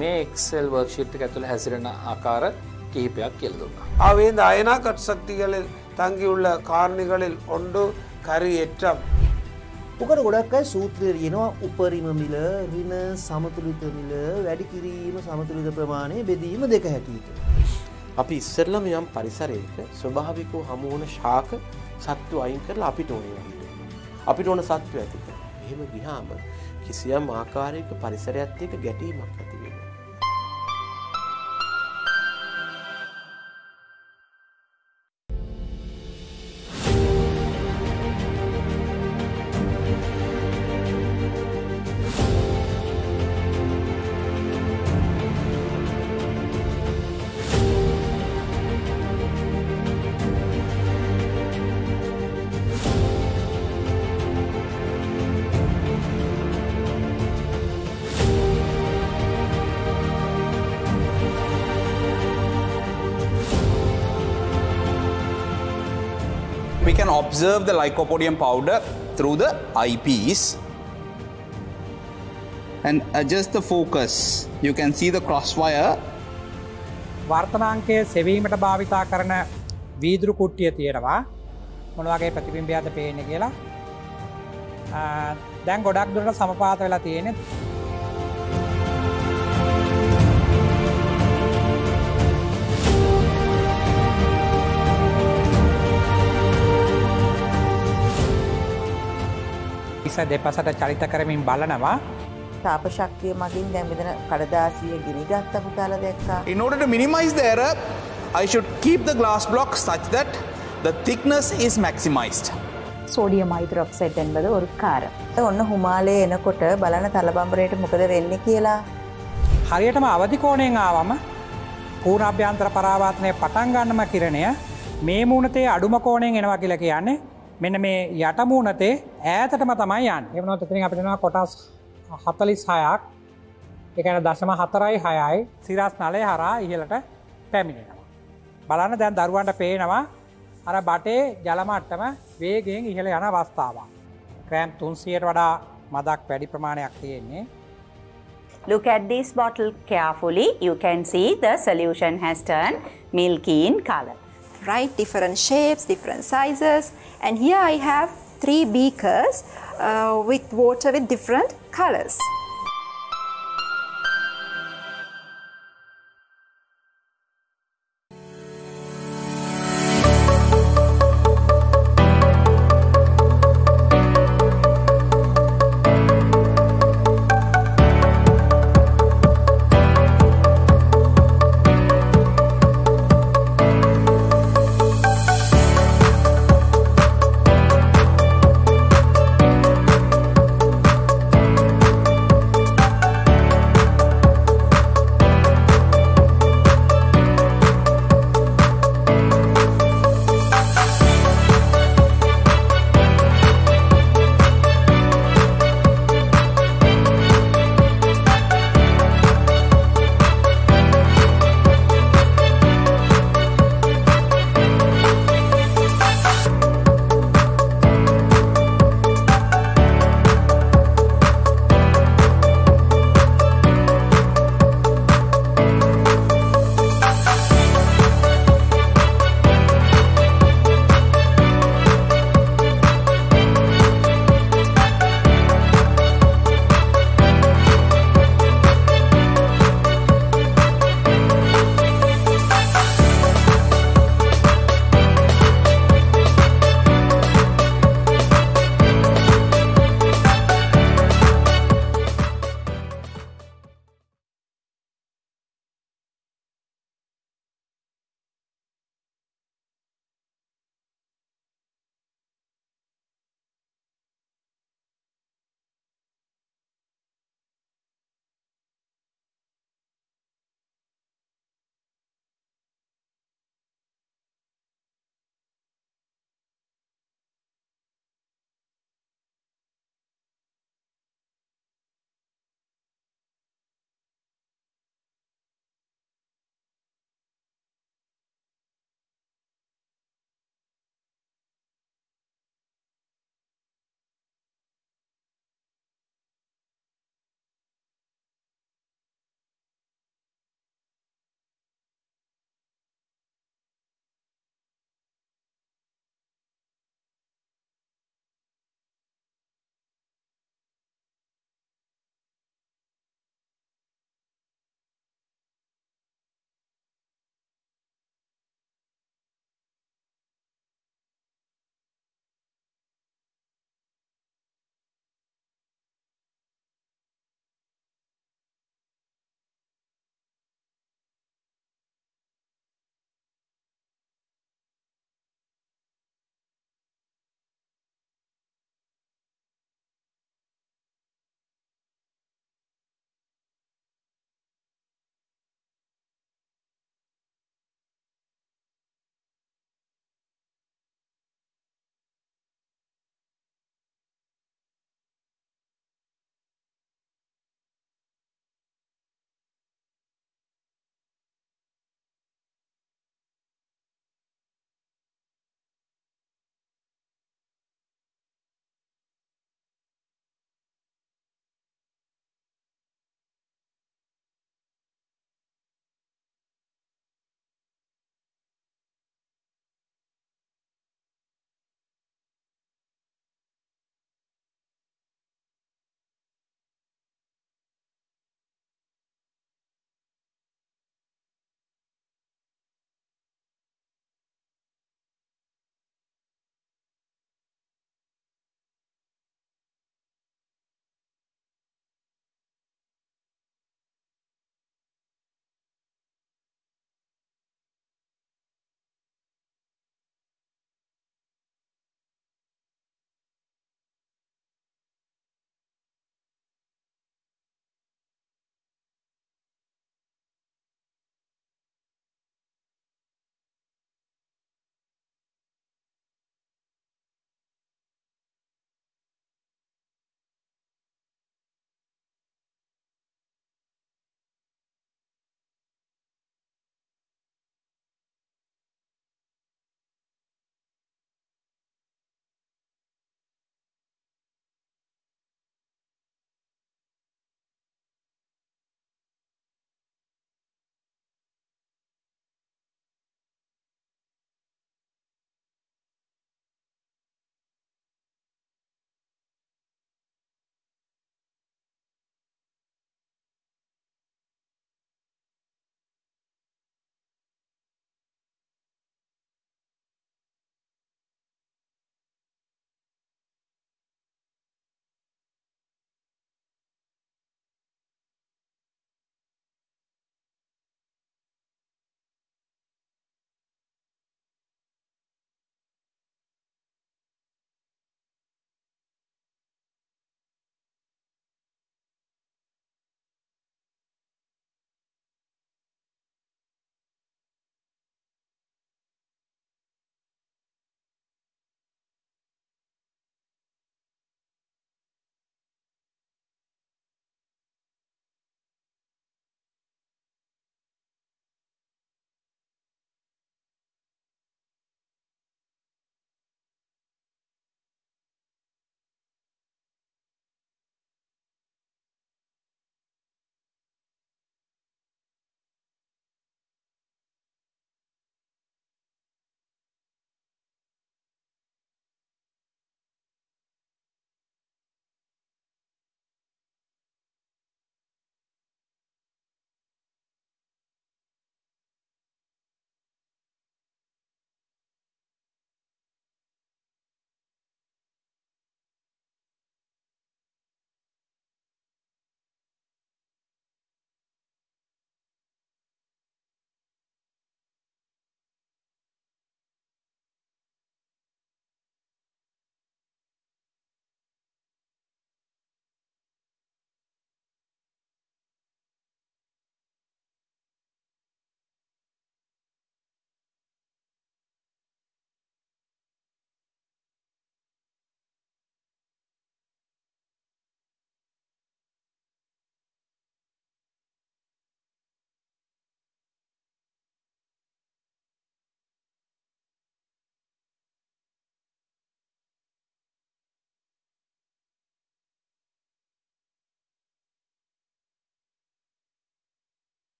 මේ එක්සෙල් වර්ක්ෂිට් ඇතුළ හැසිරෙන ආකාර කිහිපයක් කියලදුන්න. அவை இந்த அயனா கட்சக்திகளில் தங்கியுள்ள காரணிகளில் ஒன்று கரி எற்றம் මොකට ගොඩක් අයි සූත්‍රය යෙනවා උපරිම මිල රින සමතුලිත මිල වැඩි කිරීම සමතුලිත ප්‍රමාණය බෙදීම දෙක හැටියට. අපි ඉස්සරලම යම් පරිසරයක ස්වභාවිකෝ හමුවන ශාක සත්තු අයින් කරලා අපිට ඕනේ වගේ. අපිට ඕන සත්තු ඇතික. එහෙම ගිහාම කිසියම් ආකාරයක පරිසරයත් එක්ක ගැටීමක් ඇති observe the lycopodium powder through the eyepiece and adjust the focus. You can see the crosswire. වර්තනාංකය සෙවීමට භාවිතා කරන වීදුරු කුට්ටිය තියෙනවා මොනවගේ ප්‍රතිබිම්බයද පේන කියලා දැන් ගොඩක් දුරට සමපාත වෙලා තියෙනෙත් පිරිස දෙපසට චරිත කරමින් බලනවා. තාපශක්තිය මගින් දැමිදන කඩදාසිය ගිනිගත්ත පුතාල දෙක්කා. In order to minimize the error, I should keep the glass block such that the thickness is maximized. සෝඩියම යිතරොක්සයිට් එන්බද ඔරු කාර. ඔන්න හුමාලේ එනකොට බලන තලබම්බරයට මොකද වෙන්නේ කියලා. හරියටම අවධිකෝණයෙන් ආවම පූර්ණභ්‍යන්තර පරාවාත්නය පටන්ගන්නම කිරණය මේ මූුණතේ අඩුම කෝණයෙන් එනවා කියල කියන්නේ මෙන්න මේ යටමූනතේ ඈතටම තමයි යන් එමනොත් ඉතින් අපිටනවා කොටස් හතලිස් හයක් එකන දශම හතරයි හයයි සිරස් නලය හරා ඉහලට පැමිණෙනවා. බලන්න දැන් දරුවන්ට පේනවා අර බටේ ජලමට්ටම වේගෙන් ඉහළ යන අවස්ථාවක්. ක්‍රෑම් තුන්සියට වඩා මදක් වැඩි ප්‍රමාණයක් තියෙන්නේ. Look at this bottle carefully. You can see the solution has turned milky in color. Right, different shapes, different sizes. and here I have three beakers uh, with water with different colors.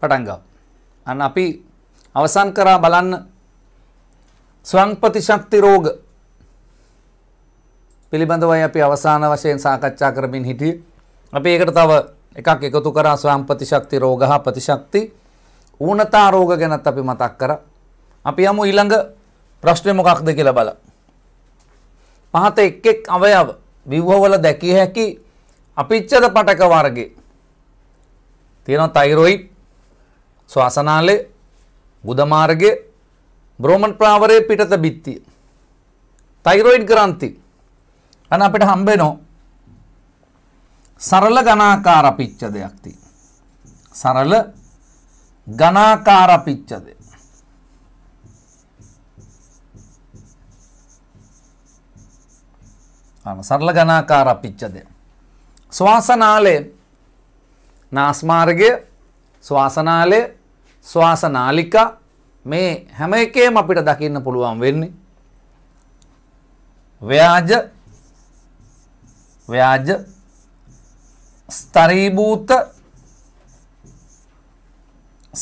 පටන්ගව. අන්න අපි අවසන් කරා බලන්න ස්වංපතිශක්ති රෝග පිළිබඳවයි අපි අවසාන වශයෙන් සාකච්ඡා කරමින් හිටිය. අපි ඒකට තව එකක් එකතු කරා ස්වංපතිශක්ති රෝග හා ප්‍රතිශක්ති ඌනතා රෝග ගැනත් අපි මතක් කර. අපි යමු ඊළඟ ප්‍රශ්නය මොකක්ද කියලා බල. පහත එක් එක් අවයව විව්හවල දැකිය හැකි අපිච්චද පටක වර්ගේ තියෙනවා තයිරොයිට් ශ්වාසනාලේ ගුදමාර්ගය බ්‍රෝමන් ප්‍රාවරයේ පිටත බිත්තිය. තයිරොයිඩ් ග්‍රන්ථි. අන අපිට හම්බෙනෝ සරල ගණාකාර පිච්චදයක් ති. සරල ගණාකාර පිච්චද. සරල ගණාකාර පිච්චද. ශ්වාසනාලේ නාස්මාර්ගය ශ්වාසනාලේ ශ්වාස නාලිකා මේ හැම එකේම අපිට දකින්න පුළුවන් වෙන්නේ ව්‍යාජ ව්‍යාජ ස්තරීභූත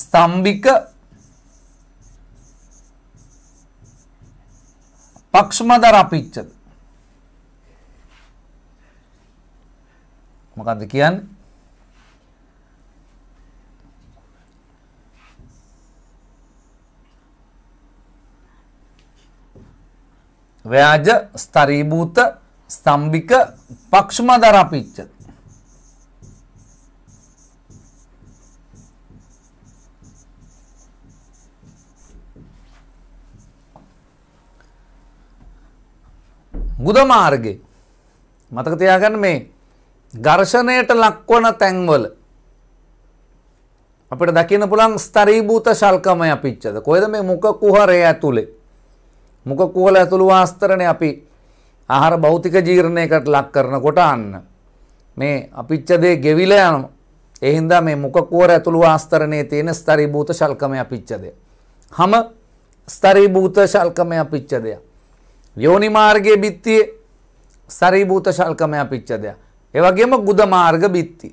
ස්තම්භික පක්ෂමදර අපිච්චද මොකක්ද කියන්නේ ව්‍යාජ ස්තරීභූත ස්තම්භික පක්ෂමදරපිච්ච ගුද මාර්ගේ මතක තියාගන්න මේ ඝර්ෂණයට ලක්වන තැන්වල අපිට දකින්න පුළුවන් ස්තරීභූත ශල්කමය පිච්චද කොහෙද මේ මුඛ කුහරය ඇතුලේ මුඛ කුහල ඇතුළු වාස්තරනේ අපි ආහාර භෞතික ජීර්ණයකට ලක් කරනකොට අන්න මේ අපිච්චදේ ගෙවිලා යනවා. ඒ හින්දා මේ මුඛ කුහර ඇතුළු වාස්තරණයේ තියෙන ස්තරීභූත ශල්කමය අපිච්චදය. හැම ස්තරීභූත ශල්කමය අපිච්චදය. යෝනි මාර්ගයේ බිත්තියේ ස්තරීභූත ශල්කමය අපිච්චදය. ඒ වගේම ගුද මාර්ග බිත්ති.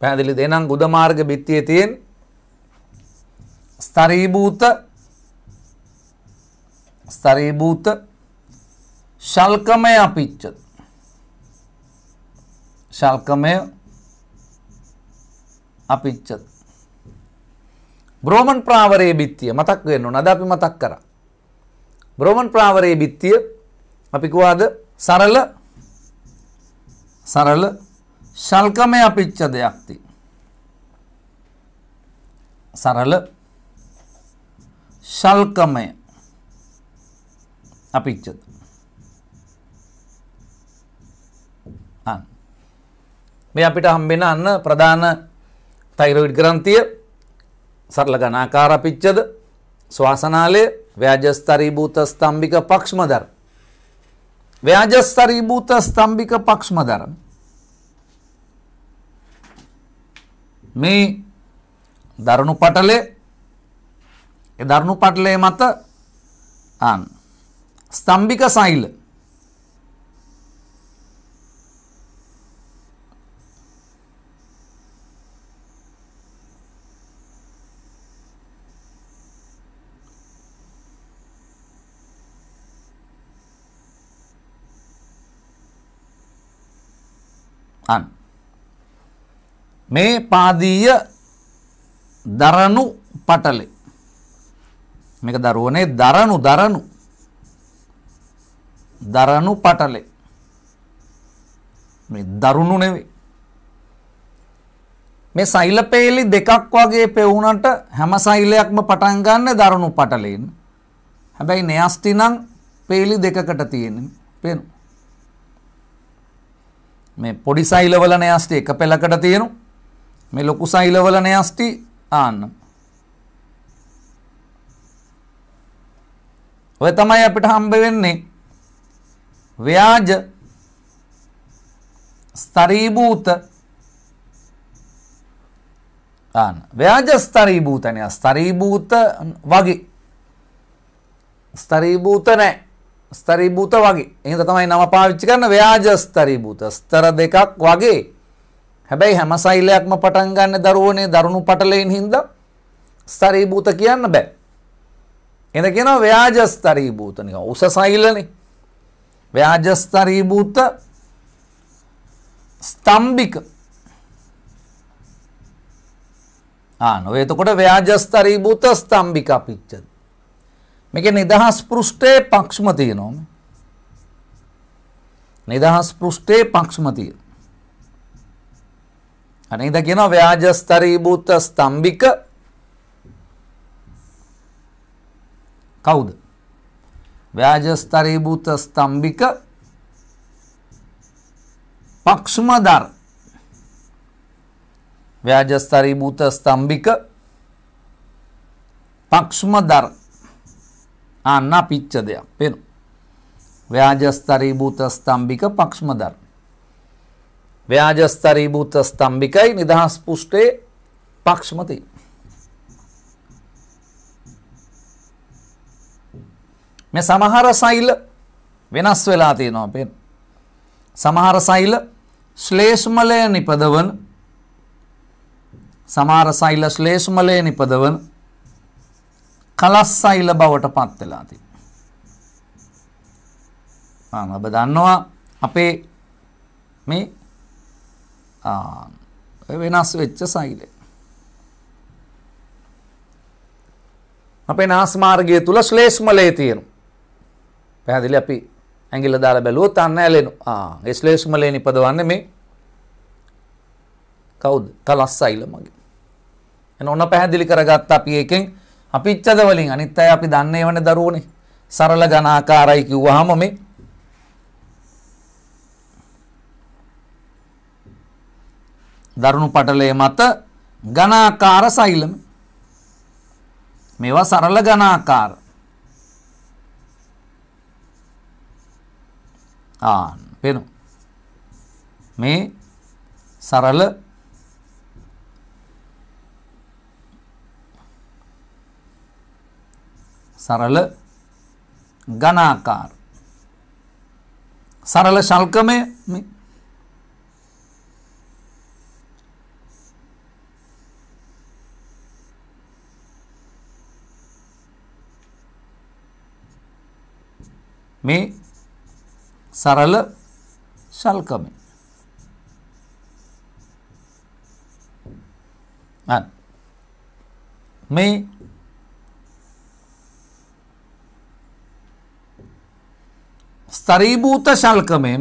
පැහැදිලිද? එහෙනම් ගුද මාර්ග බිත්තියේ තියෙන ස්තරීභූත සරීභූත ශල්කමය අපිච්චත් ශල්කමය අපිච්චත් බ්‍රෝමන් ප්‍රාවරයේ බිත්තිය මතක් වෙන්න ඕන අද අපි මතක් කරා බ්‍රෝමන් ප්‍රාවරයේ බිත්තිය අපි කවාද සරල සරල ශල්කමය අපිච්ච දෙයක් ති සරල ශල්කමය අපිච්චත මේ අපිට හම්බෙන අන්න ප්‍රධාන තෛරොයිඩ් ග්‍රන්ථිය සරල ගණාකාර පිච්චද ශ්වාසනාලය ව්‍යාජස්තරීභූත ස්තම්භික පක්ෂ්මදර ව්‍යාජස්තරීභූත ස්තම්භික පක්ෂ්මදර මේ දරුණු පටලේ දරුණු පටලේ මත ආන්න ස්තම්භික සෛල අන් මේ පාදීය දරණු පටලේ මේක දරුවනේ දරණු දරණු දරණු පටලේ මේ දරුණු නෙවෙයි මේ සෛලපේලි දෙකක් වගේ පෙවුනට හැම සෛලයක්ම පටන් ගන්න දරුණු පටලෙන් හැබැයි න්‍යස්ති නම් පේලි දෙකකට තියෙන පේනු මේ පොඩි සෛලවල න්‍යස්ති එක පෙළකට තියෙනු මේ ලොකු සෛලවල න්‍යස්ති ආන්න ඔය තමයි අපිට හම්බ වෙන්නේ ව්‍යාජ ස්තරීභූත ආන ව්‍යාජ ස්තරීභූතන ස්තරීභූත වගේ ස්තරීභූත නෑ ස්තරීභූත වගේ එහෙනම් තමයි නම පාවිච්චි කරන ව්‍යාජ ස්තරීභූත ස්තර දෙකක් වගේ හැබැයි හැම සෛලයක්ම පටන් ගන්න දරුවනේ දරුණු පටලයෙන් හින්දා ස්තරීභූත කියන්න බෑ එන කියනවා ව්‍යාජ ස්තරීභූත නිකන් උස සෛලනේ ව්‍යාජස්තරීභූත ස්තම්භික නොවේ එතකොට ව්‍යාජස්තරීභූත ස්තම්භික පිච්චද. මේක නිදහස් පෘෂ්ඨයේ පක්ෂම තියෙනවම. නිදහස් පෘෂ්ඨයේ පක්ෂම තියෙන. අනේද කියනවා ව්‍යාජස්තරීභූත ස්තම්භික කවුද? ව්‍යාජස්තරීභූත ස්තම්භික පක්ෂමදර් ව්‍යාජස්තරීභූත ස්තම්භික පක්ෂමදර් අන්න පිච්ච දෙයක් පෙනු. ව්‍යාජස්තරීභූත ස්තම්භික පක්ෂමදර්. ව්‍යාජස්තරීභූත ස්තම්භිකයි නිදහස් පුෂ්ටේ පක්ෂමතිී. මේ සමහර සෛල වෙනස් වෙලා තියෙනවා පෙන්. සමහර සෛල ශ්ලේෂ්මලය නිපදවන සමහර සෛල ශ්ලේෂ්මලය නිපදවන කලස් සෛල බවට පත් වෙලා තියෙනවා. මම ඔබ දන්නවා අපේ මේ වෙනස් වෙච්ච සෛලය. අපේ නාස්මාර්ගය තුළ ශ්ලේෂ්මලය තියෙනවා. පැහැදිලි අපි ඇඟිල්ල දාලා බැලුවොත් අන්න ඇලෙනු. ආ, ඒ ශ්ලේෂ්මලයෙන් ඉපදවන්නේ මේ කවුද? කලස්සයිල මගේ. එන ඔන්න පැහැදිලි කරගත්ත අපි එකෙන් අපිච්චද වලින් අනිත් අය අපි දන්නේ වනේ දරුවනේ. සරල ඝනාකාරයි කිව්වහම මේ දරුණු පටලයේ මත ඝනාකාර සෛලම මේවා සරල ඝනාකාර ආ පේනවා. මේ සරල සරල ඝනාකාර සරල ශල්කමය මේ මේ සරල ශල්කමි. මේ ස්තරීභූත ශල්කමය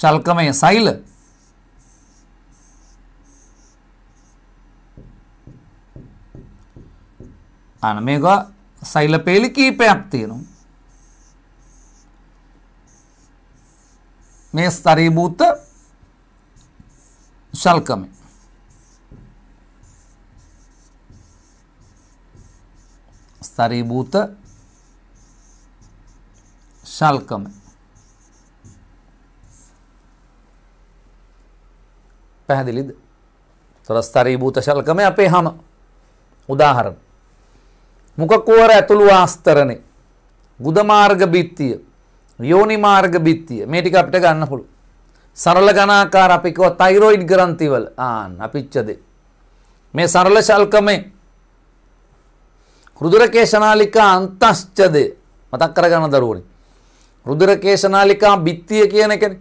ශල්කමය සෛල අන මේක සෛල පේලි කීපයක් තියෙනවා මේ ස්තරීභූත ශල්කම ස්තරීභූත ශල්කම පැහැදිලිද තොර ස්තරීභූත ශල්කම අපේ හම උදාහරණ මුඛකෝර ඇතුළු ආස්තරණේ ගුදමාර්ග බිත්තිය යෝනි මාර්ග බිත්තිය මේ ටික අපිට ගන්න පුළුවන්. සරල ඝනාකාර අපි කිව්වා තයිරොයිඩ් ග්‍රන්ථිවල ආන් අපිච්චද මේ සරල ශල්කමේ රුදුරකේශනාලිකා අන්තස්චද මතක් කරගන්න දරුවනි. රුදුරකේශනාලිකා බිත්තිය කියන එකනේ.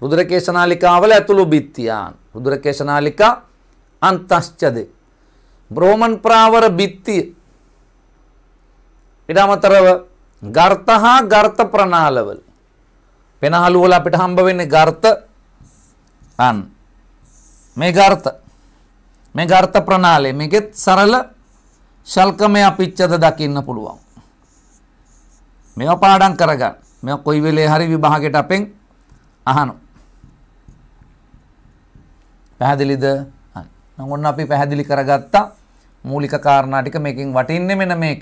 රුදුරකේශනාලිකාවල ඇතුළු බිත්තියාන් රුදුරකේශනාලිකා අන්තස්චද බ්‍රෝමන් ප්‍රාවර බිත්තිය ඊට අමතරව ගර්ත හා ගර්ත ප්‍රනාලවල පෙනහළු වල අපිට හම්බ වෙන්නේ ගර්ත අන් මේ ගර්ත මේ ගර්ත ප්‍රනාලය මේකෙත් සරල ශල්කමය පිච්චද දකින්න පුළුවන් මේවා පාඩම් කරගන්න මේවා කොයි වෙලේ හරි විභාගයට අපෙන් අහනවා පැහැදිලිද නම් ඔන්න අපි පැහැදිලි කරගත්තා මූලික කාරණා ටික මේකෙන් වටින්නේ මෙන්න මේක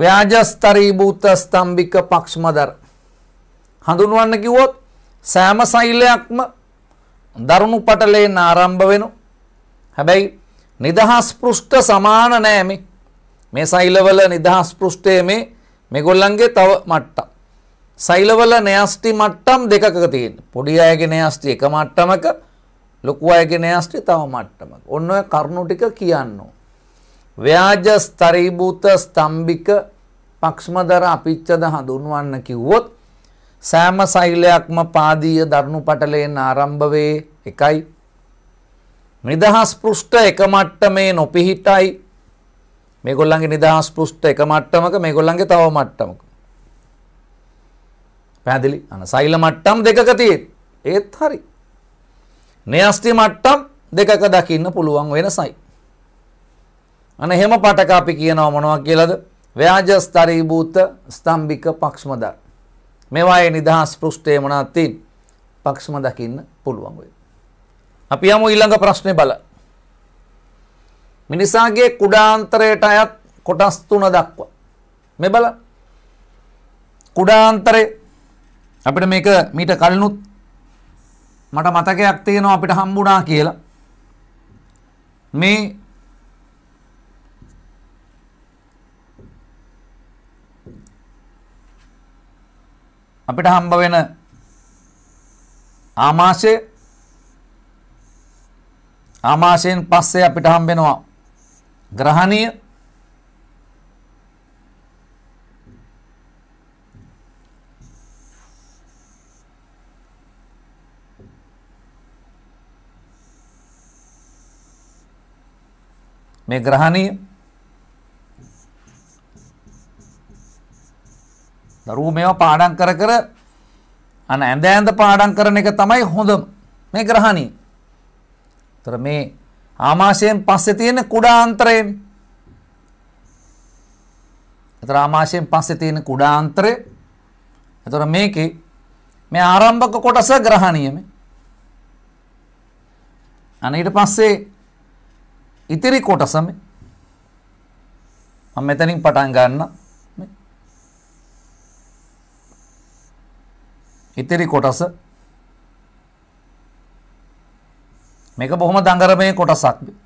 ව්‍යාජස්තරීභූත ස්තම්භික පක්ෂමදර. හඳුන්වන්න කිව්වොත් සෑම සෛලයක්ම දරුණු පටලයෙන් ආරම්භ වෙනු. හැබැයි නිදහස් පෘෂ්ඨ සමාන නෑමි මේ සෛලවල නිදහස් පෘෂ්ඨය මේ මෙගොල්ලන්ගේ තව මට්ටම්. සෛලවල නෑස්ටි මට්ටම් දෙකක තියෙන. පොඩි අයගේ නෑස්ටි එක මට්ටමක ලොකු අයගේ නෑස්ටි තව මට්ටමක. ඔන්න ඔය කරුණු ටික කියන්නෝ. ව්‍යාජ ස්තරීභූත ස්තම්භික පක්ෂමදර අපිච්චද හඳුන්වන්න කිව්වොත් සෑම සෛලයක්ම පාදීය දරුණු පටලයෙන් ආරම්භ වේ එකයි නිදහස් පෘෂ්ඨ එක මට්ටමේ නොපිහිටයි මේගොල්ලන්ගේ නිදහස් පෘෂ්ඨ එක මට්ටමක මේගොල්ලන්ගේ තව මට්ටමක පැහැදිලි අන සෛල මට්ටම් දෙකක තියෙන ඒත් හරි න්‍යස්ති මට්ටම් දෙකක දකින්න පුළුවන් වෙනසයි අන එහෙම පටක අපි කියනවා මොනවා කියලද ව්‍යාජස්තරීභූත ස්තම්භික පක්ෂමදර්. මෙවායේ නිදහස් පෘෂ්ටය මනත්තින් පක්ෂම දකින්න පුළුවන්ගුයි. අපි යමු ඊළඟ ප්‍රශ්නය බල. මිනිසාගේ කුඩාන්තරයට අයත් කොටස් තුන දක්වා. මෙ බල කුඩාන්තරේ අපිට මේක මීට කල්නුත් මට මතකයක් තියෙනවා අපිට හම්බුනා කියලා මේ අපිට හම්බ වෙන ආමාශය ආමාශයෙන් පස්සේ අපිට හම්බෙනවා ග්‍රහණීය මේ ග්‍රහණීය දරුවෝ මේවා පාඩම් කර කර අන ඇඳ ඇඳ පාඩම් කරන එක තමයි හොඳම මේ ග්‍රහණී. ତර මේ ආමාශයෙන් පස්සේ තියෙන කුඩා අන්තරයෙන්. ତර ආමාශයෙන් පස්සේ තියෙන කුඩා අන්තරය. ତර මේකේ මේ ආරම්භක කොටස ග්‍රහණීයම. අන ඊට පස්සේ ඉතිරි කොටසම මම මෙතනින් පටන් ගන්නවා. ඉතිරි කොටස මේක බොහොම දඟරමේ කොටසක්.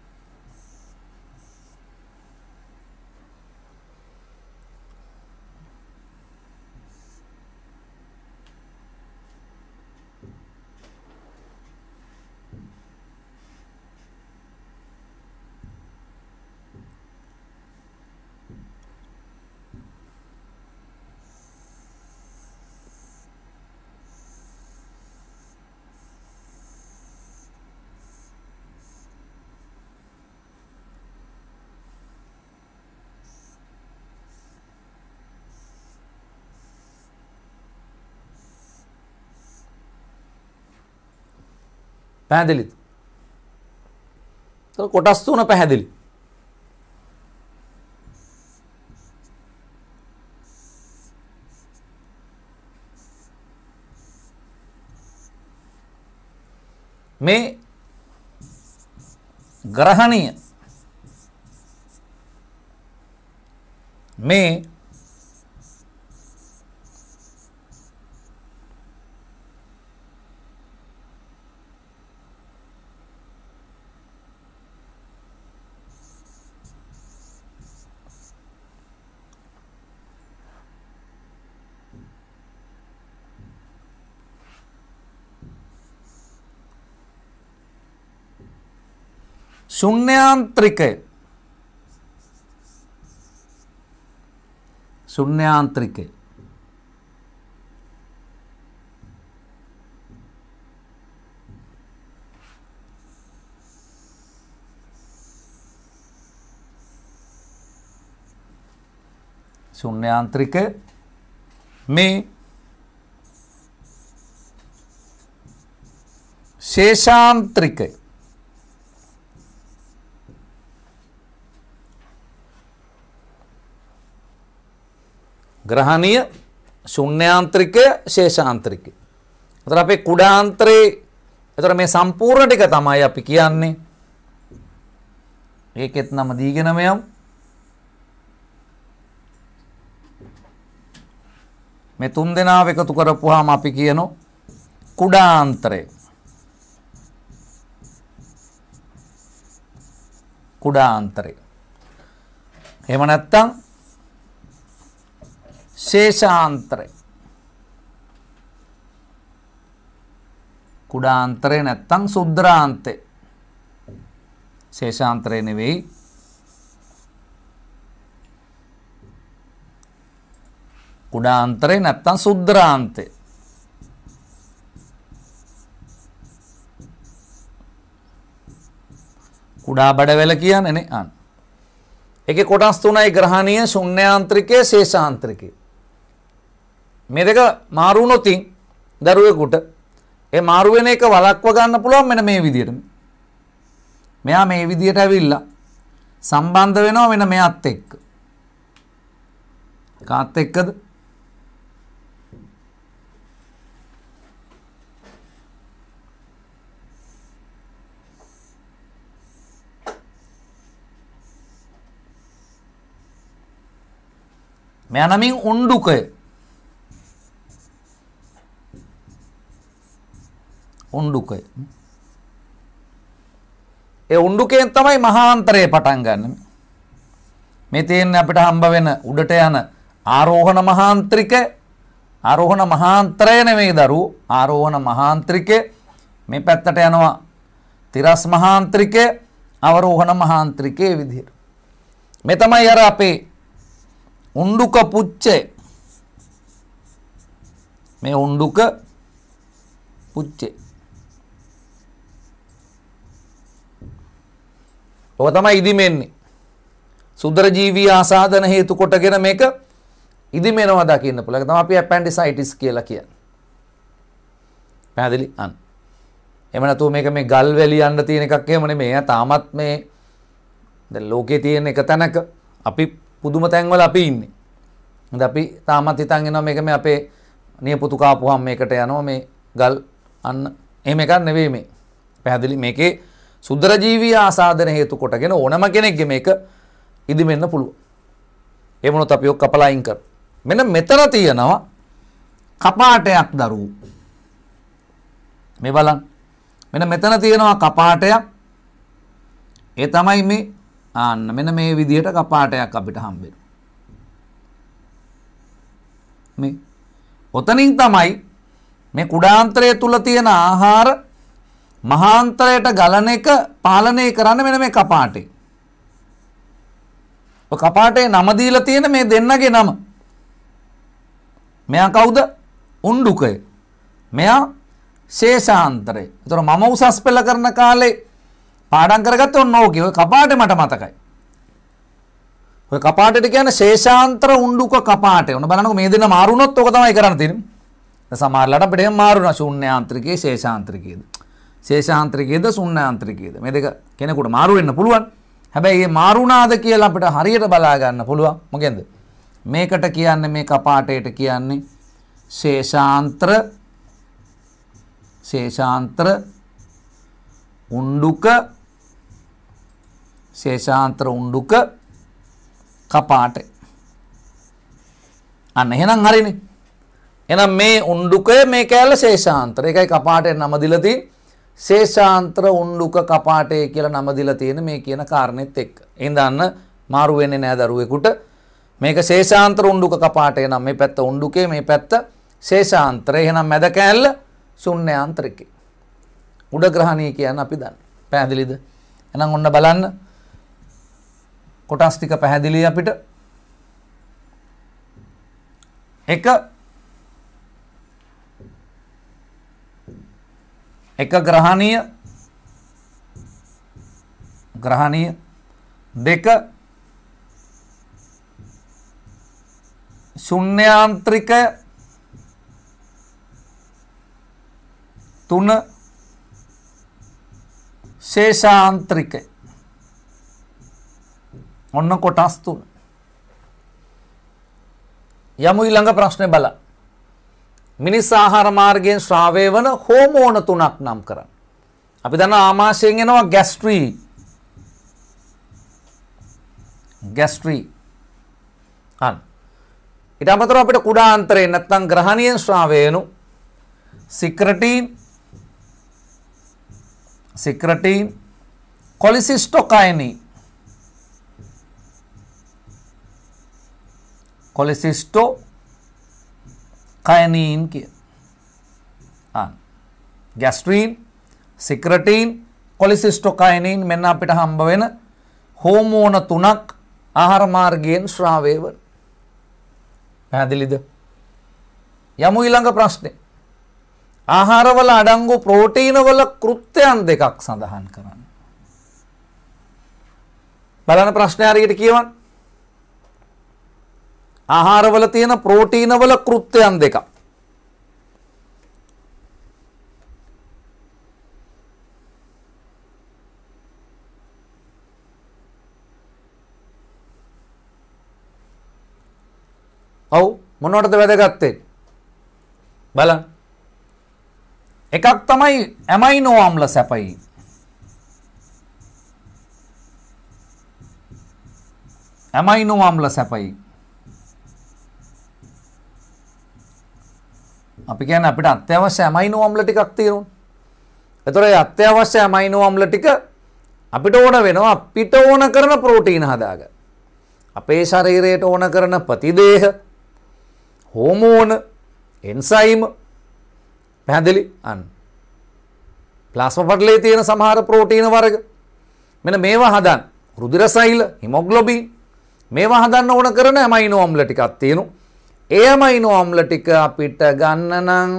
පැහැදිලිද? කොටස් තුන පැහැදිලි. මේ ග්‍රහණීය මේ शून्यांत्रिक शून्यांत्रिक शून्यांत्रिक में शेषांतरिक ග්‍රහණීය ශුන්‍යාන්ත්‍රිකය ශේෂාන්ත්‍රිකය. එතකොට අපේ කුඩාන්තරේ එතකොට මේ සම්පූර්ණ ටික තමයි අපි කියන්නේ. ඒකෙත් නම දීගෙනම යමු. මේ තුන් දෙනාව එකතු කරපුවාම අපි කියනෝ කුඩාන්තරය. කුඩාන්තරය. එහෙම නැත්නම් ශේෂාන්තරය කුඩාන්තරය නැත්තං සුද්‍රාන්තය ශේෂාන්තරය නෙවෙයි කුඩාන්තරය නැත්තං සුද්‍රාන්තය කුඩා බඩවැල කියන්නේ නේ අන්න. ඒකේ කොටස් තුනයි ග්‍රහණීය ශුන්‍යාන්ත්‍රිකය ශේෂාන්ත්‍රිකය. මේ දෙක මාරු නොතින් දරුවෙකුට ඒ මාරු වෙන එක වළක්ව ගන්න පුළුවන් මෙන්න මේ විදියට. මෙයා මේ විදියට ඇවිල්ලා සම්බන්ධ වෙනවා වෙන මෙයත් එක්ක. කාත් එක්කද? මෙයා නමින් උණ්ඩුකය උණ්ඩුකය. ඒ උණ්ඩුකයෙන් තමයි මහාන්තරය පටන් ගන්න. මේ තියෙන අපිට හම්බ වෙන උඩට යන ආරෝහණ මහාන්ත්‍රික ආරෝහණ මහාන්තරය නෙමෙයි දරු ආරෝහණ මහාන්ත්‍රික මේ පැත්තට යනවා තිරස් මහාන්ත්‍රික අවරෝහණ මහාන්ත්‍රිකයේ විදිහට. මේ තමයි අර අපේ උණ්ඩුක පුච්චේ මේ උණ්ඩුක පුච්චේ ඕක තමයි ඉදිමෙන්නේ. සුද්‍රජීවී ආසාදන හේතු කොටගෙන මේක ඉදිමෙනවා දකින්න පුළුවන්. තමයි අපි ඇපෙන්ඩිසයිටිස් කියලා කියන්නේ. පැහැදිලි? අන්න. එහෙම නැතුව මේක මේ ගල් වැලි යන්න තියෙන එකක් එහෙම නෙමෙයි. තාමත් මේ දැන් ලෝකේ තියෙන එක තැනක අපි පුදුම තැන්වල අපි ඉන්නේ. හොඳ අපි තාමත් හිතන් ඉනවා මේක මේ අපේ නියපොතු කාපුවාම මේකට යනවා මේ ගල් අන්න එහෙම එකක් නෙවෙයි මේ. පැහැදිලි මේකේ සුද්දරජීවී ආසාධන හේතු කොටගෙන ඕනම කෙනෙක්ගේ මේක ඉදිමෙන්න පුළුවන්. ඒ මොනොත් අපි ඔක් කපලා අයින් කර. මෙන්න මෙතන තියෙනවා කපාටයක් දරුවෝ. මේ බලන්න. මෙන්න මෙතන තියෙනවා කපාටයක්. ඒ තමයි මේ ආන්න මෙන්න මේ විදිහට කපාටයක් අපිට හම්බෙන්නේ. මේ ඔතනින් තමයි මේ කුඩාන්තරය තුල තියෙන ආහාර මහාන්තරයට ගලන එක පාලනය කරන්න මෙන මේ කපාටේ. කපාටේ නම දීලා තියෙන මේ දෙන්නගේ නම. මෙයා කවුද? උණ්ඩුකය. මෙයා ශේෂාන්තරය. ඒතර මම උසස් පෙළ කරන කාලේ පාඩම් කරගත්ත ඔන්න ඕකේ ඔය කපාටේ මට මතකයි. ඔය කපාටේට කියන්නේ ශේෂාන්තර උණ්ඩුක කපාටේ. ඔන්න බලන්නකෝ මේ දෙන්න මාරුනොත් ඕක තමයි කරන්න තියෙන්නේ. සමහරලාට අපිට එහෙම මාරුනා ශූන්‍යාන්ත්‍රිකයේ ශේෂාන්ත්‍රිකයේදී. ශේෂාන්ත්‍රිකයේද ශුන්‍යාන්ත්‍රිකයේද මේ දෙක කෙනෙකුට මාරු වෙන්න පුළුවන්. හැබැයි මේ මාරුණාද කියලා අපිට හරියට බලා ගන්න පුළුවන්. මොකෙන්ද? මේකට කියන්නේ මේ කපාටයට කියන්නේ ශේෂාන්ත්‍ර ශේෂාන්ත්‍ර උණ්ඩුක ශේෂාන්ත්‍ර උණ්ඩුක කපාටේ අන්න එහෙනම් හරිනේ. එහෙනම් මේ උණ්ඩුකය මේ කෑල්ල ශේෂාන්තර. ඒකයි කපාටෙන් නම දීලා තියෙන්නේ. ශේෂාන්ත්‍ර උණ්ඩුක කපාටය කියලා නමදිලා තියෙන මේ කියන කාරණෙත් එක්ක. ඉඳන්න මාරු වෙන්නේ නෑ දරුවෙකුට. මේක ශේෂාන්ත්‍ර උණ්ඩුක කපාටය නම් මේ පැත්ත උණ්ඩුකේ මේ පැත්ත ශේෂාන්ත්‍ර. එහෙනම් මැද කෑල්ල ශුන්‍යාන්ත්‍රිකේ. උඩ ග්‍රහණී කියන්නේ අපි දන්න. පැහැදිලිද? එහෙනම් ඔන්න බලන්න. කොටස් ටික පැහැදිලි අපිට. 1 එක ග්‍රහණීය ග්‍රහණීය දෙක ශුන්‍යාන්ත්‍රික තුන ශේෂාන්ත්‍රික ඔන්න කොටස් තුන යමු ඊළඟ ප්‍රශ්නේ බලන්න මිනිස් ආහාර මාර්ගයෙන් ශ්‍රාවය වන හෝමෝන තුනක් නම් කරන්න. අපි දන්න ආමාශයෙන් එනවා ගැස්ට්‍රී ගැස්ට්‍රී අන් ඉට අමතර අපිට කුඩාන්තරේ නැත්තං ග්‍රහණයෙන් ශ්‍රාවයනු සික්‍රටීන් සික්‍රටීන් කොලිසිස්ටොකයිනි කොලිසිස්ටෝ කයනීන් කිය ගැස්ට්‍රීන් සිකරටීන් කොලිසිස්ටොකයිනීන් මෙන්න අපිට හම්බ වෙන හෝමෝන තුනක් ආහාරමාර්ගයෙන් ශ්‍රාවයව පැදිලිද යමු ඊළඟ ප්‍රශ්නය ආහාරවල අඩංගු ප්‍රෝටීනවල කෘත්‍යයන් දෙකක් සඳහන් කරන්න බලන ප්‍රශ්නය හරියට කියවන්න ආහාරවල තියෙන ප්‍රෝටීනවල කෘත්‍යයන් දෙකක්. ඔව් මොනවටද වැදගත්තේ බලන්න එකක් තමයි ඇමයිනෝ ආම්ල සැපයි ඇමයිනෝ ආම්ල සැපයි අපි කියන්න අපිට අත්‍යවශ්‍ය ඇමයිනෝ අම්ල ටිකක් තේරුම්. එතොර අත්‍යවශ්‍ය ඇමයිනෝ අම්ල ටික අපිට ඕන වෙනවා අපිට ඕන කරන ප්‍රෝටීන හදාග. අපේ ශරීරයට ඕන කරන ප්‍රතිදේහ හෝමෝන එන්සයිම් පැදිලි අන්. ප්ලාස්ම පටලේ තියෙන සමහර ප්‍රෝටීන වර්ග මෙන මේවා හදන් රුදිරසයිල හිමොග්ලොබී මේවා හදන්න ඕන කරන ඇමයිනෝ අම්ල ටිකක් තියෙනවා ඒ අමයිනෝ අම්ල ටික අපිට ගන්න නම්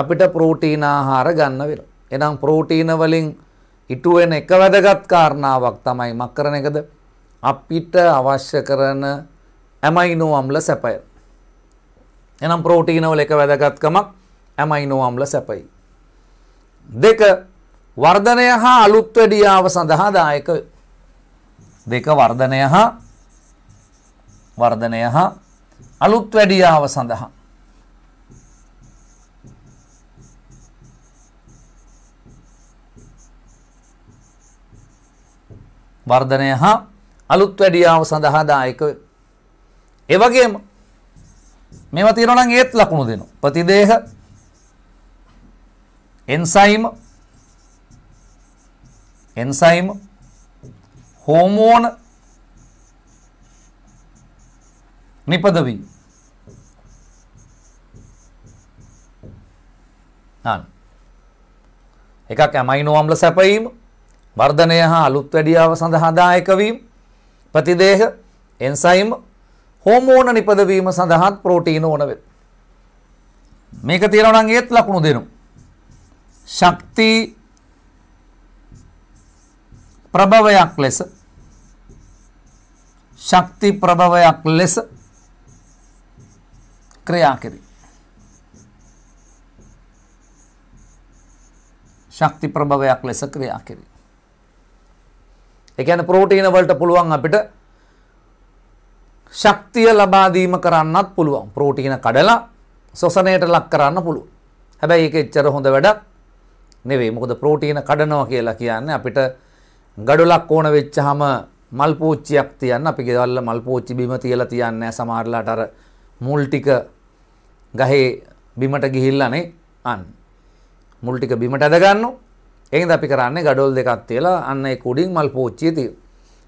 අපිට ප්‍රෝටීන ආහාර ගන්න වෙනවා. එහෙනම් ප්‍රෝටීන වලින් ඉටු වෙන එක වැදගත් කාරණාවක් තමයි මක් කරන එකද? අපිට අවශ්‍ය කරන ඇමයිනෝ අම්ල සැපය. එහෙනම් ප්‍රෝටීන වල එක වැදගත්කමක් ඇමයිනෝ අම්ල සැපයි. දෙක වර්ධනය හා අලුත් වැඩියාව සඳහා දායක දෙක වර්ධනය හා වර්ධනය හා අලුත් වැඩියාව සඳහා වර්ධනය හා අලුත් වැඩියාව සඳහා දායක එවගේම මේවා තියෙනවා නම් ඒත් ලකුණු දෙනවා ප්‍රතිදේහ එන්සයිම් එන්සයිම් හෝමෝන නිපදවීම අන්න. එකක් ඇමයිනෝ අම්ල සැපයීම වර්ධනය හා අලුත් වැඩියාව සඳහා දායක වීම ප්‍රතිදේහ එන්සයිම් හෝමෝන නිපදවීම සඳහාත් ප්‍රෝටීන ඕන වෙත්. මේක තියෙනවා නම් ඒත් ලකුණු දෙනු. ශක්ති ප්‍රභවයක් ලෙස ශක්ති ප්‍රභවයක් ලෙස ක්‍රියා කෙරේ. ශක්ති ප්‍රභවයක් ලෙස ක්‍රියා කෙරේ. ඒ කියන්නේ ප්‍රෝටීන වලට පුළුවන් අපිට ශක්තිය ලබා දීම කරන්නත් පුළුවන්. ප්‍රෝටීන කඩලා ශ්වසනයට ලක් කරන්න පුළුවන්. හැබැයි ඒක එච්චර හොඳ වැඩක් නෙවෙයි. මොකද ප්‍රෝටීන කඩනවා කියලා කියන්නේ අපිට ගඩොලක් ඕන වෙච්චාම මල් පෝච්චියක් තියන්න අපි ගෙවල්ල මල් පෝච්චි බිම තියලා තියන්නේ සමහරලාට අර මුල් ටික ගහේ බිමට ගිහිල්ලානේ අන්න. මුල් ටික බිමට ඇද ගන්නවා. එහෙනම් අපි කරන්නේ gadol දෙකක් තියලා අන්න ඒ කුඩින් මල් පෝච්චිය තියෙන.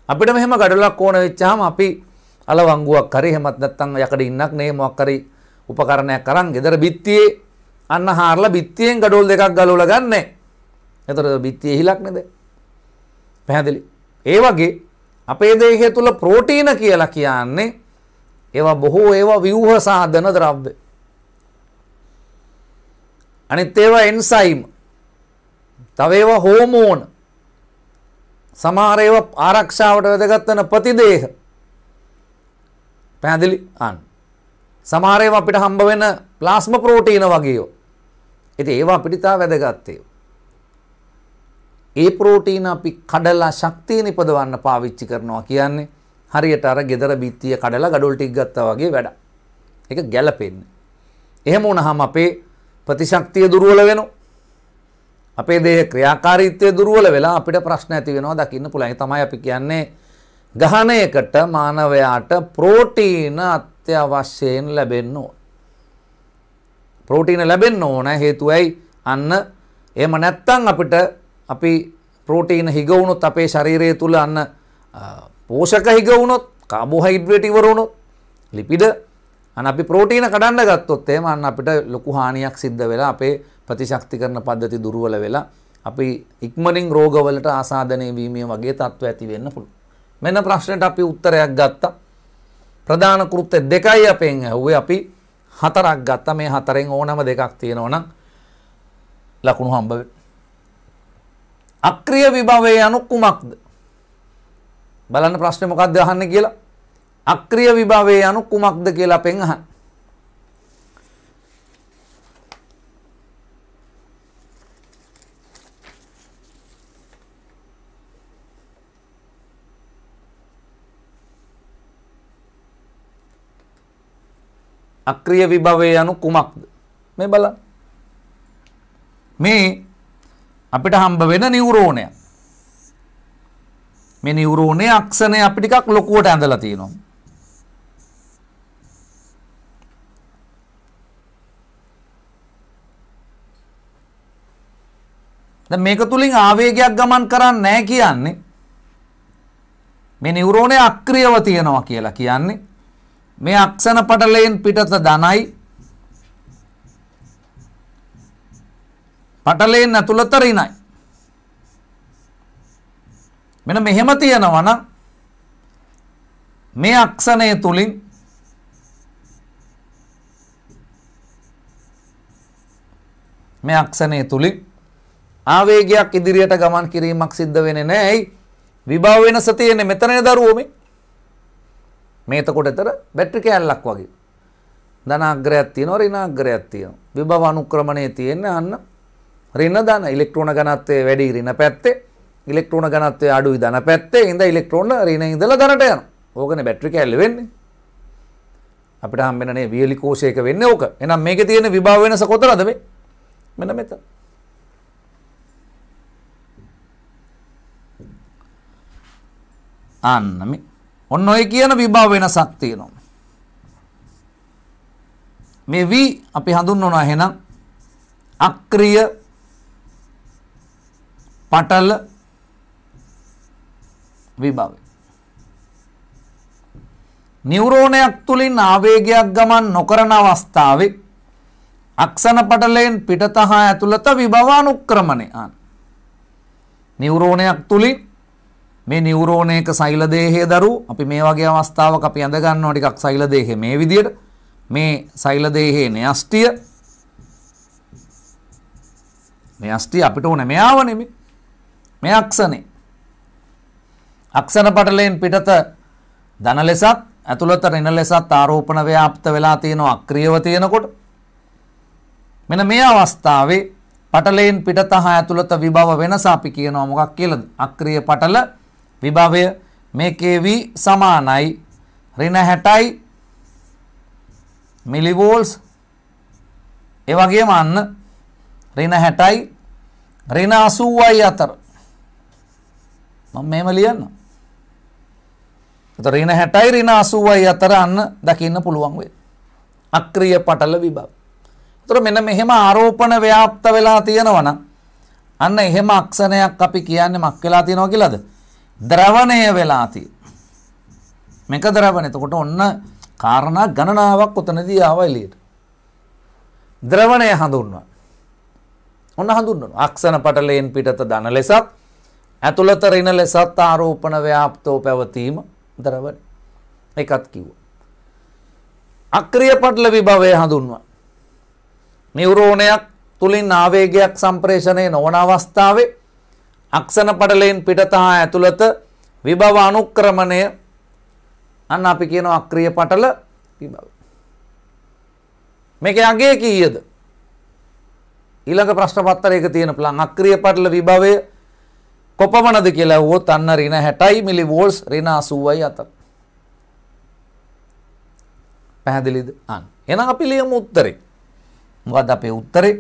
අපිට මෙහෙම gadolක් ඕන වෙච්චාම අපි අලවංගුවක් හරි එහෙමත් නැත්නම් යකඩ ඉන්නක් නේ මොකක් හරි උපකරණයක් අරන් ගෙදර බිත්තියේ අන්න හාරලා බිත්තියෙන් gadol දෙකක් ගලවලා ගන්න. එතකොට බිත්තියේ හිලක් නේද? පැහැදිලි. ඒ වගේ අපේ දේහය තුල ප්‍රෝටීන කියලා කියන්නේ ඒවා බොහෝ ඒවා ව්‍යුහ සාධන ද්‍රව්‍ය. අනිත් ඒවා එන්සයිම් තව ඒවා හෝමෝන් සමහර ඒවා ආරක්ෂාවට වැදගත් වෙන ප්‍රතිදේහ පැහැදිලි අන්න සමහර ඒවා අපිට හම්බ වෙන ප්ලාස්මා ප්‍රෝටීන වගේයෝ ඉතින් ඒවා අපිට තා වැදගත් ඒ ප්‍රෝටීන අපි කඩලා ශක්තිය නිපදවන්න පාවිච්චි කරනවා කියන්නේ හරියට අර gedara බිත්තිය කඩලා gadol ටික ගත්තා වගේ වැඩ. ඒක ගැළපෙන්නේ. එහෙම වුණාම අපේ ප්‍රතිශක්තිය දුර්වල වෙනවා. අපේ දේහ ක්‍රියාකාරීත්වය දුර්වල වෙලා අපිට ප්‍රශ්න ඇති වෙනවා දකින්න පුළුවන්. තමයි අපි කියන්නේ ගහණයකට මානවයාට ප්‍රෝටීන අත්‍යවශ්‍යයෙන් ලැබෙන්න ඕන. ප්‍රෝටීන ලැබෙන්න ඕන හේතුවයි අන්න එහෙම නැත්තම් අපිට අපි ප්‍රෝටීන හිග වුණොත් අපේ ශරීරය තුල අන්න පෝෂක හිග වුණොත් කාබෝහයිඩ්‍රේට් ඉවර වුණොත් ලිපිඩ අන්න අපි ප්‍රෝටීන කඩන්න ගත්තොත් එහෙම අන්න අපිට ලොකු හානියක් සිද්ධ වෙලා අපේ ප්‍රතිශක්තිකරණ පද්ධති දුර්වල වෙලා අපි ඉක්මනින් රෝගවලට ආසාදනය වීමේ වගේ තත්ත්ව ඇති වෙන්න පුළුවන්. මෙන්න ප්‍රශ්නයට අපි උත්තරයක් ගත්තා. ප්‍රධාන කෘත්‍ය දෙකයි අපෙන් ඇහුවේ අපි හතරක් ගත්තා. මේ හතරෙන් ඕනම දෙකක් තියෙනවා නම් ලකුණු හම්බ වෙනවා. අක්‍රීය විභවය යනු කුමක්ද? බලන්න ප්‍රශ්නේ මොකක්ද අහන්නේ කියලා. අක්‍රිය විභවය යනු කුමක්ද කියලා අපෙන් අහන්න. අක්‍රිය විභවය යනු කුමක්ද මේ බලන්න. මේ අපිට හම්බ වෙන නියුරෝනය. මේ නියුරෝනේ අක්ෂණය අපි ටිකක් ලොකුවට ඇඳලා තියෙනවා. දැන් මේක තුලින් ආවේගයක් ගමන් කරන්නේ නැහැ කියන්නේ මේ නියුරෝනේ අක්‍රියව තියෙනවා කියලා කියන්නේ මේ අක්ෂණ පටලයෙන් පිටත ධනයි පටලයෙන් ඇතුළත ඍණයි මෙන්න මෙහෙම තියෙනවා නම් මේ අක්ෂණය තුලින් මේ අක්ෂණය තුලින් ආවේගයක් ඉදිරියට ගමන් කිරීමක් සිද්ධ වෙන්නේ නැහැ. ඇයි? විභව වෙනස තියෙන්නේ මෙතනනේ දරුවෝ මේ. මේ එතකොටතර බැටරි කෑල්ලක් වගේ. ධනාග්‍රයක් තියෙනවා ඍණාග්‍රයක් තියෙනවා. විභව අනුක්‍රමණයේ තියෙන්නේ අන්න ඍණ ධන ඉලෙක්ට්‍රෝන ඝනත්වය වැඩි ඍණ පැත්තේ ඉලෙක්ට්‍රෝන ඝනත්වය අඩුයි ධන පැත්තේ ඉඳ ඉලෙක්ට්‍රෝන ඍණ ඉඳලා ධනට යනවා. ඕකනේ බැටරි කෑල්ල වෙන්නේ. අපිට හම්බෙන්නේ වියලි කෝෂයක වෙන්නේ ඕක. එහෙනම් මේකේ තියෙන විභව වෙනස කොතනද මේ? මෙන්න මෙතන. අන්න ඔන්න ඔය කියන විභව වෙනසක් තියෙනවා. මේ වී අපි හඳුන්වනවා එහෙනම් අක්‍රිය පටල විභව. නිවරෝණයක් තුළින් ආවේගයක් ගමන් නොකරන අවස්ථාවේ අක්ෂණ පටලයෙන් පිටතහා ඇතුළත විභවානුක්‍රමණය අන්. නිවරෝණයක් තුළින් මේ නිවරෝණයක සෛලදේහය දරු අපි මේ වගේ අවස්ථාවක් අපි ඇඳගන්නවා ටිකක් සෛලදේහය මේ විදියට මේ සෛලදේහයේ න්‍යෂ්ටිය න්‍යෂ්ටිය අපිට ඕනේ මෙයාව නෙමෙයි මේ අක්ෂනේ අක්ෂර පටලයෙන් පිටත ධන ලෙසත් ඇතුළත ඍණ ලෙසත් ආරෝපණ ව්‍යාප්ත වෙලා තියෙන අක්‍රියව තියෙනකොට මෙන්න මේ අවස්ථාවේ පටලයෙන් පිටත හා ඇතුළත විභව වෙනස අපි කියනවා මොකක් කියලාද අක්‍රිය පටල විභවය මේකේ V සමානයි ඍණ 60යි මිලිවෝල්ස් ඒ වගේම අන්න ඍණ 60යි ඍණ 80යි අතර මම මෙහෙම ලියන්න. එතකොට ඍණ 60යි ඍණ 80යි අතර අන්න දකින්න පුළුවන් වෙයි. අක්‍රීය පටල විභව. එතකොට මෙන්න මෙහෙම ආරෝපණ ව්‍යාප්ත වෙලා තියෙනවා නම් අන්න එහෙම අක්ෂණයක් අපි කියන්නේ මක් වෙලා තියෙනවා කියලාද? ද්‍රවණය වෙලා තියෙන්නේ. මේක ද්‍රවණය. එතකොට ඔන්න කාරණා ගණනාවක් උතනදී ආවා එළියට. ද්‍රවණය හඳුන්වනවා. ඔන්න හඳුන්වනවා. අක්ෂණ පටලයෙන් පිටත ධන ලෙසත් ඇතුළත ඍණ ලෙසත් ආරෝපණ ව්‍යාප්තෝ පැවතීම ද්‍රවණය. එකත් කිව්වා. අක්‍රීය පටල විභවය හඳුන්වනවා. නියුරෝනයක් තුලින් ආවේගයක් සම්ප්‍රේෂණය නොවන අවස්ථාවේ අක්ෂණ පටලයෙන් පිටත හා ඇතුළත විභව අනුක්‍රමණය අන්න අපි කියන අක්‍රිය පටල විභව. මේක අගේ කීයද. ඊළඟ ප්‍රශ්න පත්තර එක තියෙන ප්ලන් අක්‍රිය පටල විභවය කොපමණද කියලා වුවොත් අන්න රින හැටයි මිලි වෝල්ස් රින අසුවයි අතර. පැහැදිලිද අන් එන අපි ලියමු උත්තරේ මොකද අපේ උත්තරේ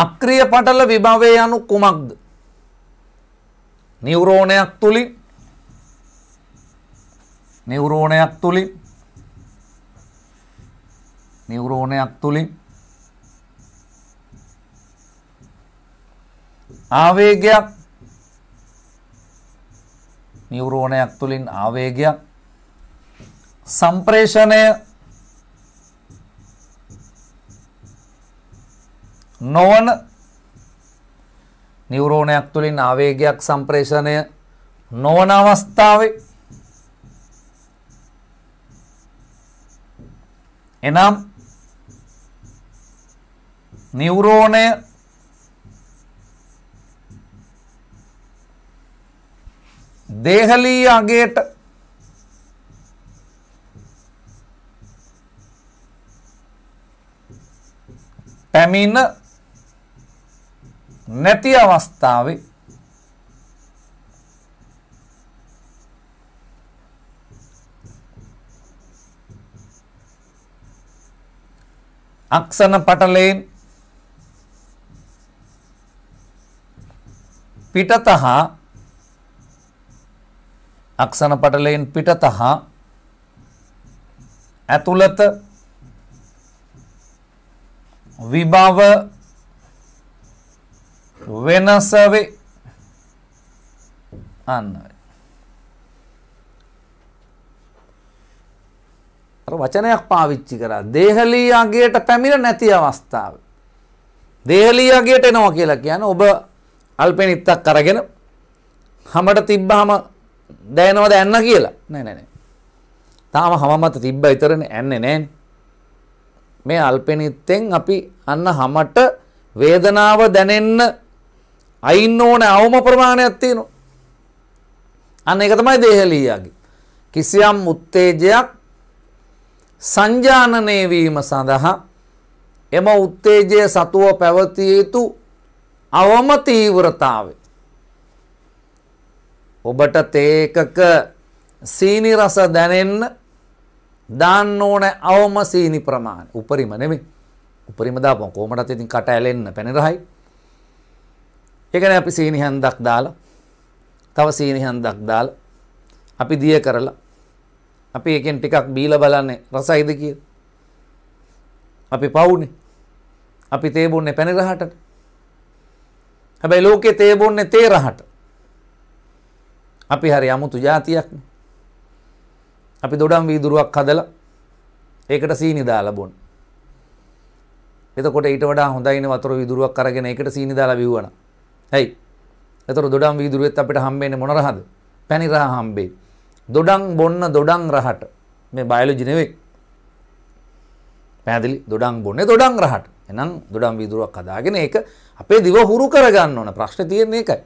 අක්‍රිය පටල විභවය යනු කුමක්ද? නියුරෝනයක් තුලින් නියුරෝනයක් තුලින් නියුරෝනයක් තුලින් ආවේගයක් නියුරෝනයක් තුලින් ආවේගයක් සම්ප්‍රේෂණය නොවන නිවරෝණයක් තුළින් ආවේගයක් සම්ප්‍රේෂණය නොවන අවස්ථාවේ එනම් නිවරෝණය දේහලී අගේට පැමිණ නැති අවස්ථාවේ අක්ෂණ පටලයෙන් පිටතහ අක්ෂණ පටලයෙන් පිටතහ ඇතුළත විභව වෙනස වේ. අන්න. අර වචනයක් පාවිච්චි කරා. දේහලී අගයට පැමිණ නැති අවස්ථාව. දේහලී අගයට එනවා කියලා කියන්නේ ඔබ අල්පෙනිත්තක් අරගෙන හැමඩ තිබ්බහම දැනෙනවද ඇන්න කියලා. නෑ නෑ නෑ. තාම හැම මත තිබ්බ විතරනේ ඇන්නේ නෑනේ. මේ අල්පෙනිත්තෙන් අපි අන්න හැමට වේදනාව දැනෙන්න අයින්න ඕන අවම ප්‍රමාණයක් තියෙනවා. අන්න ඒක තමයි දේහලීයාගේ. කිසියම් උත්තේජයක් සංජානනය වීම සඳහා එම උත්තේජය සතුව පැවතිය යුතු අවම තීව්‍රතාවය. ඔබට තේකක සීනි රස දැනෙන්න දාන්න ඕන අවම සීනි ප්‍රමාණය. උපරිම නෙමෙයි. උපරිම දාපන් කොහමදත් ඉතින් කට ඇලෙන්න පැන රහයි. ඒකනේ අපි සීනි හැන්දක් දාලා තව සීනි හැන්දක් දාලා අපි දිය කරලා අපි එකෙන් ටිකක් බීලා බලන්නේ රසයිද කියලා. අපි පවුනේ. අපි තේ බොන්නේ පැණි රහටට. හැබැයි ලෝකේ තේ බොන්නේ තේ රහට. අපි හරි 아무තු જાතියක්නේ. අපි දොඩම් වීදුරුවක් හදලා ඒකට සීනි දාලා බොන්නේ. එතකොට ඊට වඩා හොඳයිනේ වතුර වීදුරුවක් අරගෙන ඒකට සීනි දාලා බිව්වනම්. ඇයි එතකොට දොඩම් වීදුරුවෙත් අපිට හම්බෙන්නේ මොන රහද? පැණි රහ හම්බෙයි. දොඩම් බොන්න දොඩම් රහට. මේ බයොලොජි නෙවෙයි. පැහැදිලි දොඩම් බොන්නේ දොඩම් රහට. එහෙනම් දොඩම් වීදුරුවක් හදාගෙන ඒක අපේ දිව හුරු කරගන්න ඕන. ප්‍රශ්නේ තියෙන්නේ ඒකයි.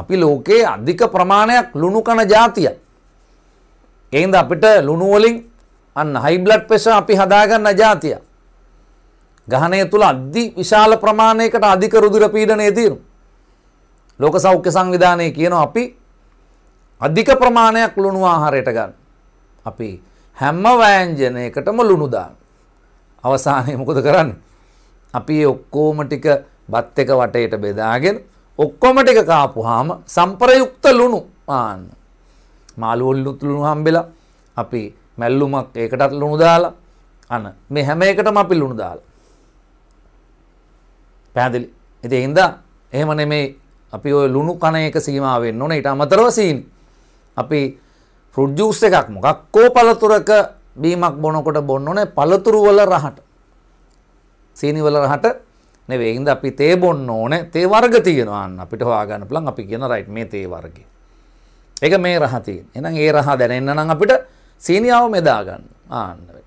අපි ලෝකයේ අධික ප්‍රමාණයක් ලුණු කන జాතිය. ඒඳ අපිට ලුණු වලින් අන්න හයි බ්ලඩ් ප්‍රෙෂර් අපි හදාගන්න జాතිය. ගහණය තුල අධි විශාල ප්‍රමාණයකට අධික රුධිර පීඩනය තියෙනවා. ලෝක සෞඛ්‍ය සංවිධානය කියනවා අපි අධික ප්‍රමාණයක් ලුණු ආහාරයට ගන්න. අපි හැම වෑංජනයකටම ලුණු දාන. අවසානයේ මොකද කරන්නේ? අපි ඔක්කොම ටික බත් එක වටේට බෙදාගෙන ඔක්කොම ටික කාපුවාම සම්ප්‍රයුක්ත ලුණු ආන්න. මාළුවොල්ලුත් ලුණු හම්බෙලා අපි මැල්ලුමක් ඒකටත් ලුණු දාලා අන මේ හැම එකටම අපි ලුණු දාලා. පැහැදිලි. ඉතින් ඒ හින්දා එහෙම නෙමෙයි අපි ඔය ලුණු කණ එක සීමා වෙන්න ඕනේ ඊට අමතරව සීනි. අපි ෆෘට් ජූස් එකක් මොකක්කෝ පළතුරක බීමක් බොනකොට බොන්න ඕනේ පළතුරු වල රහට. සීනි වල රහට නෙවෙයි. ඒ හින්දා අපි තේ බොන්න ඕනේ. තේ වර්ග තියෙනවා අන්න අපිට හොයාගන්න පුළුවන්. අපි කියන රයිට් මේ තේ වර්ගේ. ඒක මේ රහ තියෙන. එහෙනම් ඒ රහ දැනෙන්න නම් අපිට සීනියව මෙදා ගන්න. ආන්න වෙයි.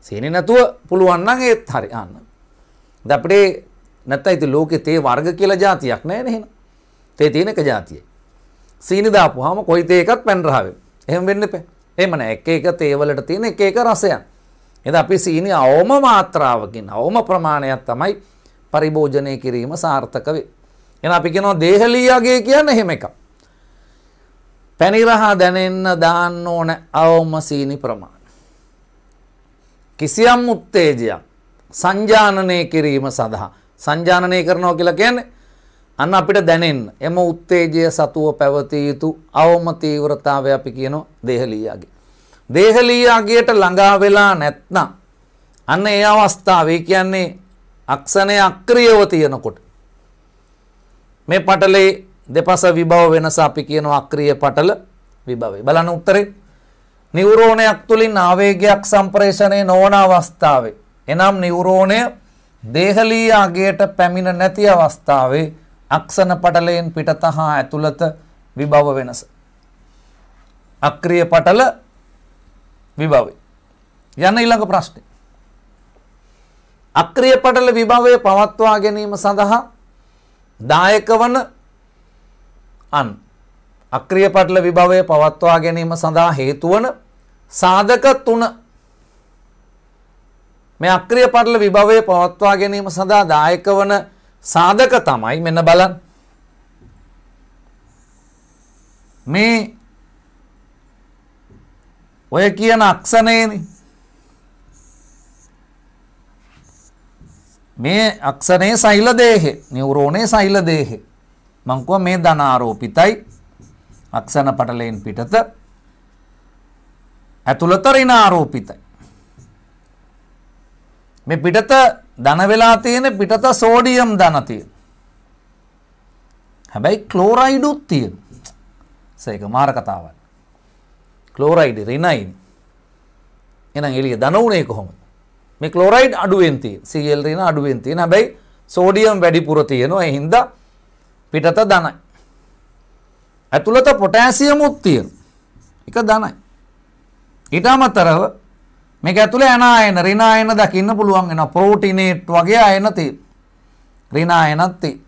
සීනි නැතුව පුළුවන් නම් ඒත් හරි. ආන්න. ඉතින් අපිට නැත්තම් ඉතින් ලෝකේ තේ වර්ග කියලා જાතියක් නැහැ නේද? තේ තියෙනක જાතිය. සීනි දාපුවාම කොයි තේ එකක් පැන් රහ වෙනවා. එහෙම වෙන්න එපා. එහෙම නෑ එක එක තේ වලට තියෙන එක එක රසයන්. එද අපි සීනි අවම මාත්‍රාවකින් අවම ප්‍රමාණයක් තමයි පරිභෝජනය කිරීම සාර්ථක වේ. එහෙනම් අපි කියනවා දේහලීයගේ කියන්නේ එහෙම එකක්. පැණිරහ දැනෙන්න දාන්න ඕන අවම සීනි ප්‍රමාණය. කිසියම් උත්තේජයක් සංජානනය කිරීම සඳහා සංජානනය කරනවා කියලා කියන්නේ අන්න අපිට දැනෙන්න එම උත්තේජය සතුව පැවතිය යුතු අවම තීව්‍රතාවය අපි කියනවා දේහලීයාගේ. දේහලීයාගේට ළඟා වෙලා නැත්නම් අන්න ඒ අවස්ථාවේ කියන්නේ අක්ෂණය අක්‍රියව තියෙනකොට මේ පටලේ දෙපස විභව වෙනස අපි කියනවා අක්‍රීය පටල විභවය. බලන්න උත්තරේ නිවුරෝණයක් තුලින් ආවේගයක් සම්ප්‍රේෂණය නොවන අවස්ථාවේ එනම් නිවුරෝණය දේහලීයාගේට පැමිණ නැති අවස්ථාවේ අක්ෂණ පටලයෙන් පිටත හා ඇතුළත විභව වෙනස. අක්‍රිය පටල විභවය. යන ඊළඟ ප්‍රශ්නය. අක්‍රිය පටල විභවය පවත්වා ගැනීම සඳහා දායක වන අන් අක්‍රිය පටල විභවය පවත්වා ගැනීම සඳහා හේතුවන සාධක තුන මේ අක්‍රිය පටල විභවය පවත්වා ගැනීම සඳහා දායක වන සාධක තමයි මෙන්න බලන් මේ ඔය කියන අක්ෂනේන මේ අක්ෂනේ සෛල දේහෙ නිවරෝණය සෛල දේහෙ මංකුව මේ ධනාරෝපිතයි අක්ෂණ පටලයෙන් පිටත ඇතුළත රිනාරෝපිතයි. මේ පිටත ධන වෙලා තියෙන පිටත සෝඩියම් ධන තියෙන. හැබැයි ක්ලෝරයිඩුත් තියෙන. ඒක මාර කතාවක්. ක්ලෝරයිඩ් රිනයින්. එහෙනම් එළිය ධන උනේ කොහොමද? මේ ක්ලෝරයිඩ් අඩුවෙන් තියෙන. Cl රින අඩුවෙන් තියෙන. හැබැයි සෝඩියම් වැඩිපුර තියෙනවා. ඒ හින්දා පිටත ධනයි. ඇතුළත පොටෑසියමුත් තියෙන. එක ධනයි. ඊට අමතරව මේක ඇතුළේ ඇනායන ඍණායන දකින්න පුළුවන් වෙනවා ප්‍රෝටිනේට් වගේ ආයන තියෙන ඍණායනක් තියෙන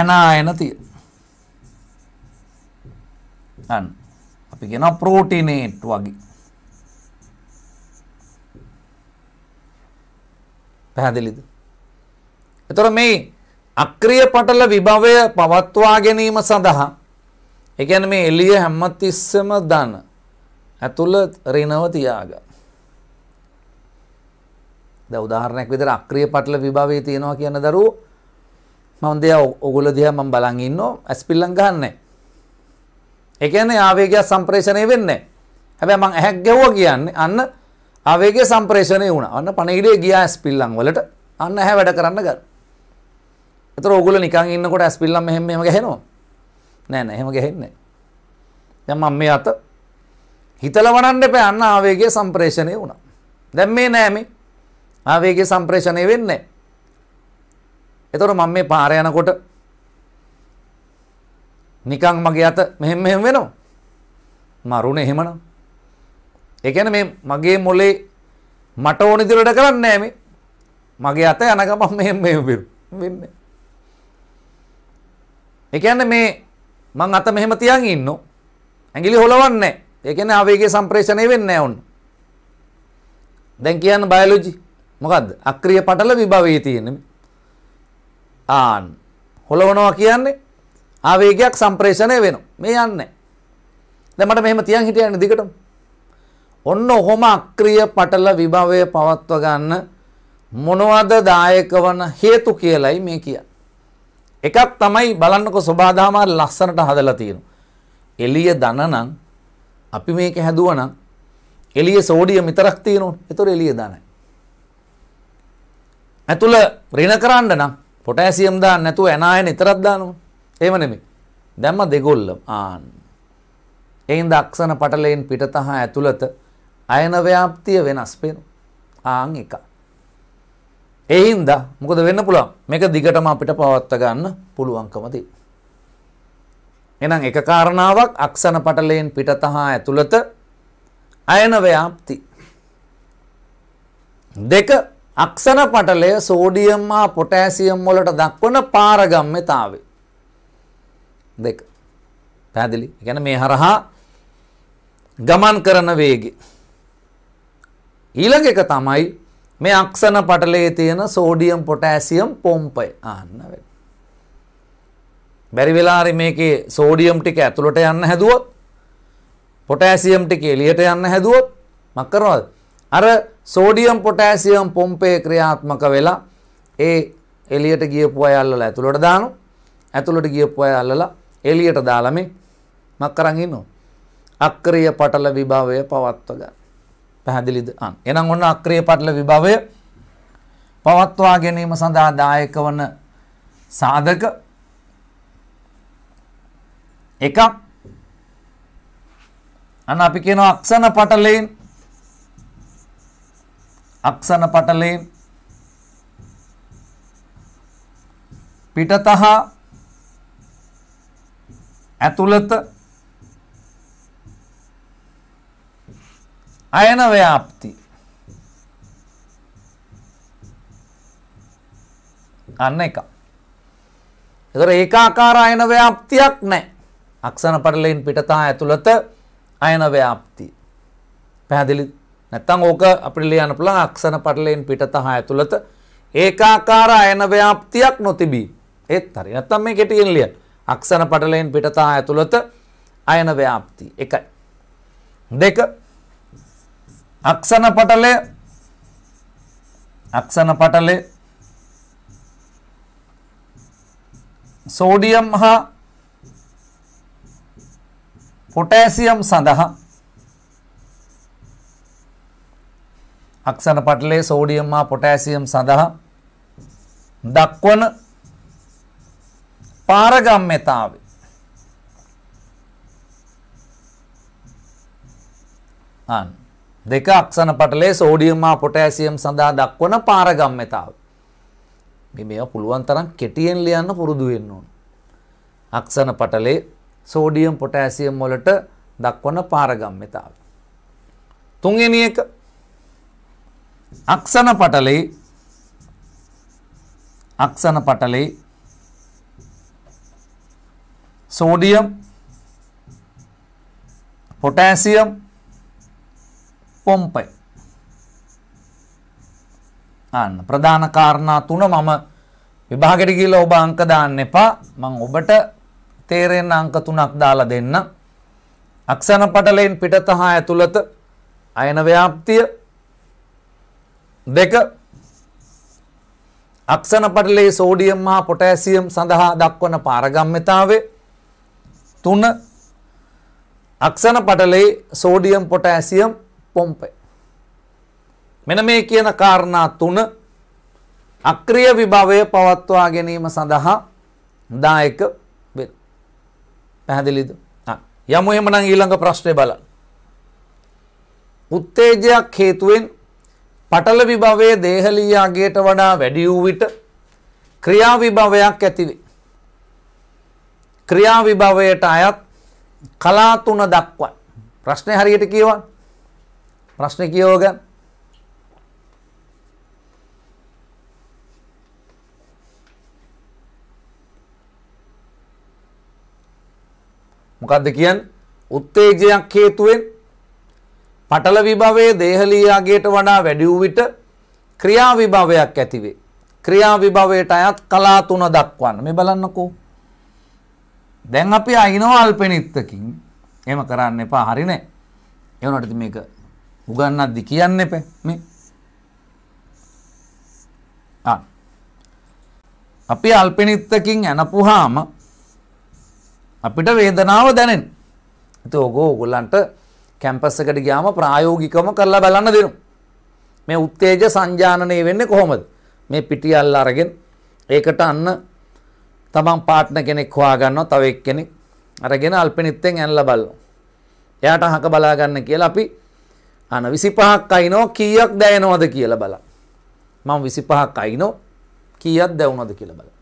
ඇනායන තියෙන අන්න අපි කියනවා ප්‍රෝටිනේට් වගේ පැහැදිලිද එතකොට මේ අක්‍රිය පටල විභවය පවත්වා ගැනීම සඳහා ඒ කියන්නේ මේ එළිය හැමතිස්සම දන ඇතුළ රිනව තියාගන්න. ද උදාහරණයක් විදිහට අක්‍රීය පටල විභවයේ තියෙනවා කියන දරුවෝ මම දෙයා ඔගොල්ල දිහා මම බලන් ඉන්නෝ ඇස්පිල්ලම් ගහන්නේ. ඒ කියන්නේ ආවේගය සම්ප්‍රේෂණය වෙන්නේ නැහැ. හැබැයි මම ඇහක් ගැව්වා කියන්නේ අන්න ආවේගය සම්ප්‍රේෂණය වුණා. අන්න පණිවිඩේ ගියා ඇස්පිල්ලම් වලට. අන්න ඇහැ වැඩ කරන්න ගන්න. ඒතර ඔගොල්ල නිකන් ඉන්නකොට ඇස්පිල්ලම් මෙහෙම මෙහෙම ගහනවා. නෑ නෑ එහෙම ගහන්නේ නැහැ. දැන් මම මේ අත හිතල වඩන්න එපා අන්න ආවේගය සම්ප්‍රේෂණය වුණා. දැන් මේ නෑ මේ. ආවේගය සම්ප්‍රේෂණය වෙන්නේ නෑ. එතකොට මම මේ පාර යනකොට නිකන් මගේ අත මෙහෙම මෙහෙම වෙනවා. මරුනේ එහෙමනම්. ඒ කියන්නේ මේ මගේ මොලේ මට ඕන විදිහට කරන්නේ නෑ මේ. මගේ අත යන ගමන් මෙහෙම මෙහෙම වෙන්නේ. ඒ කියන්නේ මේ මං අත මෙහෙම තියන් ඉන්නෝ. ඇඟිලි හොලවන්නේ නෑ. ඒ කියන්නේ ආවේගයේ සම්ප්‍රේෂණය වෙන්නේ නැහැ ඔන්න. දැන් කියන්න බයොලොජි මොකද්ද? අක්‍රීය පටල විභවයේ තියෙන ආන් හොලවනවා කියන්නේ ආවේගයක් සම්ප්‍රේෂණය වෙනවා. මේ යන්නේ. දැන් මට මෙහෙම තියන් හිටියන්නේ දිගටම. ඔන්න ඔහොම අක්‍රීය පටල විභවය පවත්ව ගන්න මොනවද දායක වන හේතු කියලයි මේ කියන්නේ. එකක් තමයි බලන්නකො සබාදාමා ලස්සනට හදලා තියෙනවා. එළිය දනනම් අපි මේක හැදුවනම් එළිය සෝඩියම් විතරක් තියෙනවා. ඒතොර එළිය දානයි. ඇතුළ ඍණ කරන්න නම් පොටෑසියම් දාන්න නැතුව ඇනායන විතරක් දානවා. එහෙම නෙමෙයි. දැම්ම දෙගොල්ලම ආන්. එයින් දක්ෂණ පටලයෙන් පිටතහ ඇතුළත අයන ව්‍යාප්තිය වෙනස් වෙනවා. ආන් එක. ඒ හින්දා මොකද වෙන්න පුළුවන්? මේක දිගටම අපිට පවත්වා ගන්න පුළුවන්කම තියෙනවා. එහෙනම් එක කාරණාවක් අක්ෂණ පටලයෙන් පිටත හා ඇතුළත අයන ව්‍යාප්ති. දෙක අක්ෂණ පටලය සෝඩියම් හා පොටෑසියම් වලට දක්වන පාරගම්‍යතාවය. දෙක. පැහැදිලි. ඒ කියන්නේ මේ හරහා ගමන් කරන වේගය. ඊළඟ එක තමයි මේ අක්ෂණ පටලයේ තියෙන සෝඩියම් පොටෑසියම් පොම්පය. ආන්න වෙන්නේ. බැරි වෙලාරි මේකේ සෝඩියම් ටික ඇතුළට යන්න හැදුවොත් පොටෑසියම් ටික එළියට යන්න හැදුවොත් මක් කරනවද අර සෝඩියම් පොටෑසියම් පොම්පේ ක්‍රියාත්මක වෙලා ඒ එළියට ගියපු අය අල්ලලා ඇතුළට දානු ඇතුළට ගියපු අය අල්ලලා එළියට දාලා මේ මක් කරන් ඉන්නවා අක්‍රීය පටල විභවය පවත්ව ගන්න පැහැදිලිද අන්න එහෙනම් ඔන්න අක්‍රීය පටල විභවය පවත්වා ගැනීම සඳහා දායක වන සාධක එකක් අන්න අපි කියනවා අක්ෂණ පටලයෙන් අක්ෂණ පටලයෙන් පිටතහ ඇතුළත අයන ව්‍යාප්ති අන්න එක එතකොට ඒකාකාර අයන ව්‍යාප්තියක් නැහැ අක්ෂණ පටලයෙන් පිටතා ඇතුළත අයන ව්‍යාප්ති. පැහැදිලි නැත්තං ඕක අපිට ලියන්න පුළුවන් අක්ෂණ පටලයෙන් පිටතහ ඇතුළත ඒකාකාර අයන ව්‍යාප්තියක් නොතිබී. ඒත් හරි. නැත්තම් මේ කෙටියෙන් ලියන්න. අක්ෂණ පටලයෙන් පිටතහ ඇතුළත අයන ව්‍යාප්ති. එකයි. දෙක අක්ෂණ පටලය අක්ෂණ පටලය සෝඩියම් හා පොටෑසියම් සඳහා අක්ෂණ පටලේ සෝඩියම් හා පොටෑසියම් සඳහා දක්වන පාරගම්්‍යතාව දෙක අක්ෂණ පටලේ සෝඩියම් හා පොටෑසියම් සඳහා දක්වන පාරගම්්‍යතාව මේ මේවා පුළුවන් තරම් කෙටියෙන් ලියන්න පුරුදු වෙන්න ඕන අක්ෂණ පටලේ සෝඩියම් පොටෑසියම් වලට දක්වන පාරගම්මිතාව. තුන්වෙනි එක අක්ෂණ පටලේ අක්ෂණ පටලේ සෝඩියම් පොටෑසියම් පොම්පයි අන්න ප්‍රධාන කාරණා තුන මම විභාගයට ගිහිල්ලා ඔබ අංක දාන්න එපා මම ඔබට තේරෙන්න අංක තුනක් දාලා දෙන්න. අක්ෂණ පටලයෙන් පිටත හා ඇතුළත අයන ව්‍යාප්තිය දෙක අක්ෂණ පටලයේ සෝඩියම් හා පොටෑසියම් සඳහා දක්වන පාරගම්මිතාවේ තුන අක්ෂණ පටලයේ සෝඩියම් පොටෑසියම් පොම්පය මෙන මේ කියන කාරණා තුන අක්‍රිය විභවය පවත්වා ගැනීම සඳහා දායක පැහැදිලිද යමු එහෙමනම් ඊළඟ ප්‍රශ්නේ බලන්න උත්තේජයක් හේතුවෙන් පටල විභවයේ දේහලීය අගයට වඩා වැඩි වූ විට ක්‍රියා විභවයක් ඇතිවේ ක්‍රියා විභවයට අයත් කලා තුන දක්වයි ප්‍රශ්නේ හරියට කියවන්න ප්‍රශ්නේ කියවගන්න මොකක්ද කියන්නේ? උත්තේජයක් හේතුවෙන් පටල විභවයේ දේහලීයාගයට වඩා වැඩි වූ විට ක්‍රියා විභවයක් ඇතිවේ. ක්‍රියා විභවයට අයත් කලා තුන දක්වන්න. මේ බලන්නකෝ. දැන් අපි අහිනව අල්පෙනිත්තකින් එහෙම කරන්න එපා. හරි නෑ. ඒ වුණාට මේක උගන්නද්දි කියන්න එපා. මේ අපි අල්පෙනිත්තකින් යනපුවාම අපිට වේදනාව දැනෙන්. ඉතින් ඕගෝ ඕගොල්ලන්ට කැම්පස් එකට ගියාම ප්‍රායෝගිකවම කරලා බලන්න දෙනවා. මේ උත්තේජ සංජානනය වෙන්නේ කොහොමද? මේ පිටියල් අරගෙන ඒකට අන්න තමන් පාට්න කෙනෙක් හොයාගන්නවා තව එක්කෙනෙක් අරගෙන අල්පිනිත්තෙන් ඇනලා බලනවා. එයාට හක බලා ගන්න කියලා අපි අන 25ක් අයිනෝ කීයක් දැයනවද කියලා බලන්න. මම 25ක් අයිනෝ කීයක් දැවුනද කියලා බලන්න.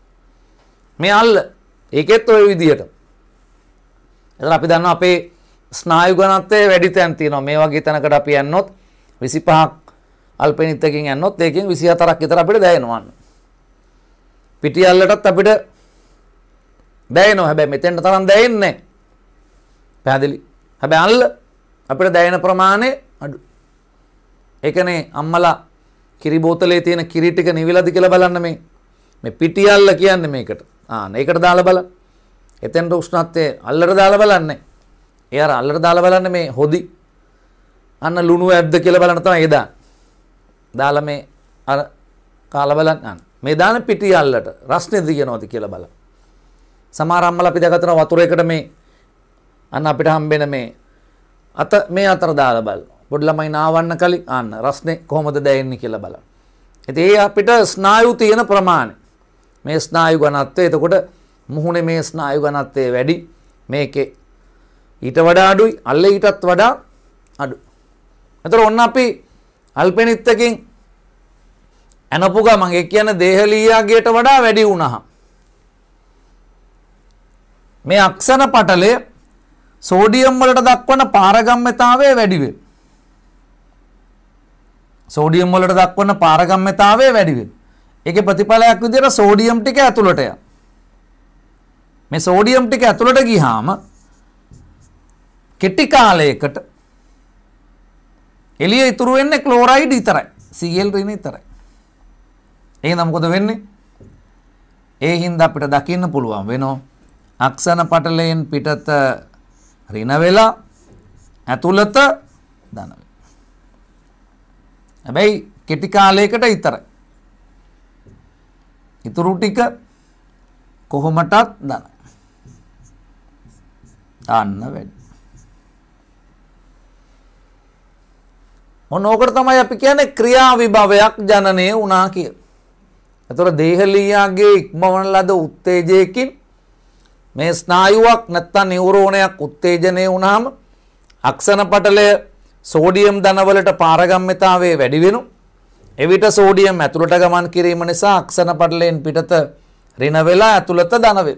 මේ අල්ල ඒකෙත් ওই විදියට එතන අපි දන්නවා අපේ ස්නායු ඝනත්වය වැඩි තැන් තියෙනවා. මේ වගේ තැනකට අපි යන්නොත් 25ක් අල්පිනිත් එකකින් යන්නොත් ඒකෙන් 24ක් විතර අපිට දැනෙනවා. පිටියල්ලටත් අපිට දැනෙනවා. හැබැයි මෙතෙන්ට තරම් දැනෙන්නේ නැහැ. පැහැදිලි. හැබැයි අල්ල අපිට දැනෙන ප්‍රමාණය අඩු. ඒකනේ අම්මලා කිරි බෝතලේ තියෙන කිරි ටික නිවිලාද කියලා බලන්න මේ මේ පිටියල්ල කියන්නේ මේකට. ආ මේකට දාලා බලන්න. එතෙන්ට උෂ්ණත්වය අල්ලට දාලා බලන්නේ. ඒ අර අල්ලට දාලා බලන්නේ මේ හොදි. අන්න ලුණු ඇද්ද කියලා බලන්න තමයි ඒ දාන්නේ. දාලා මේ අර කාලා බලන්න. මේ දාන පිටි අල්ලට රස්නේද කියනවාද කියලා බලන්න. සමහර අම්මලා අපි දැකතන වතුරේකට මේ අන්න අපිට හම්බෙන මේ අත මේ අතර දාලා බලන්න. පොඩි ළමයි නාවන්න කලින් අන්න රස්නේ කොහොමද දැනෙන්නේ කියලා බලන්න. ඉතින් ඒ අපිට ස්නායු තියෙන ප්‍රමාණය. මේ ස්නායු ඝනත්වය එතකොට මුහුණේ මේ ස්නායු ඝනත්වය වැඩි මේකේ ඊට වඩා අඩුයි අල්ලේ ඊටත් වඩා අඩු. එතකොට ඔන්න අපි අල්පෙනිත්තකින් ඇනපු ගමන් ඒ කියන්නේ දේහලීයාගයට වඩා වැඩි වුණා. මේ අක්ෂර පටලය සෝඩියම් වලට දක්වන පාරගම්‍යතාවය වැඩි වෙනවා. සෝඩියම් වලට දක්වන පාරගම්‍යතාවය වැඩි වෙනවා. ඒකේ ප්‍රතිඵලයක් විදිහට සෝඩියම් ටික ඇතුළට යනවා. මේ සෝඩියම් ටික ඇතුළට ගිහාම කෙටි කාලයකට එළිය ඉතුරු වෙන්නේ ක්ලෝරයිඩ් විතරයි. Cl ඍණ විතරයි. එහෙනම් මොකද වෙන්නේ? ඒ හින්දා අපිට දකින්න පුළුවන් වෙනවා අක්ෂණ පටලයෙන් පිටත ඍණ වෙලා ඇතුළත ධන හැබැයි කෙටි කාලයකට විතරයි. ඉතුරු ටික කොහොමටත් දන. දාන්න වැඩි. මොන ඕකට තමයි අපි කියන්නේ ක්‍රියා විභවයක් ජනනය වුණා කියලා. එතකොට දේහලීයාගේ ඉක්මවන ලද උත්තේජයකින් මේ ස්නායුවක් නැත්තම් නියුරෝනයක් උත්තේජනය වුණාම අක්ෂණ පටලය සෝඩියම් ධනවලට පාරගම්මිතාවේ වැඩි වෙනු. එවිට සෝඩියම් ඇතුළට ගමන් කිරීම නිසා අක්ෂණ පටලයෙන් පිටත ඍණ වෙලා ඇතුළත ධන වෙන.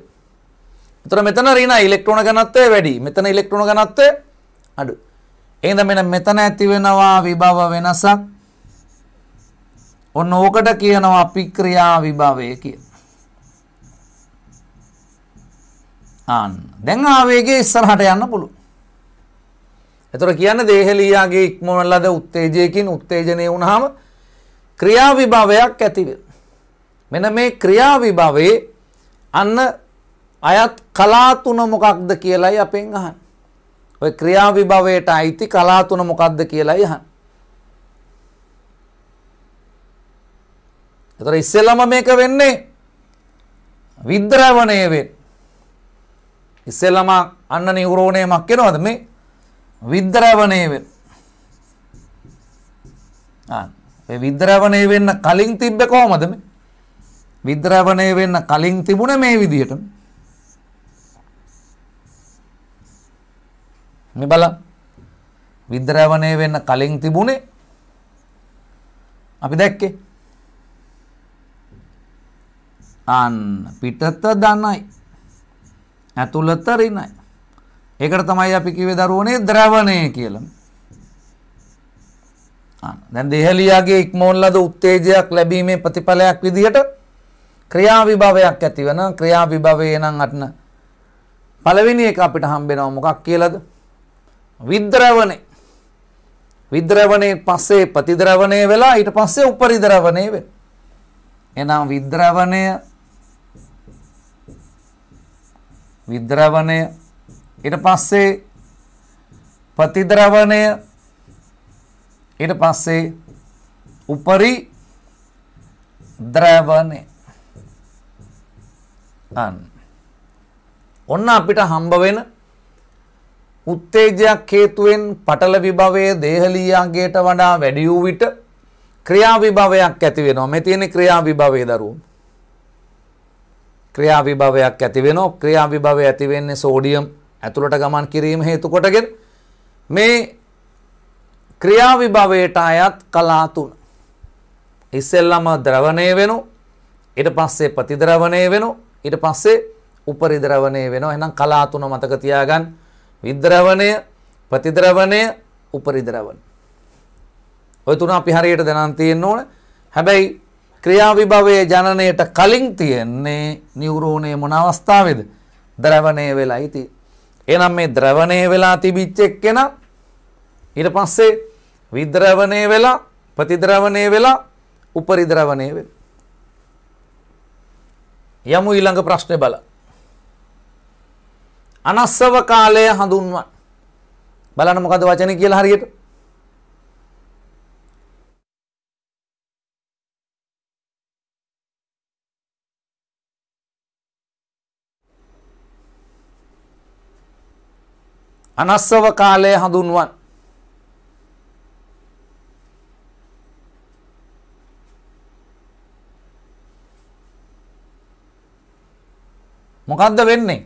ඒතර මෙතන ඍණ ඉලෙක්ට්‍රෝන ඝනත්වය වැඩි. මෙතන ඉලෙක්ට්‍රෝන ඝනත්වය අඩු. එහෙනම් මෙන්න මෙතන ඇති වෙනවා විභව වෙනසක්. ඔන්න ඕකට කියනවා අපික්‍රියා විභවය කියලා. ආන්න. දැන් ආවේගය ඉස්සරහට යන්න පුළුවන්. එතකොට කියන්නේ දේහලියාගේ ඉක්මවන ලද උත්තේජයකින් උත්තේජනය වුණාම ක්‍රියා විභවයක් ඇති වෙනවා. මෙන මේ ක්‍රියා විභවයේ අන්න අයත් කලාතුන මොකක්ද කියලයි අපෙන් අහන්. ඔය ක්‍රියා විභවයට අයිති කලාතුන මොකක්ද කියලයි අහන්. එතර ඉස්සෙල්ලම මේක වෙන්නේ විද්‍රවණය වෙන්. ඉස්සෙල්ලම අන්න නියුරෝණයමක් එනවද මේ විද්‍රවණය වෙන්. ආ මේ විද්‍රවණය වෙන්න කලින් තිබ්බේ කොහමද මේ? විද්‍රවණය වෙන්න කලින් තිබුණ මේ විදියට මේ බලන්න විද්‍රවණය වෙන්න කලින් තිබුණේ අපි දැක්කේ අන්න පිටත ධනයි ඇතුළත ඍණයි ඒකට තමයි අපි කිව්වේ දරුවනේ ද්‍රවණය කියලා දැන් දෙහලියාගේ ඉක්මෝල්ලද උත්තේජයක් ලැබීමේ ප්‍රතිඵලයක් විදිහට ක්‍රියා විභවයක් ඇති වෙන ක්‍රියා විභවයේ නම් අටන පළවෙනි එක අපිට හම්බෙනවා මොකක් කියලාද? විද්‍රවණේ. විද්‍රවණේ පස්සේ ප්‍රතිද්‍රවණය වෙලා ඊට පස්සේ උපරිද්‍රවණය වෙනවා. එහෙනම් විද්‍රවණය විද්‍රවණය ඊට පස්සේ ප්‍රතිද්‍රවණය ඊට පස්සේ උපරි ද්‍රවණය ගන්න. ඔන්න අපිට හම්බ වෙන උත්තේජයක් හේතුවෙන් පටල විභවය දේහලීයාගේට වඩා වැඩි වූ විට ක්‍රියා විභවයක් ඇති වෙනවා. මේ තියෙන ක්‍රියා විභවයේ දරුවෝ. ක්‍රියා විභවයක් ඇති වෙනවා. ක්‍රියා විභවය ඇති වෙන්නේ සෝඩියම් ඇතුළට ගමන් කිරීම හේතු කොටගෙන මේ ක්‍රියා විභවයට අයත් කලා තුන. ඉස්සෙල්ලම ද්‍රවණය වෙනවා. ඊට පස්සේ ප්‍රතිද්‍රවණය වෙනවා. ඊට පස්සේ උපරිද්‍රවණය වෙනවා. එහෙනම් කලා තුන මතක තියාගන්න. විද්‍රවණය, ප්‍රතිද්‍රවණය, උපරිද්‍රවණ. ඔය තුන අපි හරියට දැනන් තියෙන්න ඕන. හැබැයි ක්‍රියාවිභවයේ ජනනයට කලින් තියෙන්නේ නියුරෝනයේ මොන අවස්ථාවේද? ද්‍රවණය වෙලායි තියෙන්නේ. එහෙනම් මේ ද්‍රවණය වෙලා තිබිච්ච එක්කෙනා ඊට පස්සේ විද්‍රවණය වෙලා ප්‍රතිද්‍රවණය වෙලා උපරිද්‍රවණය වෙලා යමු ඊළඟ ප්‍රශ්නය බල. අනස්සව කාලය හඳුන්වන්. බලන්න මොකද වචන කියලා හරියට. අනස්සව කාලය හඳුන්වන්. මොකක්ද වෙන්නේ?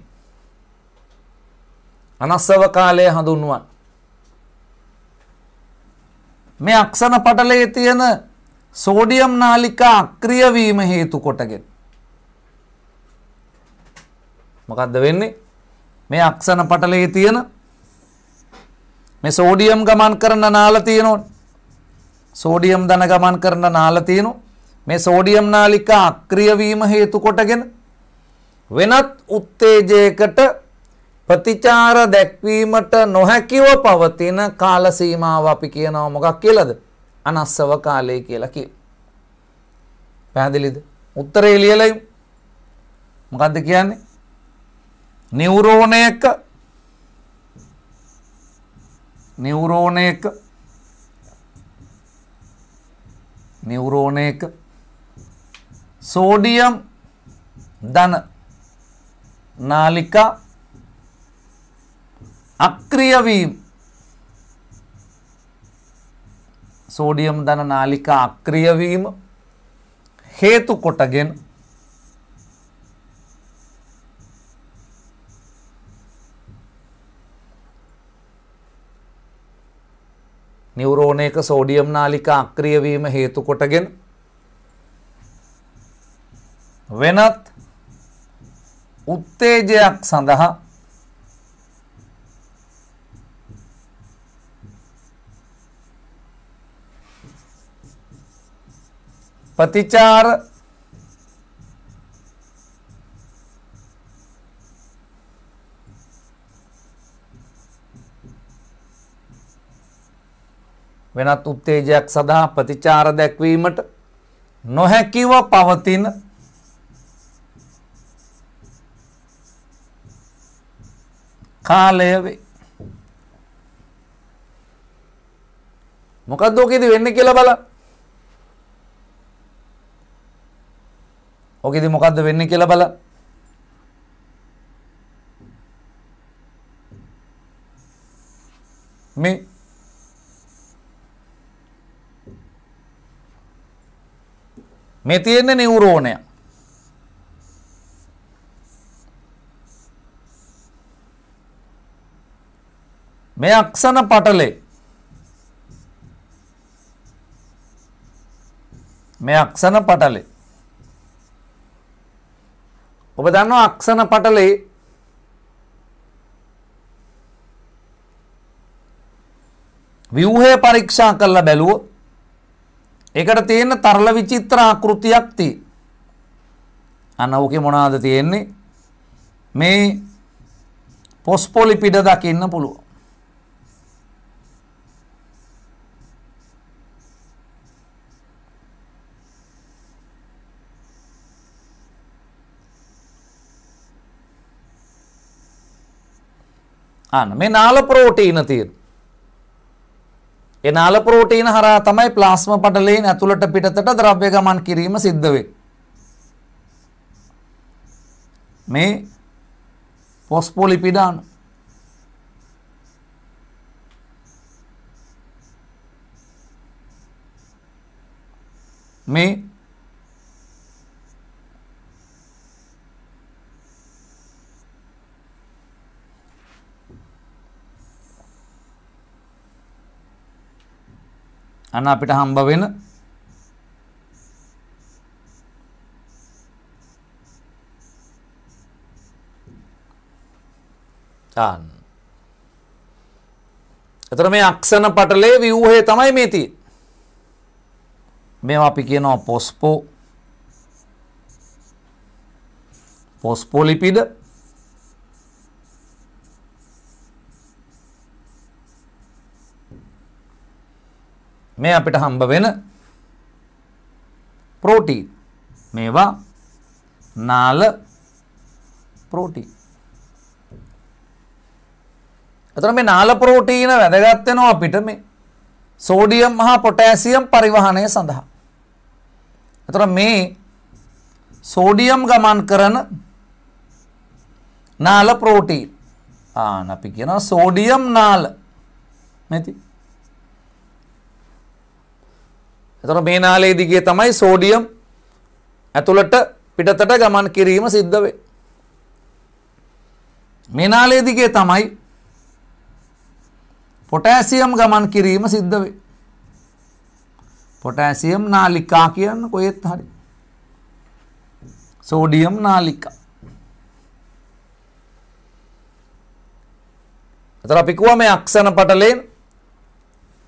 අනස්සව කාලය හඳුන්වන. මේ අක්ෂණ පටලයේ තියෙන සෝඩියම් නාලිකා අක්‍රිය වීම හේතු කොටගෙන. මොකක්ද වෙන්නේ? මේ අක්ෂණ පටලයේ තියෙන මේ සෝඩියම් ගමන් කරන නාල තියෙනවනේ. සෝඩියම් දන ගමන් කරන නාල තියෙනවා. මේ සෝඩියම් නාලිකා අක්‍රිය වීම හේතු කොටගෙන වෙනත් උත්තේජයකට ප්‍රතිචාර දැක්වීමට නොහැකිව පවතින කාල සීමාව අපි කියනවා මොකක් කියලාද? අනස්සව කාලය කියලා කියමු. පැහැදිලිද? උත්තරේ ලියලා ඉමු. මොකද්ද කියන්නේ? නියුරෝනයක නියුරෝනයක නියුරෝනයක සෝඩියම් ධන නාලික අක්‍රිය වීම සෝඩියම් දන නාලික අක්‍රිය වීම හේතු කොටගෙන නිවරෝණයක සෝඩියම් නාලික අක්‍රිය වීම හේතු කොටගෙන වෙනත් උත්තේජයක් සඳහා ප්‍රතිචාර වෙනත් උත්තේජයක් සඳහා ප්‍රතිචාර දැක්වීමට නොහැකිව පවතින කාලය වේ. මොකක්ද ඕකෙදි වෙන්නේ කියලා බලන්න. ඕකෙදි මොකක්ද වෙන්නේ කියලා බලන්න. මේ මේ තියෙන්නේ නියුරෝනය. මේ අක්ෂණ පටලේ මේ අක්ෂණ පටලේ ඔබ දන්නවා අක්ෂණ පටලේ ව්‍යුහය පරීක්ෂා කරලා බැලුවෝ ඒකට තියෙන තරල විචිත්‍ර ආකෘතියක් තියෙන. අන්න ඕකේ මොනවාද තියෙන්නේ? මේ පොස්පොලිපිඩ දකින්න පුළුවන්. අන්න මේ නාල ප්‍රෝටීන තියෙන. ඒ නාල ප්‍රෝටීන හරහා තමයි ප්ලාස්ම පටලයෙන් ඇතුළට පිටතට ද්‍රව්‍ය ගමන් කිරීම සිද්ධ වෙන්නේ. මේ ෆොස්ෆෝලිපිඩ අණු මේ අන්න අපිට හම්බ වෙන ආන් එතකොට මේ අක්ෂණ පටලේ ව්‍යුහය තමයි මේ තියෙන්නේ. මේවා අපි කියනවා පොස්පෝ පොස්පෝ ලිපිඩ මේ අපිට හම්බ වෙන ප්‍රෝටීන් මේවා නාල ප්‍රෝටීන් එතන මේ නාල ප්‍රෝටීන වැදගත් වෙනවා අපිට මේ සෝඩියම් හා පොටෑසියම් පරිවහනය සඳහා. එතන මේ සෝඩියම් ගමන් කරන නාල ප්‍රෝටීන් ආ අපි කියනවා සෝඩියම් නාල. මෙති එතකොට මේ නාලයේදී ගියේ තමයි සෝඩියම් ඇතුළට පිටතට ගමන් කිරීම සිද්ධ වෙන්නේ. මේ නාලයේදී ගියේ තමයි පොටෑසියම් ගමන් කිරීම සිද්ධ වේ. පොටෑසියම් නාලිකා කියන්න කොහෙත් හරි. සෝඩියම් නාලිකා. එතකොට අපි කිව්වා මේ අක්ෂණ පටලෙන්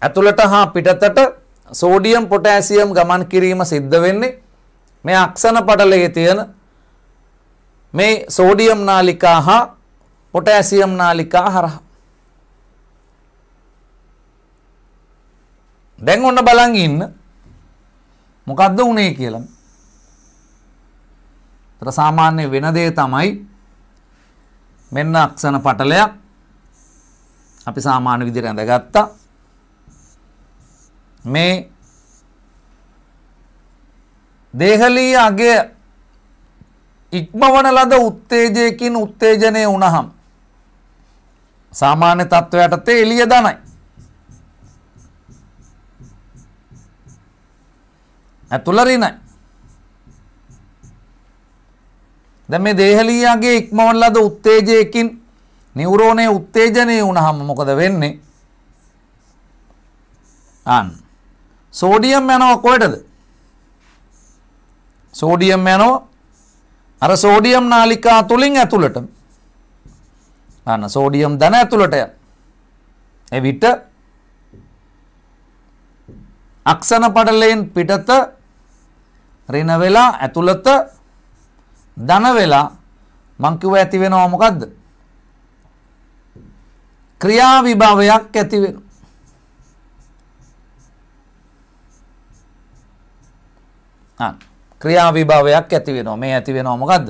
ඇතුළට හා පිටතට සෝඩියම් පොටෑසියම් ගමන් කිරීම සිද්ධ වෙන්නේ මේ අක්ෂණ පටලයේ තියෙන මේ සෝඩියම් නාලිකා හා පොටෑසියම් නාලිකා හරහා දැන් ඔන්න බලන් ඉන්න මොකද්ද උනේ කියලා. ତර සාමාන්‍ය වෙන දේ තමයි මෙන්න අක්ෂණ පටලයක් අපි සාමාන්‍ය විදිහට ඇඳගත්තා. මේ දේහලී අගේ ඉක්මවන ලද උත්තේජයකින් උත්තේජනය වුණහම් සාමාන්‍ය තත්ත්වයටත එළිය දනයි. ඇතුළරිනයි. දැ මේ දේහලීයාගේ ඉක්මවන ලද උත්තේජයකින් නිවරෝණය උත්තේජනය වුණහම මොකද වෙන්නේ අන්න. සෝඩියම් යනවා කොහෙටද? සෝඩියම් යනවා අර සෝඩියම් නාලිකා තුලින් ඇතුළට. අන්න සෝඩියම් ධන ඇතුළට යන. එවිට අක්ෂණ පඩලයෙන් පිටත රින වෙලා ඇතුළත ධන වෙලා මං කිව්ව ඇති වෙනවා මොකද්ද? ක්‍රියා විභවයක් ඇති වෙනවා. ක්‍රියා විභවයක් ඇති වෙනවා. මේ ඇති වෙනවා මොකද්ද?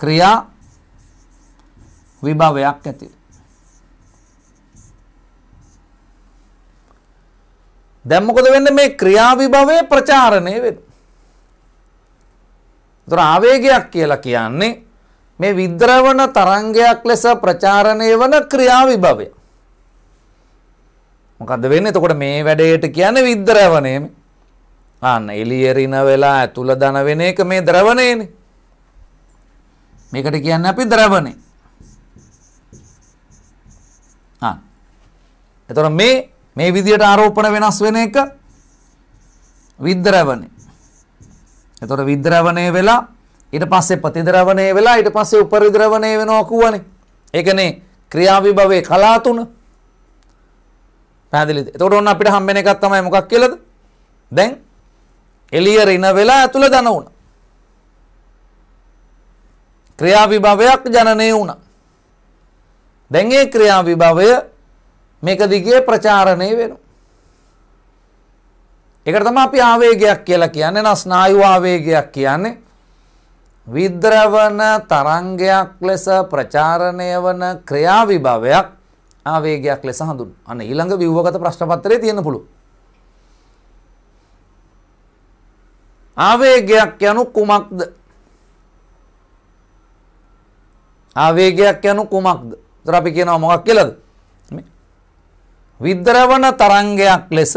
ක්‍රියා විභවයක් ඇති. දැන් මොකද වෙන්නේ මේ ක්‍රියා විභවයේ ප්‍රචාරණය වෙන. ඒතර ආවේගයක් කියලා කියන්නේ මේ විද්‍රවණ තරංගයක් ලෙස ප්‍රචාරණය වන ක්‍රියාවිභවය. මොකද වෙන්නේ? එතකොට මේ වැඩේට කියන්නේ විද්‍රවණය. අන්න එළිය රින වෙලා ඇතුළ දන වෙන එක මේ ද්‍රවණයනේ. මේකට කියන්නේ අපි ද්‍රවණය. ආ. එතකොට මේ මේ විදියට ආරෝපණ වෙනස් වෙන එක විද්‍රවණය. එතකොට විද්‍රවණය වෙලා ඊට පස්සේ ප්‍රතිද්‍රවණය වෙලා ඊට පස්සේ උපරිද්‍රවණය වෙනවා කියවනේ. ඒකනේ ක්‍රියාවිභවයේ කලා තුන. පැහැදිලිද? එතකොට ඔන්න අපිට හම්බෙන එකක් තමයි මොකක් කියලාද? දැන් එළිය රින වෙලා ඇතුළ දන වුණ. ක්‍රියාවිභවයක් ජනනය වුණ. දැන්ගේ ක්‍රියාවිභවය මේක දිගේ ප්‍රචාරණය වෙනු. එකටම අපි ආවේගයක් කියලා කියන්නේ නස්නායු ආවේගයක් කියන්නේ විද්‍රවන තරංගයක් ලෙස ප්‍රචාරණය වන ක්‍රියාවිභවයක් ආවේගයක් ලෙස හඳුන් අන්න ඊළඟ විව්වගත ප්‍රශ්නපත්‍රයේ තියෙන පුළුවන්. ආවේගයක් යනු කුමක්ද? ආවේගයක් යනු කුමක්ද? ඒතර අපි කියනවා මොකක් කියලාද? විද්‍රවණ තරංගයක් ලෙස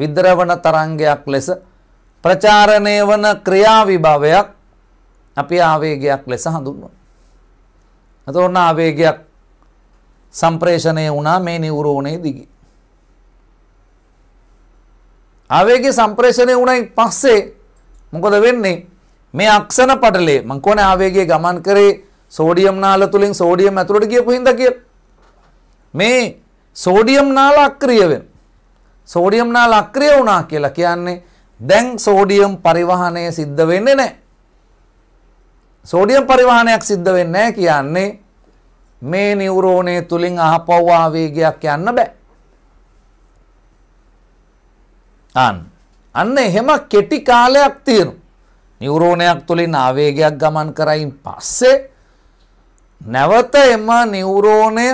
විද්‍රවණ තරංගයක් ලෙස ප්‍රචාරණය වන ක්‍රියා විභවයක් අපි ආවේගයක් ලෙස හඳුන්වනවා. එතකොට ආවේගයක් සම්ප්‍රේෂණය වුණා මේ නියුරෝනයේ දිගේ. ආවේගේ සම්ප්‍රේෂණය වුණයින් පස්සේ මොකද වෙන්නේ මේ අක්ෂණ පටලේ මං කොහොනේ ආවේගය ගමන් කරේ සෝඩියම් නාල තුලින් සෝඩියම් ඇතුළට ගියපු හින්දා කියලා මේ සෝඩියම් නාල අක්‍රිය වෙන සෝඩියම් නාල අක්‍රිය වුණා කියලා කියන්නේ දැන් සෝඩියම් පරිවහනය සිද්ධ වෙන්නේ නැහැ සෝඩියම් පරිවහනයක් සිද්ධ වෙන්නේ නැහැ කියන්නේ මේ නියුරෝනය තුලින් අහපව ආවේගයක් යන්න බෑ ආන් අන්න එහෙම කෙටි කාලයක් තියෙන. නිවරෝණයක් තුළින් ආවේගයක් ගමන් කරයින් පස්සේ නැවත එම නිවරෝණය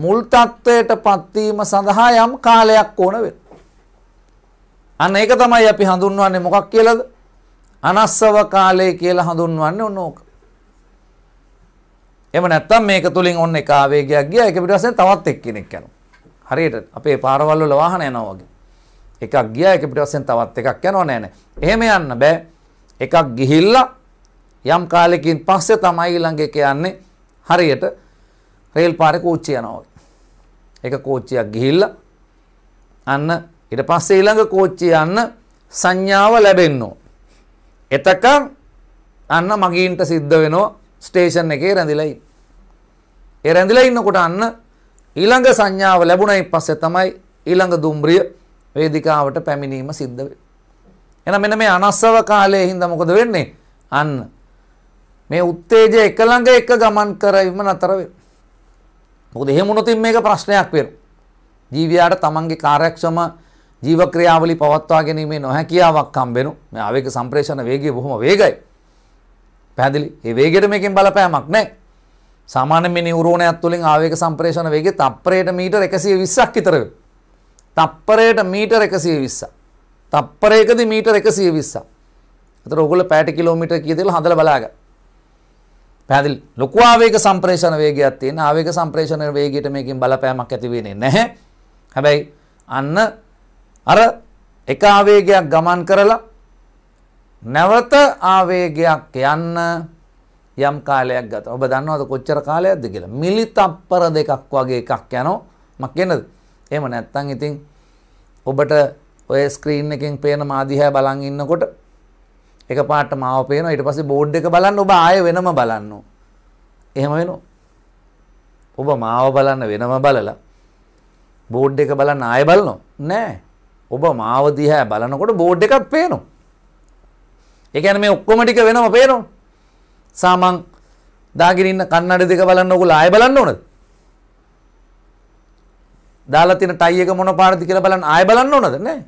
මුල් තත්ත්වයට පත්වීම සඳහා යම් කාලයක් ඕන වෙන. අන්න ඒක තමයි අපි හඳුන්වන්නේ මොකක් කියලද අනස්සව කාලය කියලා හඳුන්වන්නේ ඔන්න ඕක. එම නැත්තම් මේක තුළින් ඔන්න එක ආවේගයක් ගියා ඒක පිටවසෙන් තවත් එක්කෙනෙක් යනවා. හරියට අපේ පාරවල් වල වාහන යනවා වගේ. එකක් ගියා ඒක පිටවස්සෙන් තවත් එකක් යනවා නෑ නෑ. එහෙම යන්න බෑ. එකක් ගිහිල්ලා යම් කාලෙකින් පස්සේ තමයි ඊළඟ එක යන්නේ හරියට රේල් පාරේ කෝච්චිය යනවා. එක කෝච්චියක් ගිහිල්ලා අන්න ඊට පස්සේ ඊළඟ කෝච්චිය යන්න සංඥාව ලැබෙන්න එතකන් අන්න මගීන්ට සිද්ධ වෙනවා ස්ටේෂන් එකේ රැඳිලා ඉන්න. ඒ රැඳිලා ඉන්නකොට අන්න ඊළඟ සංඥාව ලැබුණයින් පස්සේ තමයි ඊළඟ දුම්රිය වේදිකාවට පැමිණීම සිද්ධ වෙනවා. එහෙනම් මෙන්න මේ අනස්සව කාලයේ හින්දා මොකද වෙන්නේ? අන්න මේ උත්තේජය එක ළඟ එක ගමන් කරවීම නතර වෙනවා. මොකද එහෙම වුණොත් මේක ප්‍රශ්නයක් වෙනවා. ජීවියාට තමන්ගේ කාර්යක්ෂම ජීව ක්‍රියාවලි පවත්වා ගැනීමේ නොහැකියාවක් හම්බෙනවා. මේ ආවේග සම්ප්‍රේෂණ වේගය බොහොම වේගයි. පැහැදිලි? ඒ වේගයට මේකෙන් බලපෑමක් නැහැ. සාමාන්‍ය මේ නියුරෝනයක් තුලින් ආවේග සම්ප්‍රේෂණ වේගය තප්පරයට මීටර 120ක් විතර වෙනවා. තප්පරයට මීටර් 120ක්. තප්පරයකදී මීටර් 120ක්. අතර ඔයගොල්ලෝ පැයට කිලෝමීටර් කීයද කියලා හදලා බලාගන්න. පැහැදිලි. ලොකු ආවේග සම්ප්‍රේෂණ වේගයක් තියෙන ආවේග සම්ප්‍රේෂණ වේගයට මේකෙන් බලපෑමක් ඇති වෙන්නේ නැහැ. හැබැයි අන්න අර එක ආවේගයක් ගමන් කරලා නැවත ආවේගයක් යන්න යම් කාලයක් ගත. ඔබ දන්නවද කොච්චර කාලයක්ද කියලා? මිලි තප්පර දෙකක් වගේ එකක් යනවා. මක් කියනද? එහෙම නැත්නම් ඉතින් ඔබට ඔය ස්ක්‍රීන් එකෙන් පේන මා දිහා බලන් ඉන්නකොට එකපාරට මාව පේනවා ඊට පස්සේ බෝඩ් එක බලන්න ඔබ ආයෙ වෙනම බලන්න එහෙම වෙනවා ඔබ මාව බලන්න වෙනම බලලා බෝඩ් එක බලන්න ආයෙ බලනවා නෑ ඔබ මාව දිහා බලනකොට බෝඩ් එකක් පේනවා ඒ කියන්නේ මේ ඔක්කොම ටික වෙනම පේනවා සාමන් දාගෙන ඉන්න කන්නඩ දෙක බලන්න ඔයගොල්ලෝ ආයෙ බලන්න ඕනද දාලා තියෙන ටයි එක මොන පාටද කියලා බලන්න ආය බලන්න ඕනද නෑ.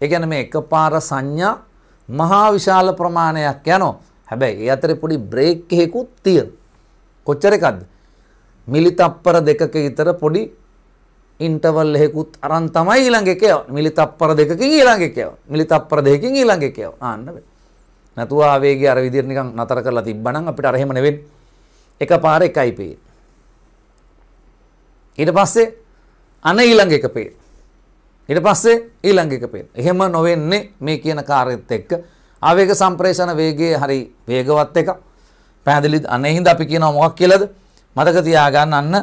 ඒ කියන්නේ මේ එකපාර සංඥා මහා විශාල ප්‍රමාණයක් යනවා. හැබැයි ඒ අතරේ පොඩි බ්‍රේක් එකකුත් තියෙනවා. කොච්චර එකක්ද? මිලි තප්පර දෙකක විතර පොඩි ඉන්ටවල් එකකුත් අරන් තමයි ඊළඟ එක යව. මිලි තප්පර දෙකකින් ඊළඟ එක යව. මිලි තප්පර දෙකකින් ඊළඟ එක යව. ආන්න බෑ. නැතුව ආවේගය අර විදිහට නිකන් නතර කරලා තිබ්බනම් අපිට අර එහෙම නෙවෙන්නේ. එකපාර එකයි පේන්නේ. ඊට පස්සේ අන ඊළඟ එක පේන. ඊට පස්සේ ඊළඟ එක පේන. එහෙම නොවෙන්නේ මේ කියන කාර්යත් එක්ක ආවේග සම්ප්‍රේෂණ වේගයේ හරි වේගවත් එක. පැහැදිලිද? අනේ හින්දා අපි කියනවා මොකක් කියලාද? මතක තියාගන්න අන්න.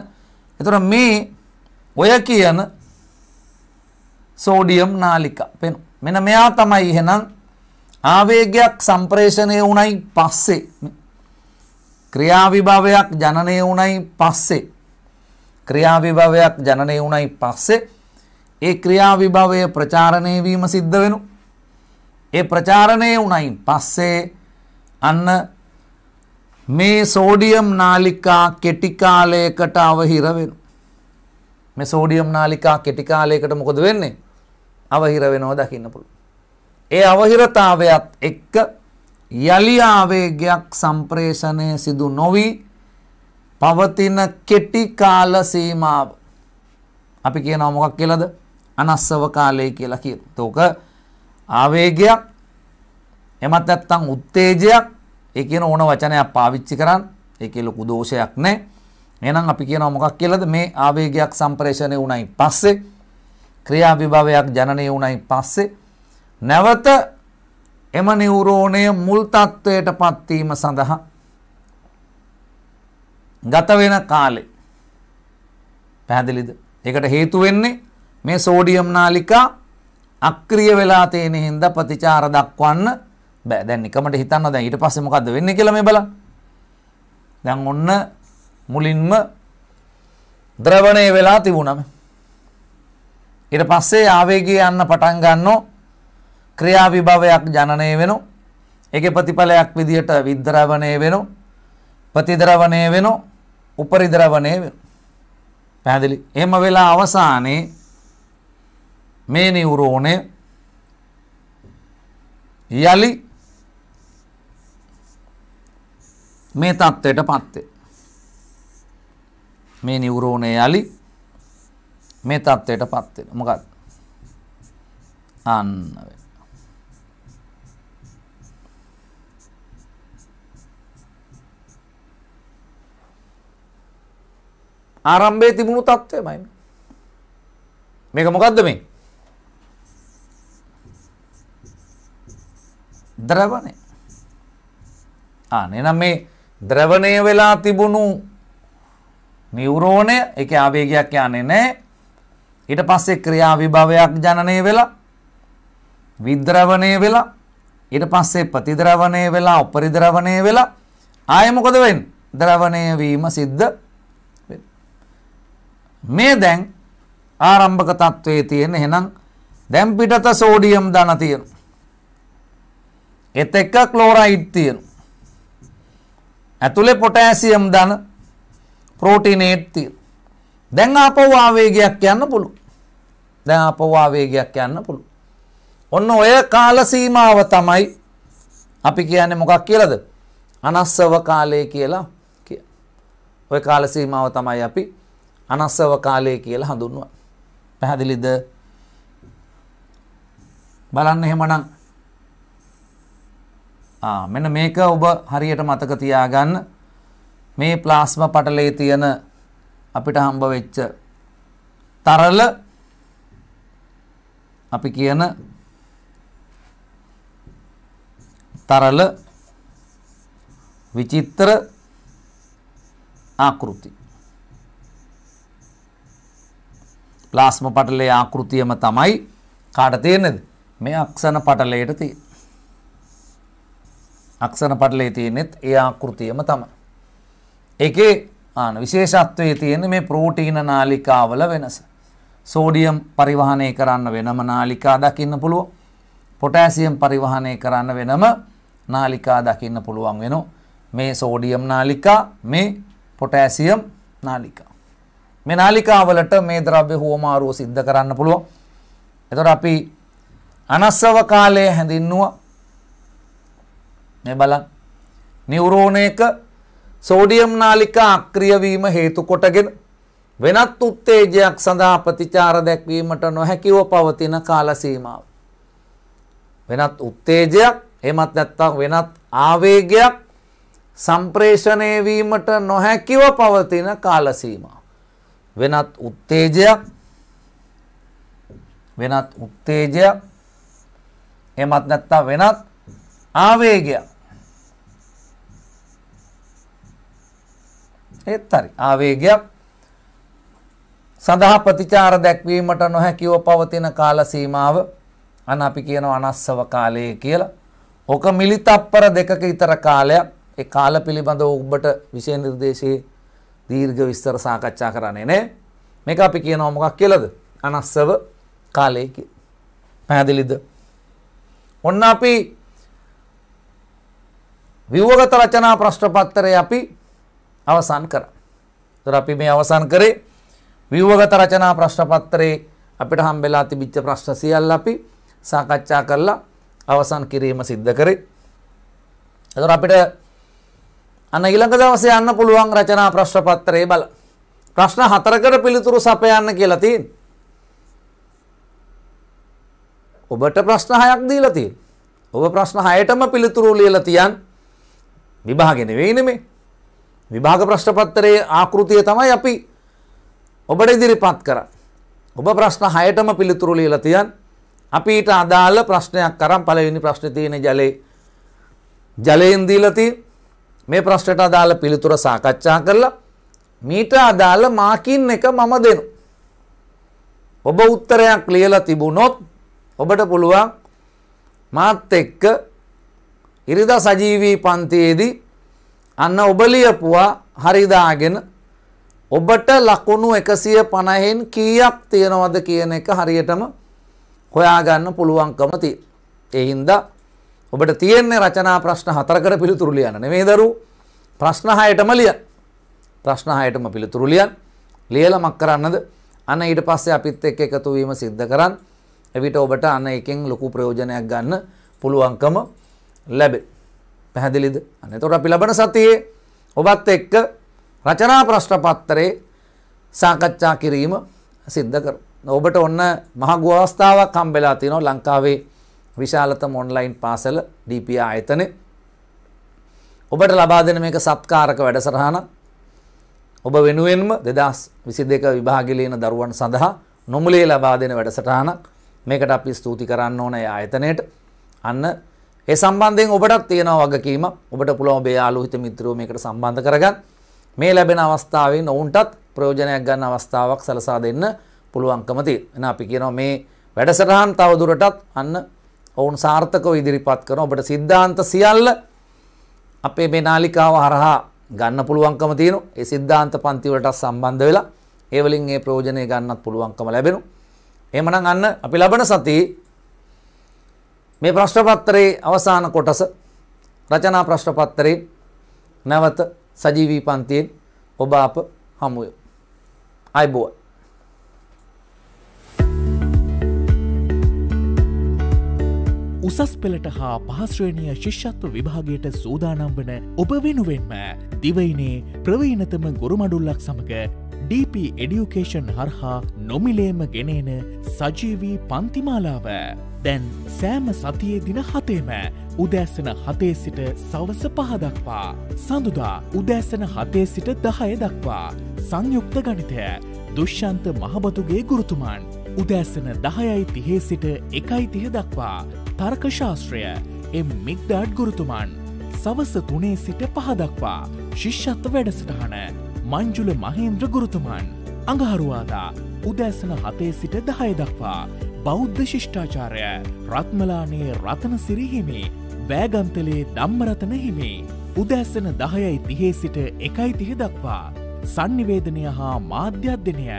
එතකොට මේ ඔය කියන සෝඩියම් නාලිකා පේන. මෙන්න මෙයා තමයි එහෙනම් ආවේගයක් සම්ප්‍රේෂණය වුණයි පස්සේ ක්‍රියාවිභවයක් ජනනය වුණයි පස්සේ ක්‍රියා විභවයක් ජනනය වුණයි පස්සේ ඒ ක්‍රියා විභවය ප්‍රචාරණය වීම සිද්ධ වෙනු. ඒ ප්‍රචාරණය වුණයි පස්සේ අන්න මේ සෝඩියම් නාලිකා කෙටි කාලයකට අවහිර වෙනු. මේ සෝඩියම් නාලිකා කෙටි කාලයකට මොකද වෙන්නේ? අවහිර වෙනවා දකින්න පුළුවන්. ඒ අවහිරතාවයත් එක්ක යලි ආවේගයක් සම්ප්‍රේෂණය සිදු නොවී පවතින කෙටි කාල සීමාව. අපි කියනවා මොකක් කියලාද? අනස්සව කාලය කියලා කියනවා. තෝක ආවේගයක් එමත් නැත්නම් උත්තේජයක් ඒ කියන ඕන වචනයක් පාවිච්චි කරන් ඒකේ ලොකු දෝෂයක් නැහැ. එහෙනම් අපි කියනවා මොකක් කියලාද? මේ ආවේගයක් සම්ප්‍රේෂණය වුණයින් පස්සේ ක්‍රියා විභවයක් ජනනය වුණයින් පස්සේ නැවත එම නියුරෝණය මුල් තත්ත්වයටපත් වීම සඳහා ගත වෙන කාලේ. පැහැදිලිද? ඒකට හේතු වෙන්නේ මේ සෝඩියම් නාලිකා අක්‍රිය වෙලා තියෙන හින්දා ප්‍රතිචාර දක්වන්න බෑ. දැන් නිකමට හිතන්න දැන් ඊට පස්සේ මොකද්ද වෙන්නේ කියලා මේ බලන්න. දැන් ඔන්න මුලින්ම ද්‍රවණය වෙලා තිබුණම ඊට පස්සේ ආවේගය යන්න පටන් ගන්නෝ ක්‍රියා විභවයක් ජනනය වෙනෝ ඒකේ ප්‍රතිඵලයක් විදියට විද්‍රවණය වෙනෝ ප්‍රතිද්‍රවණය වෙනෝ උපරිද්‍රවණය පැහැදිලි. එහෙම වෙලා අවසානයේ මේ නියුරෝනය යලි මේ தත්ත්වයට පත්වේ. මේ නියුරෝනය යලි මේ தත්ත්වයට පත්වේ. මොකක්ද? අන්න වෙන. ආරම්භයේ තිබුණු தත්වයමයි මේක මොකද්ද මේ ද්‍රවණය ආ නේනම් මේ ද්‍රවණය වෙලා තිබුණු නියුරෝණය ඒකේ ආවේගයක් යන්නේ නැහැ ඊට පස්සේ ක්‍රියා විභවයක් ජනනය වෙලා විද්‍රවණය වෙලා ඊට පස්සේ ප්‍රතිද්‍රවණය වෙලා උපරිද්‍රවණය වෙලා ආයෙ මොකද වෙන්නේ ද්‍රවණය වීම සිද්ධ මේ දැන් ආරම්භක තත්ත්වයේ තියෙන එහෙනම් දැන් පිටත සෝඩියම් ධන තියෙන. ඒත් එක්ක ක්ලෝරයිඩ් තියෙන. ඇතුලේ පොටෑසියම් ධන ප්‍රෝටිනේට් තියෙන. දැන් ආපහු ආවේගයක් යන්න පුළුවන්. දැන් ආපහු ආවේගයක් යන්න පුළුවන්. ඔන්න ඔය කාල සීමාව තමයි අපි කියන්නේ මොකක් කියලාද? අනස්සව කාලය කියලා කිය. ඔය කාල සීමාව තමයි අපි අනස්සව කාලය කියලා හඳුන්වනවා. පැහැදිලිද? බලන්න එහෙමනම් ආ මෙන්න මේක ඔබ හරියට මතක තියාගන්න. මේ ප්ලාස්මා පටලයේ තියෙන අපිට හම්බ වෙච්ච තරල අපි කියන තරල විචිත්‍ර ආකෘති ප්ලාස්ම පටලේ ආකෘතියම තමයි කාට තියෙනද මේ අක්ෂණ පටලයට තිය අක්ෂණ පටලේ තියෙනෙත් ඒ ආකෘතියම තමයි එකේ ආන විශේෂත්වයේ තියෙන මේ ප්‍රෝටීන නාලිකාවල වෙනස සෝඩියම් පරිවහනය කරන්න වෙනම නාලිකා දකින්න පුළුවන් පොටෑසියම් පරිවහනය කරන්න වෙනම නාලිකා දකින්න පුළුවන් වෙනවා මේ සෝඩියම් නාලිකා මේ පොටෑසියම් නාලිකා මේ නාලිකාවලට මේ ද්‍රව්‍ය හුවමාරුව සිද්ධ කරන්න පුළුවන්. එතකොට අපි අනස්සව කාලය හැඳින්නුවා. මේ බලන්න. නියුරෝනයක සෝඩියම් නාලිකා අක්‍රිය වීම හේතු කොටගෙන වෙනත් උත්තේජයක් සඳහා ප්‍රතිචාර දැක්වීමට නොහැකිව පවතින කාල සීමාව. වෙනත් උත්තේජයක් එමත් නැත්නම් වෙනත් ආවේගයක් සම්ප්‍රේෂණය වීමට නොහැකිව පවතින කාල සීමාව. වෙනත් උත්තේජයක් වෙනත් උත්තේජයක් එමත් නැත්තම් වෙනත් ආවේගයක් ඒත් හරි ආවේගයක් සඳහා ප්‍රතිචාර දැක්වීමට නොහැකිව පවතින කාල සීමාව අන්න අපි කියනවා අනස්සව කාලය කියලා. ඔක මිලිතප්පර දෙකක විතර කාලයක් ඒ කාල පිළිබඳව ඔබට විශේෂ නිර්දේශයේ දීර්ඝ විස්තර සාකච්ඡා කරන්නේ නෑ. මේක අපි කියනවා මොකක් කියලාද? අනස්සව කාලය කියලා. පැහැදිලිද? ඔන්න අපි විවගත රචනා ප්‍රශ්න පත්‍රය අපි අවසන් කරා. ඒතර අපි මේ අවසන් කරේ විවගත රචනා ප්‍රශ්න පත්‍රයේ අපිට හම්බෙලා තිබිච්ච ප්‍රශ්න සියල්ල අපි සාකච්ඡා කරලා අවසන් කිරීම සිද්ධ කරේ. ඒතර අපිට අන්න ඊළඟ දවසේ යන්න පුළුවන් රචනා ප්‍රශ්න පත්‍රයේ බල. ප්‍රශ්න හතරකට පිළිතුරු සපයන්න කියලා තියෙන. ඔබට ප්‍රශ්න හයක් දීලා තියෙන. ඔබ ප්‍රශ්න හයටම පිළිතුරු ලියලා තියන් විභාග නෙවෙයි නෙමේ. විභාග ප්‍රශ්න පත්‍රයේ ආකෘතිය තමයි අපි ඔබට ඉදිරිපත් කරන්නේ. ඔබ ප්‍රශ්න හයටම පිළිතුරු ලියලා තියන් අපි ඊට අදාළ ප්‍රශ්නයක් කරන් පළවෙනි ප්‍රශ්නේ තියෙන ජලයේ ජලයෙන් දීලා තියෙන මේ ප්‍රශ්නට අදාළ පිළිතුර සාකච්ඡා කරලා මීට අදාළ මාකින් එක මම දෙනු. ඔබ උත්තරයක් ලියලා තිබුණොත් ඔබට පුළුවන් මාත් එක්ක ඉරිදා සජීවී පන්තියේදී අන්න ඔබ ලියපුවා හරිදාගෙන ඔබට ලකුණු 150න් කීයක් තියෙනවද කියන එක හරියටම හොයාගන්න පුළුවන්කම තියෙනවා. ඒ හින්දා ඔබට තියෙන්නේ රචනා ප්‍රශ්න හතරකට පිළිතුරු ලියන්න නෙමෙයි දරු ප්‍රශ්න හයටම ලියන්න ප්‍රශ්න හයටම පිළිතුරු ලියන්න ලියලමක් කරන්නද අන්න ඊට පස්සේ අපිත් එක්ක එකතු වීම සිද්ධ කරන් එවිට ඔබට අන්න එකෙන් ලොකු ප්‍රයෝජනයක් ගන්න පුළුවන්කම ලැබේ පැහැදිලිද අන්න එතකොට අපි ලබන සතියේ ඔබත් එක්ක රචනා ප්‍රශ්න පත්‍රයේ සාකච්ඡා කිරීම සිද්ධ කරමු ඔබට ඔන්න මහ ගුවවස්ථාවක් හම්බෙලා තියෙනවා ලංකාවේ විශාලතම ඔන්ලයින් පාසල DPI ආයතනය ඔබට ලබා දෙන මේක සත්කාරක වැඩසටහනක්. ඔබ වෙනුවෙන්ම 2022 විභාගය ලියන දරුවන් සඳහා නොමුලේ ලබා දෙන වැඩසටහනක්. මේකට අපි ස්තුති කරන්න ඕන ඒ ආයතනයට. අන්න ඒ සම්බන්ධයෙන් ඔබටත් තියෙන වගකීම ඔබට පුළුවන් ඔබේ ආලෝහිත මිත්‍රයෝ මේකට සම්බන්ධ කරගන්න. මේ ලැබෙන අවස්ථාවෙන් ඔවුන්ටත් ප්‍රයෝජනයක් ගන්න අවස්ථාවක් සලසා දෙන්න පුළුවන්කම තියෙනවා. එහෙනම් අපි කියනවා මේ වැඩසටහන් තවදුරටත් අන්න ඔවුන් සාර්ථකව ඉදිරිපත් කරන ඔබට සිද්ධාන්ත සියල්ල අපේ මේ නාලිකාව හරහා ගන්න පුළුවන්කම තියෙනවා. ඒ සිද්ධාන්ත පන්ති වලට සම්බන්ධ වෙලා ඒ වලින් ඒ ප්‍රයෝජනය ගන්නත් පුළුවන්කම ලැබෙනවා. එහෙමනම් අන්න අපි ලබන සතියේ මේ ප්‍රශ්න පත්‍රයේ අවසාන කොටස රචනා ප්‍රශ්න පත්‍රයේ නැවත සජීවී පන්තියෙන් ඔබ අප හමු වෙමු. ආයිබෝයි උසස් පෙළට හා පහස්ශ්‍රේණිය ශිෂ්‍යත්ව විභාගයට සූදානම් වන ඔබ වෙනුවෙන්ම දිවයිනේ ප්‍රවීනතම ගොරුමඩුල්ලක් සමඟ DP එඩියුකේෂන් හරහා නොමිලේම ගෙනේන සජීවී පන්තිමාලාව. දැන් සෑම සතියේ දින හතේම උදෑසන හතේ සිට සවස පහදක්වා. සඳුදා උදෑසන හතේ සිට දහය දක්වා. සංයුක්ත ගනිතය දුෂ්‍යන්ත මහබතුගේ ගුරුතුමාන්. උදැස්සන දහයයි තිහේ සිට එකයි තිහ දක්වා තර්කශාස්ත්‍රය එම් මික්ඩාඩ් ගුරුතුමන් සවස තුනේ සිට පහදක්වා ශිෂ්ෂත්ව වැඩසටහන මංජුල මහේන්ද්‍ර ගුරුතුමන් අඟහරුවාදා උදැසන හතේ සිට දහය දක්වා බෞද්ධ ශිෂ්ඨාචාරය රත්මලානේ රතන සිරිහිමි වෑගන්තලේ දම්මරතන හිමි උදැස්සන දහයයි තිහේ සිට එකයි තිහ දක්වා සංනිවේදනය හා මාධ්‍යධ්‍යනය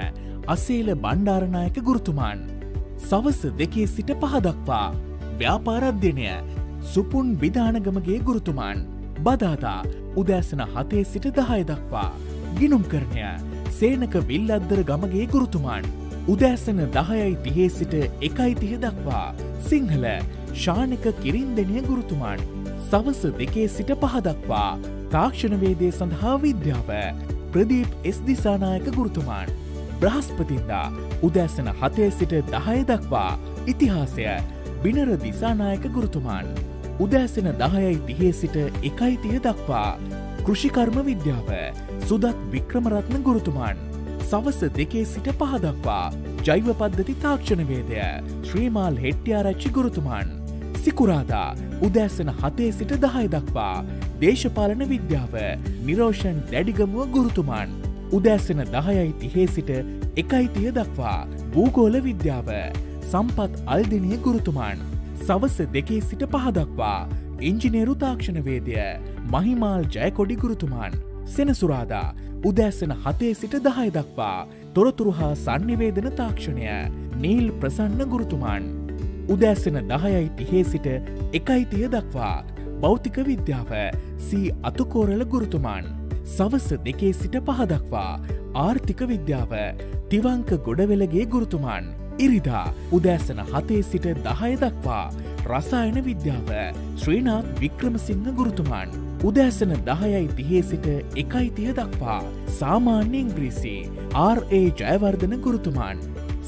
අසේල බණ්ඩාරණයක ගුරුතුමාන්. සවස දෙකේ සිට පහදක්වා. ව්‍යාපාරධ්‍යනය සුපුන් විධානගමගේ ගුරුතුමාන්. බදාතා උදෑසන හතේ සිට දහය දක්වා. ගිනුම් කරණය සේනක විල්ලද්දර ගමගේ ගුරුතුමාන්. උදෑසන දහයයි තිහේ සිට එකයි තිහ දක්වා. සිංහල ශානක කිරින්දනය ගුරුතුමාන්. සවස දෙකේ සිට පහදක්වා. තාක්ෂණවේදය සඳහා විද්‍යාව. ප්‍රදීප් එස් දිසානායක ගුරුතුමාන්. බ්‍රහස්පතින්දා උදැසන හතය සිට දහය දක්වා ඉතිහාසය බිනර දිසානායක ගුරුතුමාන්. උදෑසෙන දහයයි තිහේ සිට එකයිතිය දක්වා. කෘෂිකර්ම විද්‍යාව සුදත් වික්‍රමරත්න ගුරුතුමාන්. සවස දෙකේ සිට පහදක්වා ජෛව පද්ධති තාක්ෂණවේදය ශ්‍රීමාල් හෙට්ටියාරච්චි ගුරුතුමාන්. සිකුරාදා උදෑසන හතේ සිට දහය දක්වා දේශපාලන විද්‍යාව නිරෝෂන් දැඩිගමුව ගුරුතුමාන්. උදැස්සන දහයයි තිහේ සිට එකයිතිය දක්වා භූගෝල විද්‍යාව සම්පත් අල්දිනය ගුරුතුමාන් සවස දෙකේ සිට පහදක්වා ඉංජිනේරු තාක්ෂණවේදය මහිමාල් ජයකොඩි ගුරුතුමාන් සෙනසුරාදා උදැස්සන හතේ සිට දහය දක්වා තොරතුරු හා සංනිවේදන තාක්ෂණය නීල් ප්‍රසන්න ගුරුතුමාන් උදැස්සන දහයයි තිහේ සිට එකයිතිය දක්වා භෞතික විද්‍යාව සී අතුකෝරල ගුරුතුමාන් සවස දෙකේ සිට පහදක්වා ආර්ථික විද්‍යාව තිවංක ගොඩවෙලගේ ගුරුතුමාන් ඉරිදා උදෑසන හතේ සිට දහය දක්වා රසායන විද්‍යාව ශ්‍රීනාත් වික්‍රමසිංහ ගුරුතුමාන් උදෑසන දහයයි තිහේ සිට එකයිතිය දක්වා සාමාන්‍ය ඉංග්‍රීසි RA ජයවර්ධන ගුරුතුමාන්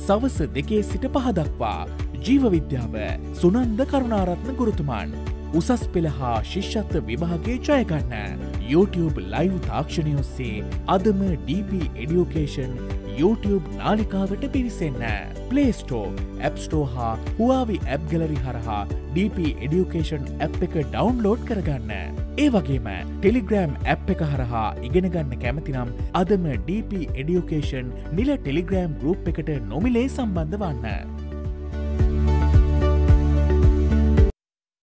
සවස දෙකේ සිට පහදක්වා ජීවවිද්‍යාව සුනන්ද කරුණාරත්න ගුරුතුමාන් උසස් පෙළ හා ශිෂ්‍යත්ව විභාගේ ජයගන්න YouTube ලයිව් තාක්ෂණය ඔස්සේ අදම DP එඩියෝකේෂන් YouTube නාලිකාවට පිවිසන්න. Play Store, App Store හා හුවාවි ඇප් ගලරි හරහා DP එඩියෝකේෂන් ඇප් එක ඩවන්ලෝඩ් කරගන්න. ඒ වගේම ටෙලිග්‍රෑම් ඇප් එක හරහා ඉගෙනගන්න කැමතිනම් අදම DP එඩියෝකේෂන් නිල ටෙලිග්‍රෑම් ගරුප් එකට නොමිලේ සම්බන්ධ වන්න.